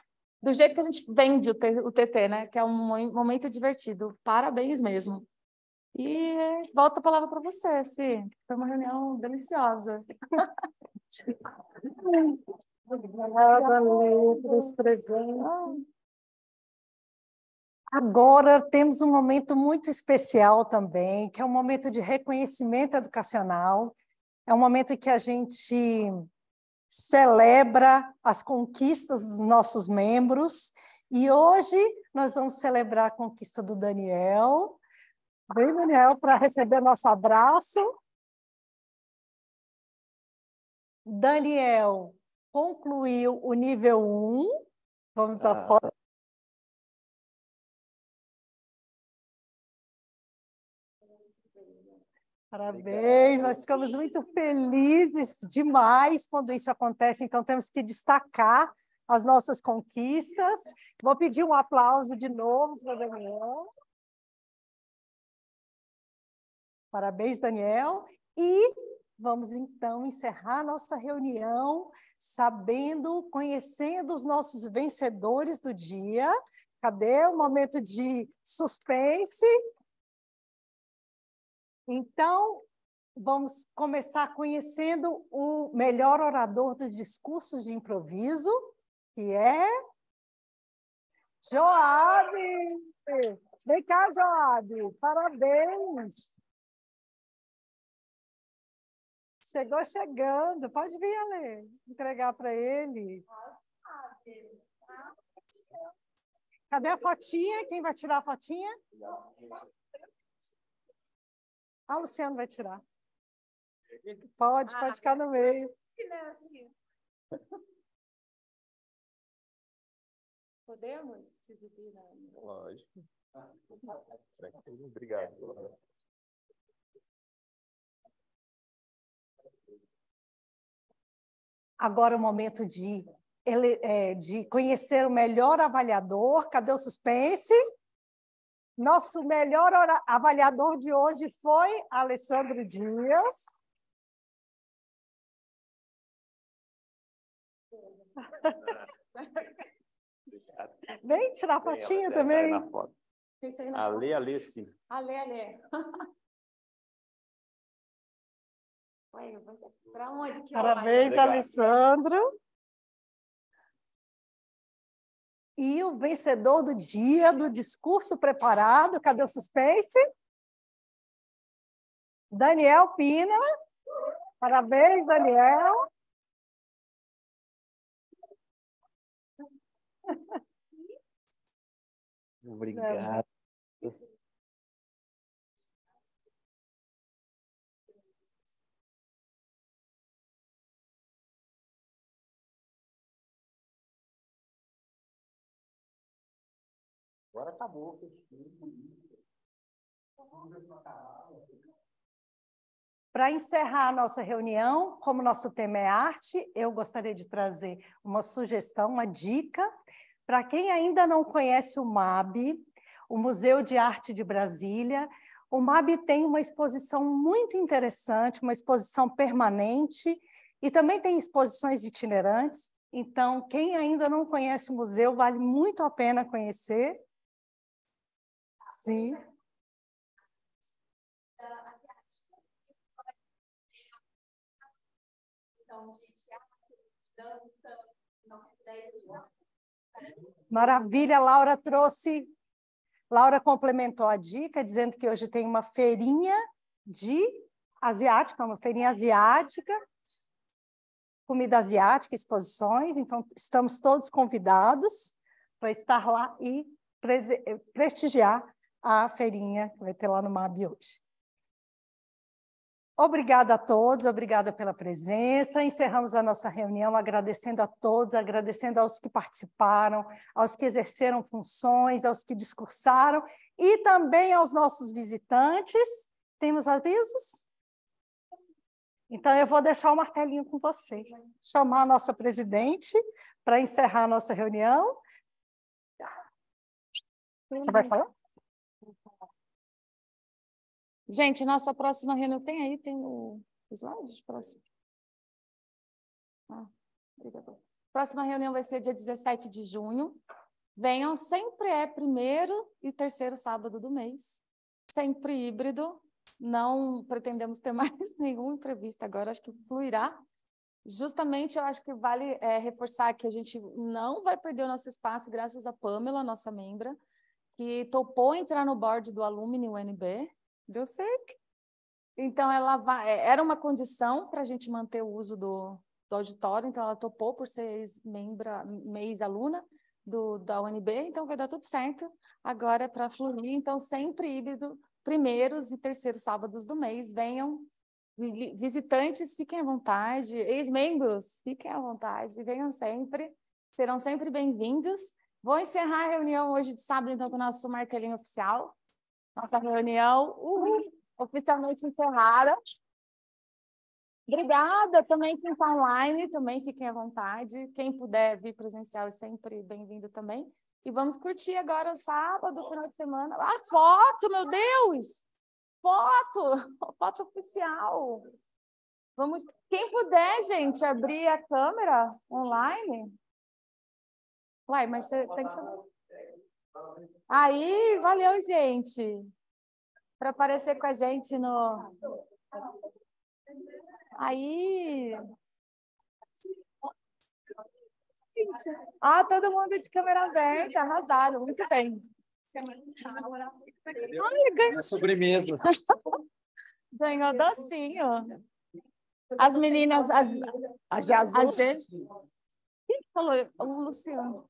Speaker 1: Do jeito que a gente vende o TT, né? Que é um momento divertido. Parabéns mesmo. E volta a palavra para você, Si. Foi uma reunião deliciosa.
Speaker 3: Obrigada, Leia, presentes. Agora temos um momento muito especial também, que é um momento de reconhecimento educacional. É um momento que a gente celebra as conquistas dos nossos membros. E hoje nós vamos celebrar a conquista do Daniel, Vem, Daniel, para receber nosso abraço.
Speaker 2: Daniel concluiu o nível 1. Vamos ah. foto.
Speaker 3: Parabéns, nós ficamos muito felizes demais quando isso acontece, então temos que destacar as nossas conquistas. Vou pedir um aplauso de novo para o Daniel. Parabéns, Daniel. E vamos então encerrar nossa reunião sabendo, conhecendo os nossos vencedores do dia. Cadê o momento de suspense? Então, vamos começar conhecendo o melhor orador dos discursos de improviso, que é Joab. Vem cá, Joab.
Speaker 2: Parabéns. Chegou chegando,
Speaker 3: pode vir, Ale, entregar para ele. Cadê a fotinha? Quem vai tirar a fotinha? Ah, Luciana Luciano vai tirar.
Speaker 2: Pode, pode ficar no meio. Podemos te exibir? Lógico. Obrigado.
Speaker 3: Agora é o momento de, ele, é, de conhecer o melhor avaliador. Cadê o suspense? Nosso melhor avaliador de hoje foi Alessandro Dias.
Speaker 2: [LAUGHS] Vem tirar fotinha também. Foto. Ali, Alice. Ale, Ale. É Para onde que Parabéns,
Speaker 3: Alessandro. E o vencedor do dia do discurso preparado, cadê o suspense? Daniel Pina. Parabéns, Daniel.
Speaker 2: Obrigado. acabou, né?
Speaker 3: Para encerrar a nossa reunião, como nosso tema é arte, eu gostaria de trazer uma sugestão, uma dica. Para quem ainda não conhece o MAB, o Museu de Arte de Brasília, o MAB tem uma exposição muito interessante, uma exposição permanente, e também tem exposições itinerantes. Então, quem ainda não conhece o museu, vale muito a pena conhecer. Sim. Maravilha, Laura trouxe. Laura complementou a dica dizendo que hoje tem uma feirinha de asiática, uma feirinha asiática, comida asiática, exposições. Então estamos todos convidados para estar lá e prestigiar a feirinha que vai ter lá no MAB hoje. Obrigada a todos, obrigada pela presença. Encerramos a nossa reunião agradecendo a todos, agradecendo aos que participaram, aos que exerceram funções, aos que discursaram e também aos nossos visitantes. Temos avisos? Então, eu vou deixar o martelinho com você. Chamar a nossa presidente para encerrar a nossa reunião.
Speaker 2: Você vai falar? Gente, nossa próxima reunião tem aí, tem o slide próximo.
Speaker 1: Ah, Próxima reunião vai ser dia 17 de junho. Venham, sempre é primeiro e terceiro sábado do mês, sempre híbrido. Não pretendemos ter [LAUGHS] mais nenhum imprevisto agora, acho que fluirá. Justamente, eu acho que vale é, reforçar que a gente não vai perder o nosso espaço, graças a Pamela, nossa membra, que topou entrar no board do Alumni UNB Deu certo. Então, ela vai, é, era uma condição para a gente manter o uso do, do, auditório, então ela topou por ser membra, mês aluna do, da UNB, então vai dar tudo certo. Agora é para fluir, então sempre híbrido, primeiros e terceiros sábados do mês, venham visitantes, fiquem à vontade, ex-membros, fiquem à vontade, venham sempre, serão sempre bem-vindos. Vou encerrar a reunião hoje de sábado, então, com o nosso martelinho oficial. Nossa reunião uhul, oficialmente encerrada. Obrigada também quem está online, também fiquem à vontade. Quem puder vir presencial é sempre bem-vindo também. E vamos curtir agora o sábado, o final de semana. Ah, foto, meu Deus! Foto! [LAUGHS] Foto oficial! Vamos, quem puder, gente, abrir a câmera online. Uai, mas você tem que Aí, valeu, gente, para aparecer com a gente no. Aí. Ah, todo mundo de câmera aberta, arrasado, muito bem.
Speaker 2: Ai, ganhou... É sobremesa.
Speaker 1: ganhou docinho. As meninas, a, a,
Speaker 2: a, a gente.
Speaker 12: Quem falou? O Luciano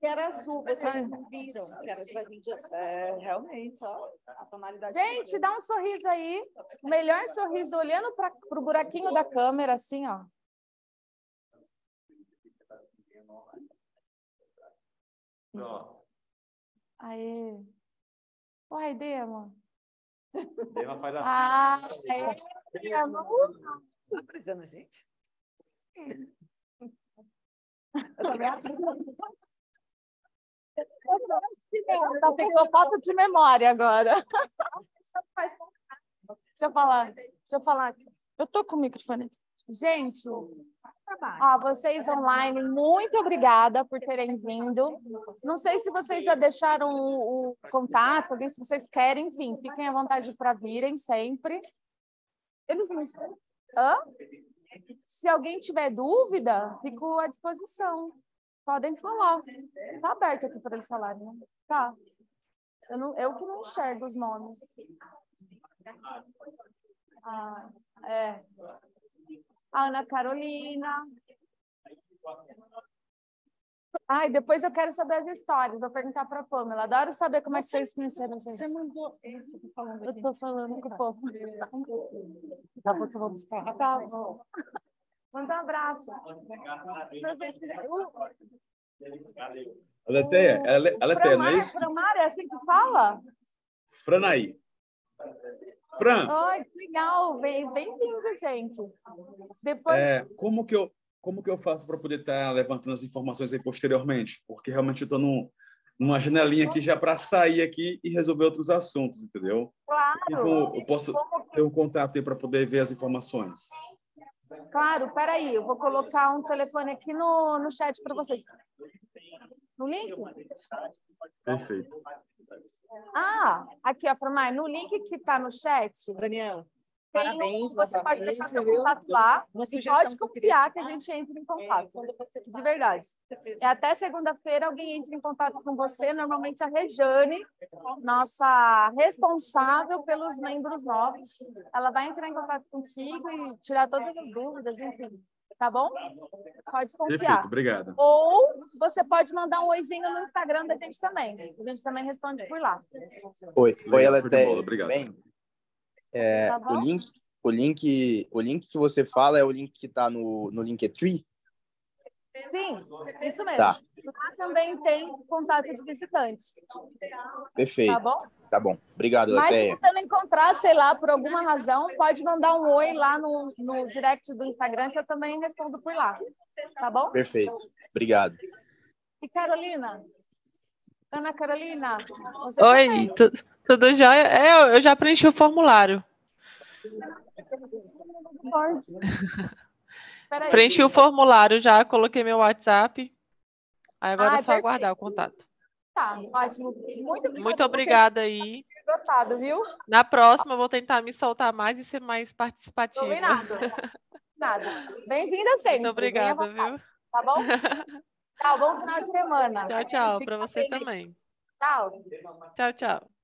Speaker 12: que era azul, vocês é. não viram, que era pra É, realmente, ó, a
Speaker 1: tonalidade. É gente, dá um sorriso aí. O melhor sorriso olhando para o buraquinho da câmera,
Speaker 2: assim, ó. Aê. Uai, Dema. Dema faz assim. Ah, né? é. Está é, Tá precisando, gente? Sim. Eu também acho que Tá ficou falta de memória agora.
Speaker 1: Deixa eu falar. Deixa eu falar. Eu tô com o microfone. Gente,
Speaker 2: ó,
Speaker 1: vocês online, muito obrigada por terem vindo. Não sei se vocês já deixaram o, o contato, se vocês querem, enfim, fiquem à vontade para virem sempre. Eles não. Hã? Se alguém tiver dúvida, fico à disposição. Podem falar. Está aberto aqui para eles falarem. Né? Tá. Eu, não, eu que não enxergo os nomes. Ah, é.
Speaker 2: Ana Carolina. Ai,
Speaker 1: depois eu quero saber as histórias. Vou perguntar para a Pamela. Adoro saber como é que vocês conheceram, gente. Você mandou. Eu
Speaker 3: estou falando, eu tô falando com o povo. Daqui a pouco eu vou buscar. Tá bom.
Speaker 2: Manda um abraço. Se vocês
Speaker 10: ela é não é isso?
Speaker 1: é assim que fala? Franaí. Fran. Oi, que legal. Bem-vindo, gente.
Speaker 2: Depois... É,
Speaker 10: como, que eu, como que eu faço para poder estar tá levantando as informações aí posteriormente? Porque realmente eu estou num, numa janelinha aqui já para sair aqui e resolver outros assuntos, entendeu?
Speaker 12: Claro. Então,
Speaker 10: eu posso ter um contato aí para poder ver as informações.
Speaker 1: Claro, peraí, eu vou colocar um telefone aqui no, no chat para vocês. No link? Perfeito. Ah, aqui, ó, Promai, no link que está no chat. Daniel. Parabéns, um, você pode deixar seu contato lá e pode confiar que a gente entra em é, contato. De verdade. É até segunda-feira alguém entra em contato com você, normalmente a Rejane, nossa responsável pelos membros novos. Ela vai entrar em contato contigo e tirar todas as dúvidas, enfim. Tá bom? Pode confiar. Perfeito, obrigado. Ou você pode mandar um oizinho no Instagram da gente também. A gente também responde por lá. Oi, oi, ela
Speaker 8: Obrigado. Tá é, tá o link, o link, o link que você fala é o
Speaker 14: link que está no no Linktree.
Speaker 2: Sim, isso mesmo. Tá. Lá
Speaker 1: também tem contato de visitante. Perfeito. Tá bom?
Speaker 14: Tá bom. Obrigado, Mas se você
Speaker 1: não encontrar, sei lá, por alguma razão, pode mandar um oi lá no, no direct do Instagram, que eu também respondo por lá. Tá bom?
Speaker 7: Perfeito. Obrigado.
Speaker 1: E Carolina, Ana Carolina, Oi,
Speaker 7: tudo jóia? É, eu já preenchi o formulário. Aí, preenchi filho. o formulário já, coloquei meu WhatsApp. Aí agora ah, é só perfeito. aguardar o contato.
Speaker 1: Tá, ótimo. Muito obrigada. Muito obrigada
Speaker 7: aí. Gostado, viu? Na próxima eu vou tentar me soltar mais e ser mais participativa. Combinado. [LAUGHS]
Speaker 1: Nada. Bem-vinda sempre. Muito obrigada, viu? Tá bom? [LAUGHS] Tchau, bom final de semana. Tchau, tchau, para você também. Tchau. Tchau, tchau.